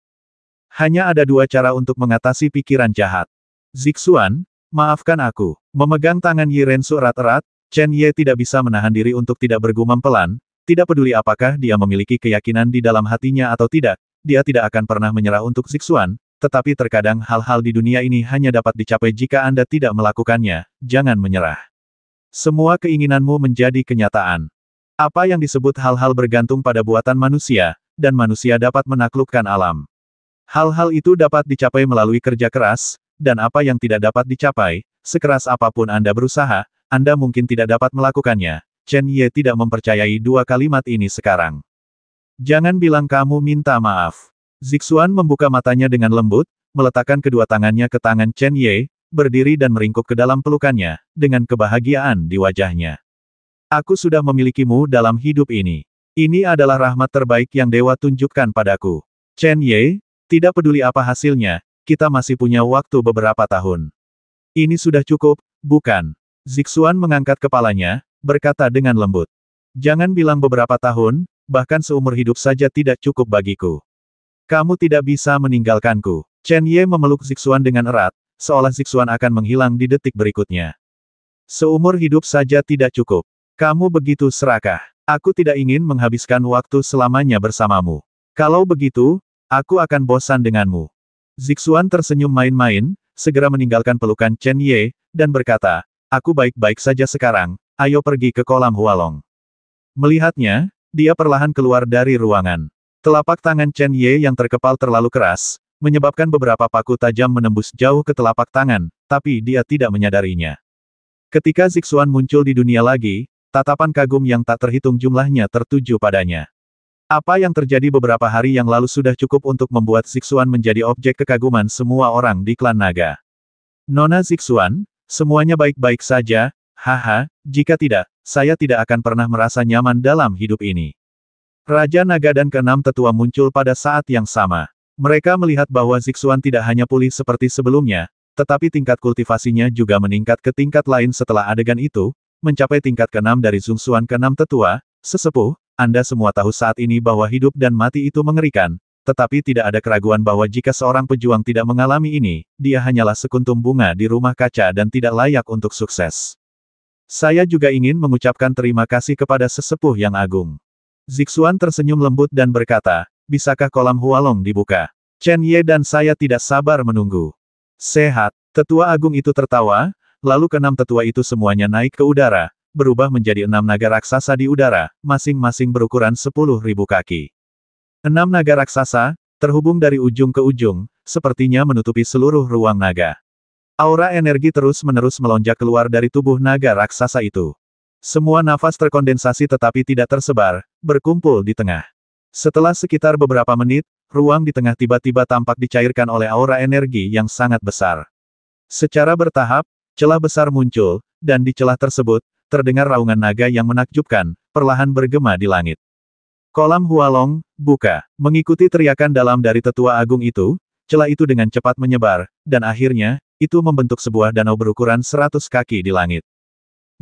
Hanya ada dua cara untuk mengatasi pikiran jahat. Zixuan, maafkan aku. Memegang tangan Yiren erat-erat, Chen Ye tidak bisa menahan diri untuk tidak bergumam pelan, tidak peduli apakah dia memiliki keyakinan di dalam hatinya atau tidak, dia tidak akan pernah menyerah untuk Zixuan, tetapi terkadang hal-hal di dunia ini hanya dapat dicapai jika Anda tidak melakukannya, jangan menyerah. Semua keinginanmu menjadi kenyataan. Apa yang disebut hal-hal bergantung pada buatan manusia, dan manusia dapat menaklukkan alam. Hal-hal itu dapat dicapai melalui kerja keras, dan apa yang tidak dapat dicapai, sekeras apapun Anda berusaha, Anda mungkin tidak dapat melakukannya. Chen Ye tidak mempercayai dua kalimat ini sekarang. Jangan bilang kamu minta maaf. Zixuan membuka matanya dengan lembut, meletakkan kedua tangannya ke tangan Chen Ye, berdiri dan meringkuk ke dalam pelukannya, dengan kebahagiaan di wajahnya. Aku sudah memilikimu dalam hidup ini. Ini adalah rahmat terbaik yang dewa tunjukkan padaku. Chen Ye, tidak peduli apa hasilnya, kita masih punya waktu beberapa tahun. Ini sudah cukup, bukan? Zixuan mengangkat kepalanya, berkata dengan lembut. Jangan bilang beberapa tahun, bahkan seumur hidup saja tidak cukup bagiku. Kamu tidak bisa meninggalkanku. Chen Ye memeluk Zixuan dengan erat, seolah Zixuan akan menghilang di detik berikutnya. Seumur hidup saja tidak cukup. Kamu begitu serakah. Aku tidak ingin menghabiskan waktu selamanya bersamamu. Kalau begitu, aku akan bosan denganmu. Zixuan tersenyum main-main, segera meninggalkan pelukan Chen Ye, dan berkata, Aku baik-baik saja sekarang, ayo pergi ke kolam Hualong. Melihatnya, dia perlahan keluar dari ruangan. Telapak tangan Chen Ye yang terkepal terlalu keras, menyebabkan beberapa paku tajam menembus jauh ke telapak tangan, tapi dia tidak menyadarinya. Ketika Zixuan muncul di dunia lagi, tatapan kagum yang tak terhitung jumlahnya tertuju padanya. Apa yang terjadi beberapa hari yang lalu sudah cukup untuk membuat Zixuan menjadi objek kekaguman semua orang di klan naga. Nona Zixuan, semuanya baik-baik saja, Haha, jika tidak, saya tidak akan pernah merasa nyaman dalam hidup ini. Raja Naga dan keenam tetua muncul pada saat yang sama. Mereka melihat bahwa Zixuan tidak hanya pulih seperti sebelumnya, tetapi tingkat kultivasinya juga meningkat ke tingkat lain setelah adegan itu, mencapai tingkat keenam dari Zungsuan keenam tetua, sesepuh, Anda semua tahu saat ini bahwa hidup dan mati itu mengerikan, tetapi tidak ada keraguan bahwa jika seorang pejuang tidak mengalami ini, dia hanyalah sekuntum bunga di rumah kaca dan tidak layak untuk sukses. Saya juga ingin mengucapkan terima kasih kepada sesepuh yang agung. Zixuan tersenyum lembut dan berkata, bisakah kolam Hualong dibuka? Chen Ye dan saya tidak sabar menunggu. Sehat, tetua agung itu tertawa, lalu keenam tetua itu semuanya naik ke udara, berubah menjadi enam naga raksasa di udara, masing-masing berukuran sepuluh ribu kaki. Enam naga raksasa, terhubung dari ujung ke ujung, sepertinya menutupi seluruh ruang naga. Aura energi terus-menerus melonjak keluar dari tubuh naga raksasa itu. Semua nafas terkondensasi tetapi tidak tersebar, berkumpul di tengah. Setelah sekitar beberapa menit, ruang di tengah tiba-tiba tampak dicairkan oleh aura energi yang sangat besar. Secara bertahap, celah besar muncul, dan di celah tersebut, terdengar raungan naga yang menakjubkan, perlahan bergema di langit. Kolam Hualong, buka, mengikuti teriakan dalam dari tetua agung itu, celah itu dengan cepat menyebar, dan akhirnya, itu membentuk sebuah danau berukuran 100 kaki di langit.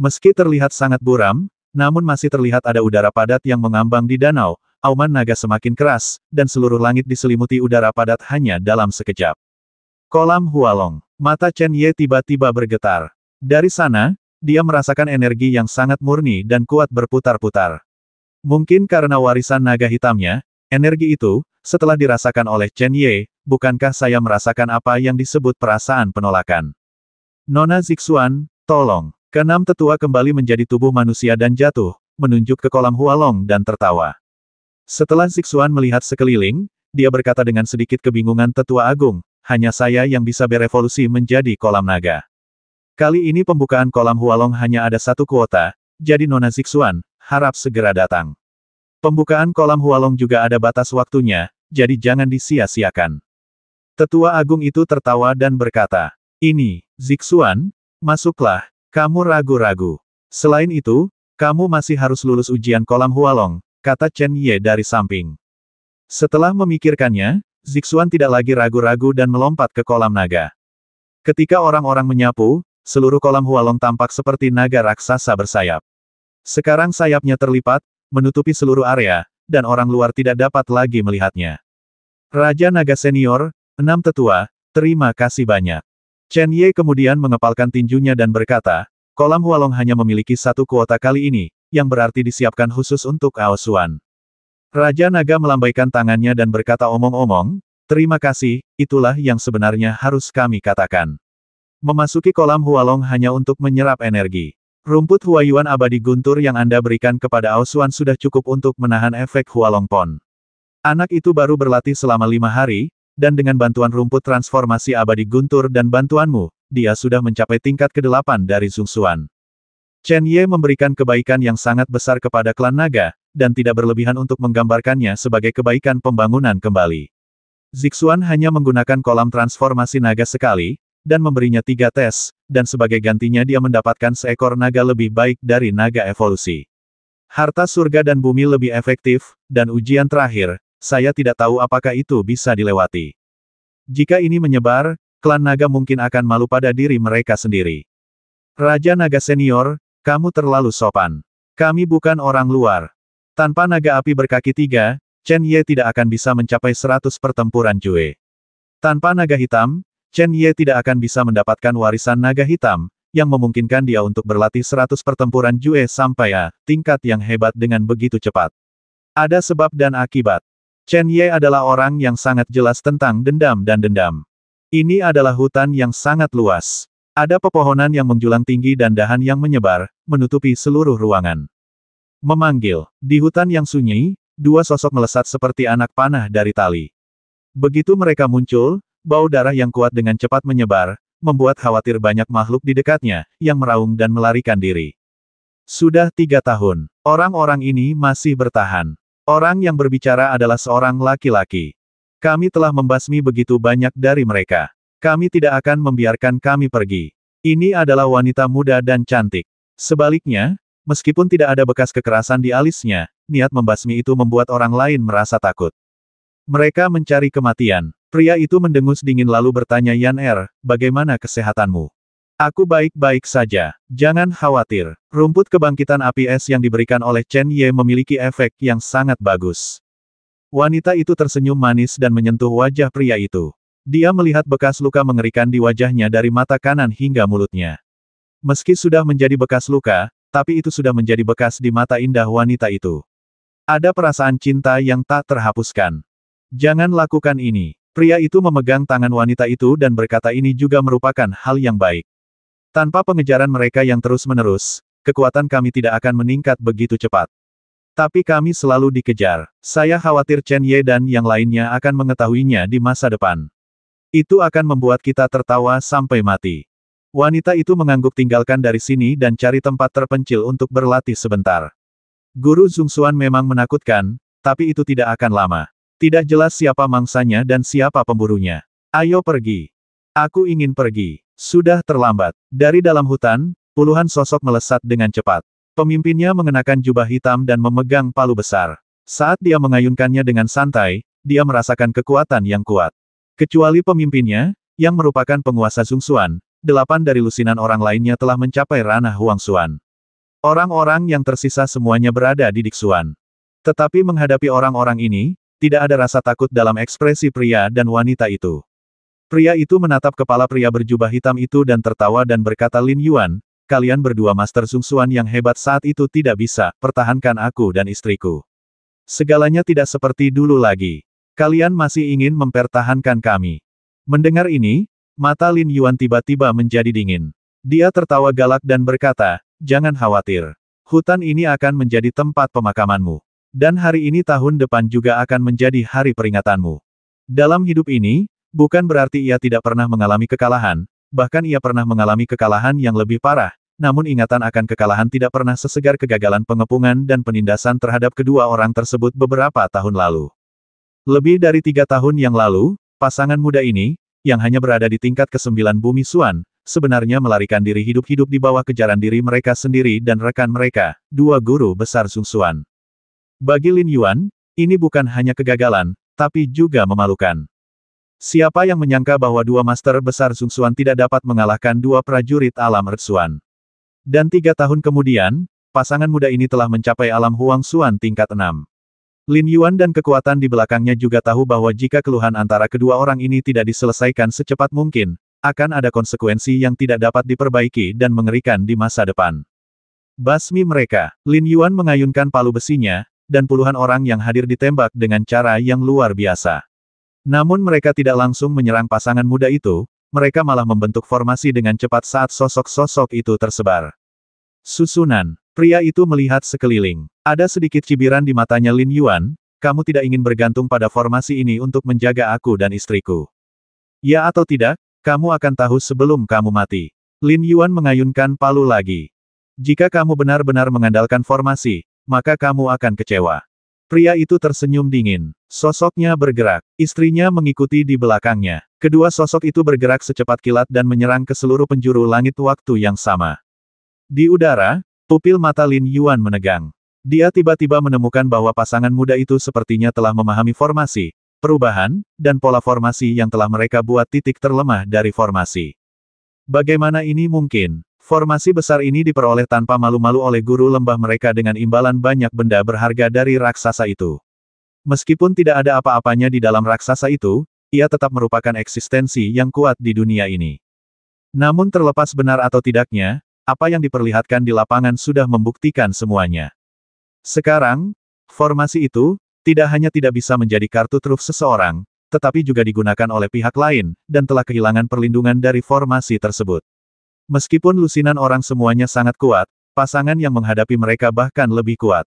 Meski terlihat sangat buram, namun masih terlihat ada udara padat yang mengambang di danau, auman naga semakin keras, dan seluruh langit diselimuti udara padat hanya dalam sekejap. Kolam Hualong. Mata Chen Ye tiba-tiba bergetar. Dari sana, dia merasakan energi yang sangat murni dan kuat berputar-putar. Mungkin karena warisan naga hitamnya, energi itu, setelah dirasakan oleh Chen Ye, bukankah saya merasakan apa yang disebut perasaan penolakan? Nona Zixuan, tolong. Kenam tetua kembali menjadi tubuh manusia dan jatuh, menunjuk ke kolam Hualong dan tertawa. Setelah Zixuan melihat sekeliling, dia berkata dengan sedikit kebingungan tetua agung, hanya saya yang bisa berevolusi menjadi kolam naga. Kali ini pembukaan kolam Hualong hanya ada satu kuota, jadi Nona Zixuan, harap segera datang. Pembukaan kolam Hualong juga ada batas waktunya, jadi jangan disia-siakan. Tetua Agung itu tertawa dan berkata, Ini, Zixuan, masuklah, kamu ragu-ragu. Selain itu, kamu masih harus lulus ujian kolam Hualong, kata Chen Ye dari samping. Setelah memikirkannya, Zixuan tidak lagi ragu-ragu dan melompat ke kolam naga. Ketika orang-orang menyapu, seluruh kolam Hualong tampak seperti naga raksasa bersayap. Sekarang sayapnya terlipat, menutupi seluruh area, dan orang luar tidak dapat lagi melihatnya. Raja Naga Senior, enam tetua, terima kasih banyak. Chen Ye kemudian mengepalkan tinjunya dan berkata, kolam Hualong hanya memiliki satu kuota kali ini, yang berarti disiapkan khusus untuk Aosuan. Raja Naga melambaikan tangannya dan berkata omong-omong, terima kasih, itulah yang sebenarnya harus kami katakan. Memasuki kolam Hualong hanya untuk menyerap energi. Rumput Huayuan abadi guntur yang Anda berikan kepada Ausuan sudah cukup untuk menahan efek Hualongpon. Anak itu baru berlatih selama lima hari, dan dengan bantuan rumput transformasi abadi guntur dan bantuanmu, dia sudah mencapai tingkat ke-8 dari Zungsuan. Chen Ye memberikan kebaikan yang sangat besar kepada klan naga, dan tidak berlebihan untuk menggambarkannya sebagai kebaikan pembangunan kembali. Zixuan hanya menggunakan kolam transformasi naga sekali, dan memberinya tiga tes, dan sebagai gantinya dia mendapatkan seekor naga lebih baik dari naga evolusi. Harta surga dan bumi lebih efektif, dan ujian terakhir, saya tidak tahu apakah itu bisa dilewati. Jika ini menyebar, klan naga mungkin akan malu pada diri mereka sendiri. Raja Naga Senior, kamu terlalu sopan. Kami bukan orang luar. Tanpa naga api berkaki tiga, Chen Ye tidak akan bisa mencapai seratus pertempuran Jue. Tanpa naga hitam, Chen Ye tidak akan bisa mendapatkan warisan naga hitam, yang memungkinkan dia untuk berlatih 100 pertempuran Jue sampai A, tingkat yang hebat dengan begitu cepat. Ada sebab dan akibat. Chen Ye adalah orang yang sangat jelas tentang dendam dan dendam. Ini adalah hutan yang sangat luas. Ada pepohonan yang menjulang tinggi dan dahan yang menyebar, menutupi seluruh ruangan. Memanggil, di hutan yang sunyi, dua sosok melesat seperti anak panah dari tali. Begitu mereka muncul, Bau darah yang kuat dengan cepat menyebar, membuat khawatir banyak makhluk di dekatnya, yang meraung dan melarikan diri. Sudah tiga tahun, orang-orang ini masih bertahan. Orang yang berbicara adalah seorang laki-laki. Kami telah membasmi begitu banyak dari mereka. Kami tidak akan membiarkan kami pergi. Ini adalah wanita muda dan cantik. Sebaliknya, meskipun tidak ada bekas kekerasan di alisnya, niat membasmi itu membuat orang lain merasa takut. Mereka mencari kematian. Pria itu mendengus dingin lalu bertanya Yan Er, bagaimana kesehatanmu? Aku baik-baik saja. Jangan khawatir. Rumput kebangkitan api es yang diberikan oleh Chen Ye memiliki efek yang sangat bagus. Wanita itu tersenyum manis dan menyentuh wajah pria itu. Dia melihat bekas luka mengerikan di wajahnya dari mata kanan hingga mulutnya. Meski sudah menjadi bekas luka, tapi itu sudah menjadi bekas di mata indah wanita itu. Ada perasaan cinta yang tak terhapuskan. Jangan lakukan ini. Pria itu memegang tangan wanita itu dan berkata ini juga merupakan hal yang baik. Tanpa pengejaran mereka yang terus-menerus, kekuatan kami tidak akan meningkat begitu cepat. Tapi kami selalu dikejar. Saya khawatir Chen Ye dan yang lainnya akan mengetahuinya di masa depan. Itu akan membuat kita tertawa sampai mati. Wanita itu mengangguk tinggalkan dari sini dan cari tempat terpencil untuk berlatih sebentar. Guru Zungsuan memang menakutkan, tapi itu tidak akan lama. Tidak jelas siapa mangsanya dan siapa pemburunya. Ayo pergi. Aku ingin pergi. Sudah terlambat. Dari dalam hutan, puluhan sosok melesat dengan cepat. Pemimpinnya mengenakan jubah hitam dan memegang palu besar. Saat dia mengayunkannya dengan santai, dia merasakan kekuatan yang kuat. Kecuali pemimpinnya, yang merupakan penguasa Zungsuan, delapan dari lusinan orang lainnya telah mencapai ranah Huangsuan. Orang-orang yang tersisa semuanya berada di Diksuan. Tetapi menghadapi orang-orang ini, tidak ada rasa takut dalam ekspresi pria dan wanita itu. Pria itu menatap kepala pria berjubah hitam itu dan tertawa dan berkata Lin Yuan, kalian berdua Master Sungsuan yang hebat saat itu tidak bisa, pertahankan aku dan istriku. Segalanya tidak seperti dulu lagi. Kalian masih ingin mempertahankan kami. Mendengar ini, mata Lin Yuan tiba-tiba menjadi dingin. Dia tertawa galak dan berkata, jangan khawatir. Hutan ini akan menjadi tempat pemakamanmu. Dan hari ini tahun depan juga akan menjadi hari peringatanmu. Dalam hidup ini, bukan berarti ia tidak pernah mengalami kekalahan, bahkan ia pernah mengalami kekalahan yang lebih parah, namun ingatan akan kekalahan tidak pernah sesegar kegagalan pengepungan dan penindasan terhadap kedua orang tersebut beberapa tahun lalu. Lebih dari tiga tahun yang lalu, pasangan muda ini, yang hanya berada di tingkat kesembilan bumi Suan, sebenarnya melarikan diri hidup-hidup di bawah kejaran diri mereka sendiri dan rekan mereka, dua guru besar Sung Suan. Bagi Lin Yuan, ini bukan hanya kegagalan, tapi juga memalukan. Siapa yang menyangka bahwa dua master besar Xuan tidak dapat mengalahkan dua prajurit alam Retsuan. Dan tiga tahun kemudian, pasangan muda ini telah mencapai alam Huang Xuan tingkat enam. Lin Yuan dan kekuatan di belakangnya juga tahu bahwa jika keluhan antara kedua orang ini tidak diselesaikan secepat mungkin, akan ada konsekuensi yang tidak dapat diperbaiki dan mengerikan di masa depan. Basmi mereka, Lin Yuan mengayunkan palu besinya, dan puluhan orang yang hadir ditembak dengan cara yang luar biasa. Namun mereka tidak langsung menyerang pasangan muda itu, mereka malah membentuk formasi dengan cepat saat sosok-sosok itu tersebar. Susunan, pria itu melihat sekeliling. Ada sedikit cibiran di matanya Lin Yuan, kamu tidak ingin bergantung pada formasi ini untuk menjaga aku dan istriku. Ya atau tidak, kamu akan tahu sebelum kamu mati. Lin Yuan mengayunkan palu lagi. Jika kamu benar-benar mengandalkan formasi, maka kamu akan kecewa. Pria itu tersenyum dingin. Sosoknya bergerak. Istrinya mengikuti di belakangnya. Kedua sosok itu bergerak secepat kilat dan menyerang ke seluruh penjuru langit waktu yang sama. Di udara, pupil mata Lin Yuan menegang. Dia tiba-tiba menemukan bahwa pasangan muda itu sepertinya telah memahami formasi, perubahan, dan pola formasi yang telah mereka buat titik terlemah dari formasi. Bagaimana ini mungkin? Formasi besar ini diperoleh tanpa malu-malu oleh guru lembah mereka dengan imbalan banyak benda berharga dari raksasa itu. Meskipun tidak ada apa-apanya di dalam raksasa itu, ia tetap merupakan eksistensi yang kuat di dunia ini. Namun terlepas benar atau tidaknya, apa yang diperlihatkan di lapangan sudah membuktikan semuanya. Sekarang, formasi itu, tidak hanya tidak bisa menjadi kartu truf seseorang, tetapi juga digunakan oleh pihak lain, dan telah kehilangan perlindungan dari formasi tersebut. Meskipun lusinan orang semuanya sangat kuat, pasangan yang menghadapi mereka bahkan lebih kuat.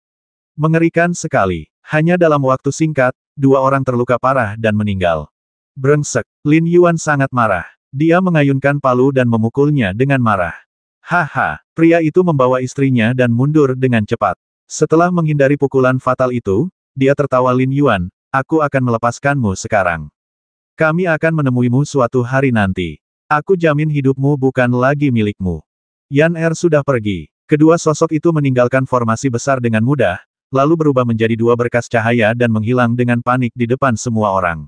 Mengerikan sekali. Hanya dalam waktu singkat, dua orang terluka parah dan meninggal. Brengsek, Lin Yuan sangat marah. Dia mengayunkan palu dan memukulnya dengan marah. Haha, pria itu membawa istrinya dan mundur dengan cepat. Setelah menghindari pukulan fatal itu, dia tertawa Lin Yuan, aku akan melepaskanmu sekarang. Kami akan menemuimu suatu hari nanti. Aku jamin hidupmu bukan lagi milikmu. Yan Er sudah pergi. Kedua sosok itu meninggalkan formasi besar dengan mudah, lalu berubah menjadi dua berkas cahaya dan menghilang dengan panik di depan semua orang.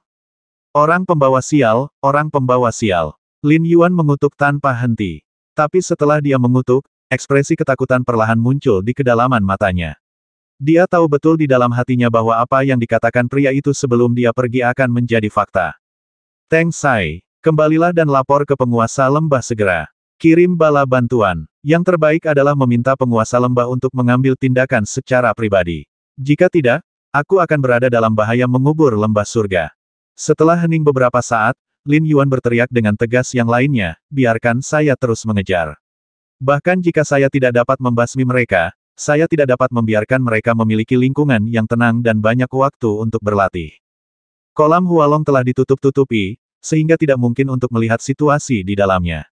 Orang pembawa sial, orang pembawa sial. Lin Yuan mengutuk tanpa henti. Tapi setelah dia mengutuk, ekspresi ketakutan perlahan muncul di kedalaman matanya. Dia tahu betul di dalam hatinya bahwa apa yang dikatakan pria itu sebelum dia pergi akan menjadi fakta. Teng Sai, Kembalilah dan lapor ke penguasa lembah segera. Kirim bala bantuan. Yang terbaik adalah meminta penguasa lembah untuk mengambil tindakan secara pribadi. Jika tidak, aku akan berada dalam bahaya mengubur lembah surga. Setelah hening beberapa saat, Lin Yuan berteriak dengan tegas yang lainnya, biarkan saya terus mengejar. Bahkan jika saya tidak dapat membasmi mereka, saya tidak dapat membiarkan mereka memiliki lingkungan yang tenang dan banyak waktu untuk berlatih. Kolam Hualong telah ditutup-tutupi, sehingga tidak mungkin untuk melihat situasi di dalamnya.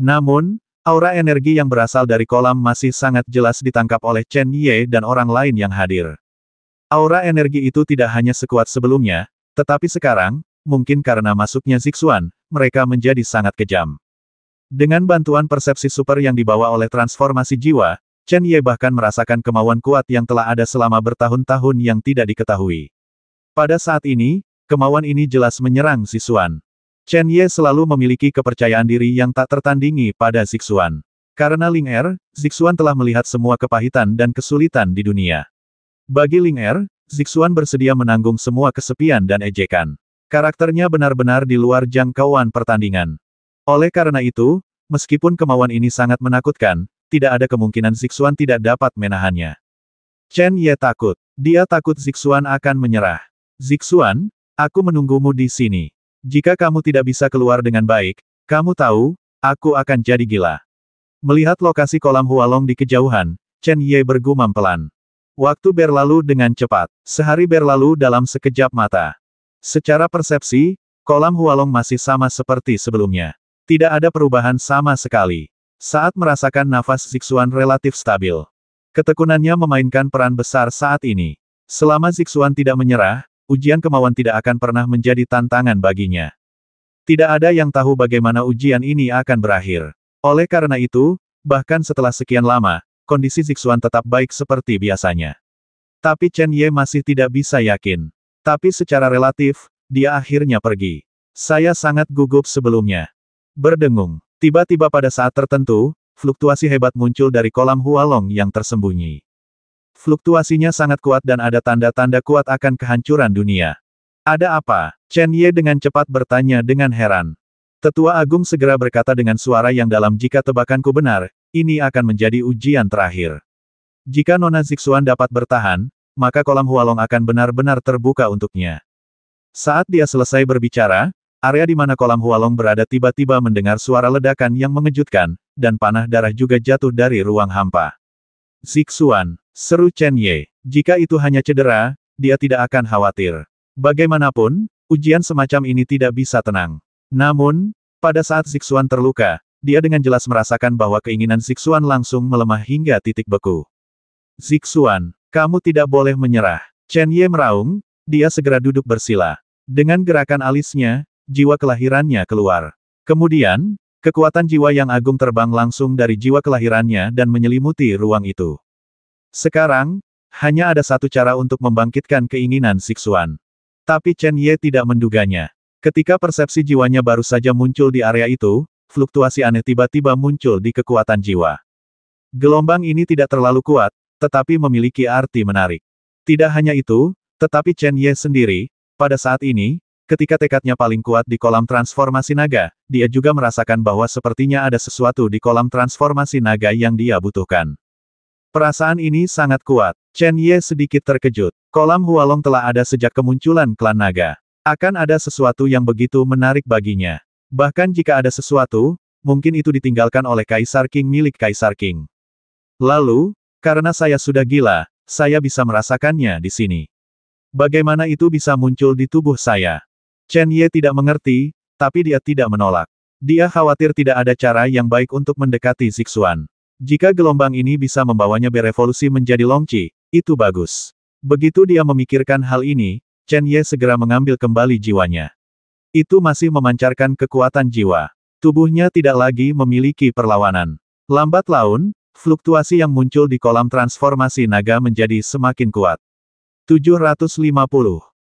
Namun, aura energi yang berasal dari kolam masih sangat jelas ditangkap oleh Chen Ye dan orang lain yang hadir. Aura energi itu tidak hanya sekuat sebelumnya, tetapi sekarang, mungkin karena masuknya Zixuan, mereka menjadi sangat kejam. Dengan bantuan persepsi super yang dibawa oleh transformasi jiwa, Chen Ye bahkan merasakan kemauan kuat yang telah ada selama bertahun-tahun yang tidak diketahui. Pada saat ini, Kemauan ini jelas menyerang Sisuan. Chen Ye selalu memiliki kepercayaan diri yang tak tertandingi pada Zixuan. Karena Ling Er, Zixuan telah melihat semua kepahitan dan kesulitan di dunia. Bagi Ling Er, Zixuan bersedia menanggung semua kesepian dan ejekan. Karakternya benar-benar di luar jangkauan pertandingan. Oleh karena itu, meskipun kemauan ini sangat menakutkan, tidak ada kemungkinan Zixuan tidak dapat menahannya. Chen Ye takut. Dia takut Zixuan akan menyerah. Zixuan, Aku menunggumu di sini. Jika kamu tidak bisa keluar dengan baik, kamu tahu, aku akan jadi gila. Melihat lokasi kolam Hualong di kejauhan, Chen Ye bergumam pelan. Waktu berlalu dengan cepat. Sehari berlalu dalam sekejap mata. Secara persepsi, kolam Hualong masih sama seperti sebelumnya. Tidak ada perubahan sama sekali. Saat merasakan nafas Zixuan relatif stabil. Ketekunannya memainkan peran besar saat ini. Selama Zixuan tidak menyerah, ujian kemauan tidak akan pernah menjadi tantangan baginya. Tidak ada yang tahu bagaimana ujian ini akan berakhir. Oleh karena itu, bahkan setelah sekian lama, kondisi Zixuan tetap baik seperti biasanya. Tapi Chen Ye masih tidak bisa yakin. Tapi secara relatif, dia akhirnya pergi. Saya sangat gugup sebelumnya. Berdengung, tiba-tiba pada saat tertentu, fluktuasi hebat muncul dari kolam Hualong yang tersembunyi. Fluktuasinya sangat kuat dan ada tanda-tanda kuat akan kehancuran dunia. Ada apa? Chen Ye dengan cepat bertanya dengan heran. Tetua Agung segera berkata dengan suara yang dalam jika tebakanku benar, ini akan menjadi ujian terakhir. Jika Nona Zixuan dapat bertahan, maka kolam Hualong akan benar-benar terbuka untuknya. Saat dia selesai berbicara, area di mana kolam Hualong berada tiba-tiba mendengar suara ledakan yang mengejutkan, dan panah darah juga jatuh dari ruang hampa. Zixuan, Seru Chen Ye. Jika itu hanya cedera, dia tidak akan khawatir. Bagaimanapun, ujian semacam ini tidak bisa tenang. Namun, pada saat Zixuan terluka, dia dengan jelas merasakan bahwa keinginan Zixuan langsung melemah hingga titik beku. Zixuan, kamu tidak boleh menyerah. Chen Ye meraung, dia segera duduk bersila. Dengan gerakan alisnya, jiwa kelahirannya keluar. Kemudian, kekuatan jiwa yang agung terbang langsung dari jiwa kelahirannya dan menyelimuti ruang itu. Sekarang, hanya ada satu cara untuk membangkitkan keinginan Siksuan. Tapi Chen Ye tidak menduganya. Ketika persepsi jiwanya baru saja muncul di area itu, fluktuasi aneh tiba-tiba muncul di kekuatan jiwa. Gelombang ini tidak terlalu kuat, tetapi memiliki arti menarik. Tidak hanya itu, tetapi Chen Ye sendiri, pada saat ini, ketika tekadnya paling kuat di kolam transformasi naga, dia juga merasakan bahwa sepertinya ada sesuatu di kolam transformasi naga yang dia butuhkan. Perasaan ini sangat kuat. Chen Ye sedikit terkejut. Kolam Hualong telah ada sejak kemunculan klan naga. Akan ada sesuatu yang begitu menarik baginya. Bahkan jika ada sesuatu, mungkin itu ditinggalkan oleh Kaisar King milik Kaisar King. Lalu, karena saya sudah gila, saya bisa merasakannya di sini. Bagaimana itu bisa muncul di tubuh saya? Chen Ye tidak mengerti, tapi dia tidak menolak. Dia khawatir tidak ada cara yang baik untuk mendekati Zixuan. Jika gelombang ini bisa membawanya berevolusi menjadi Longqi, itu bagus. Begitu dia memikirkan hal ini, Chen Ye segera mengambil kembali jiwanya. Itu masih memancarkan kekuatan jiwa. Tubuhnya tidak lagi memiliki perlawanan. Lambat laun, fluktuasi yang muncul di kolam transformasi naga menjadi semakin kuat. 750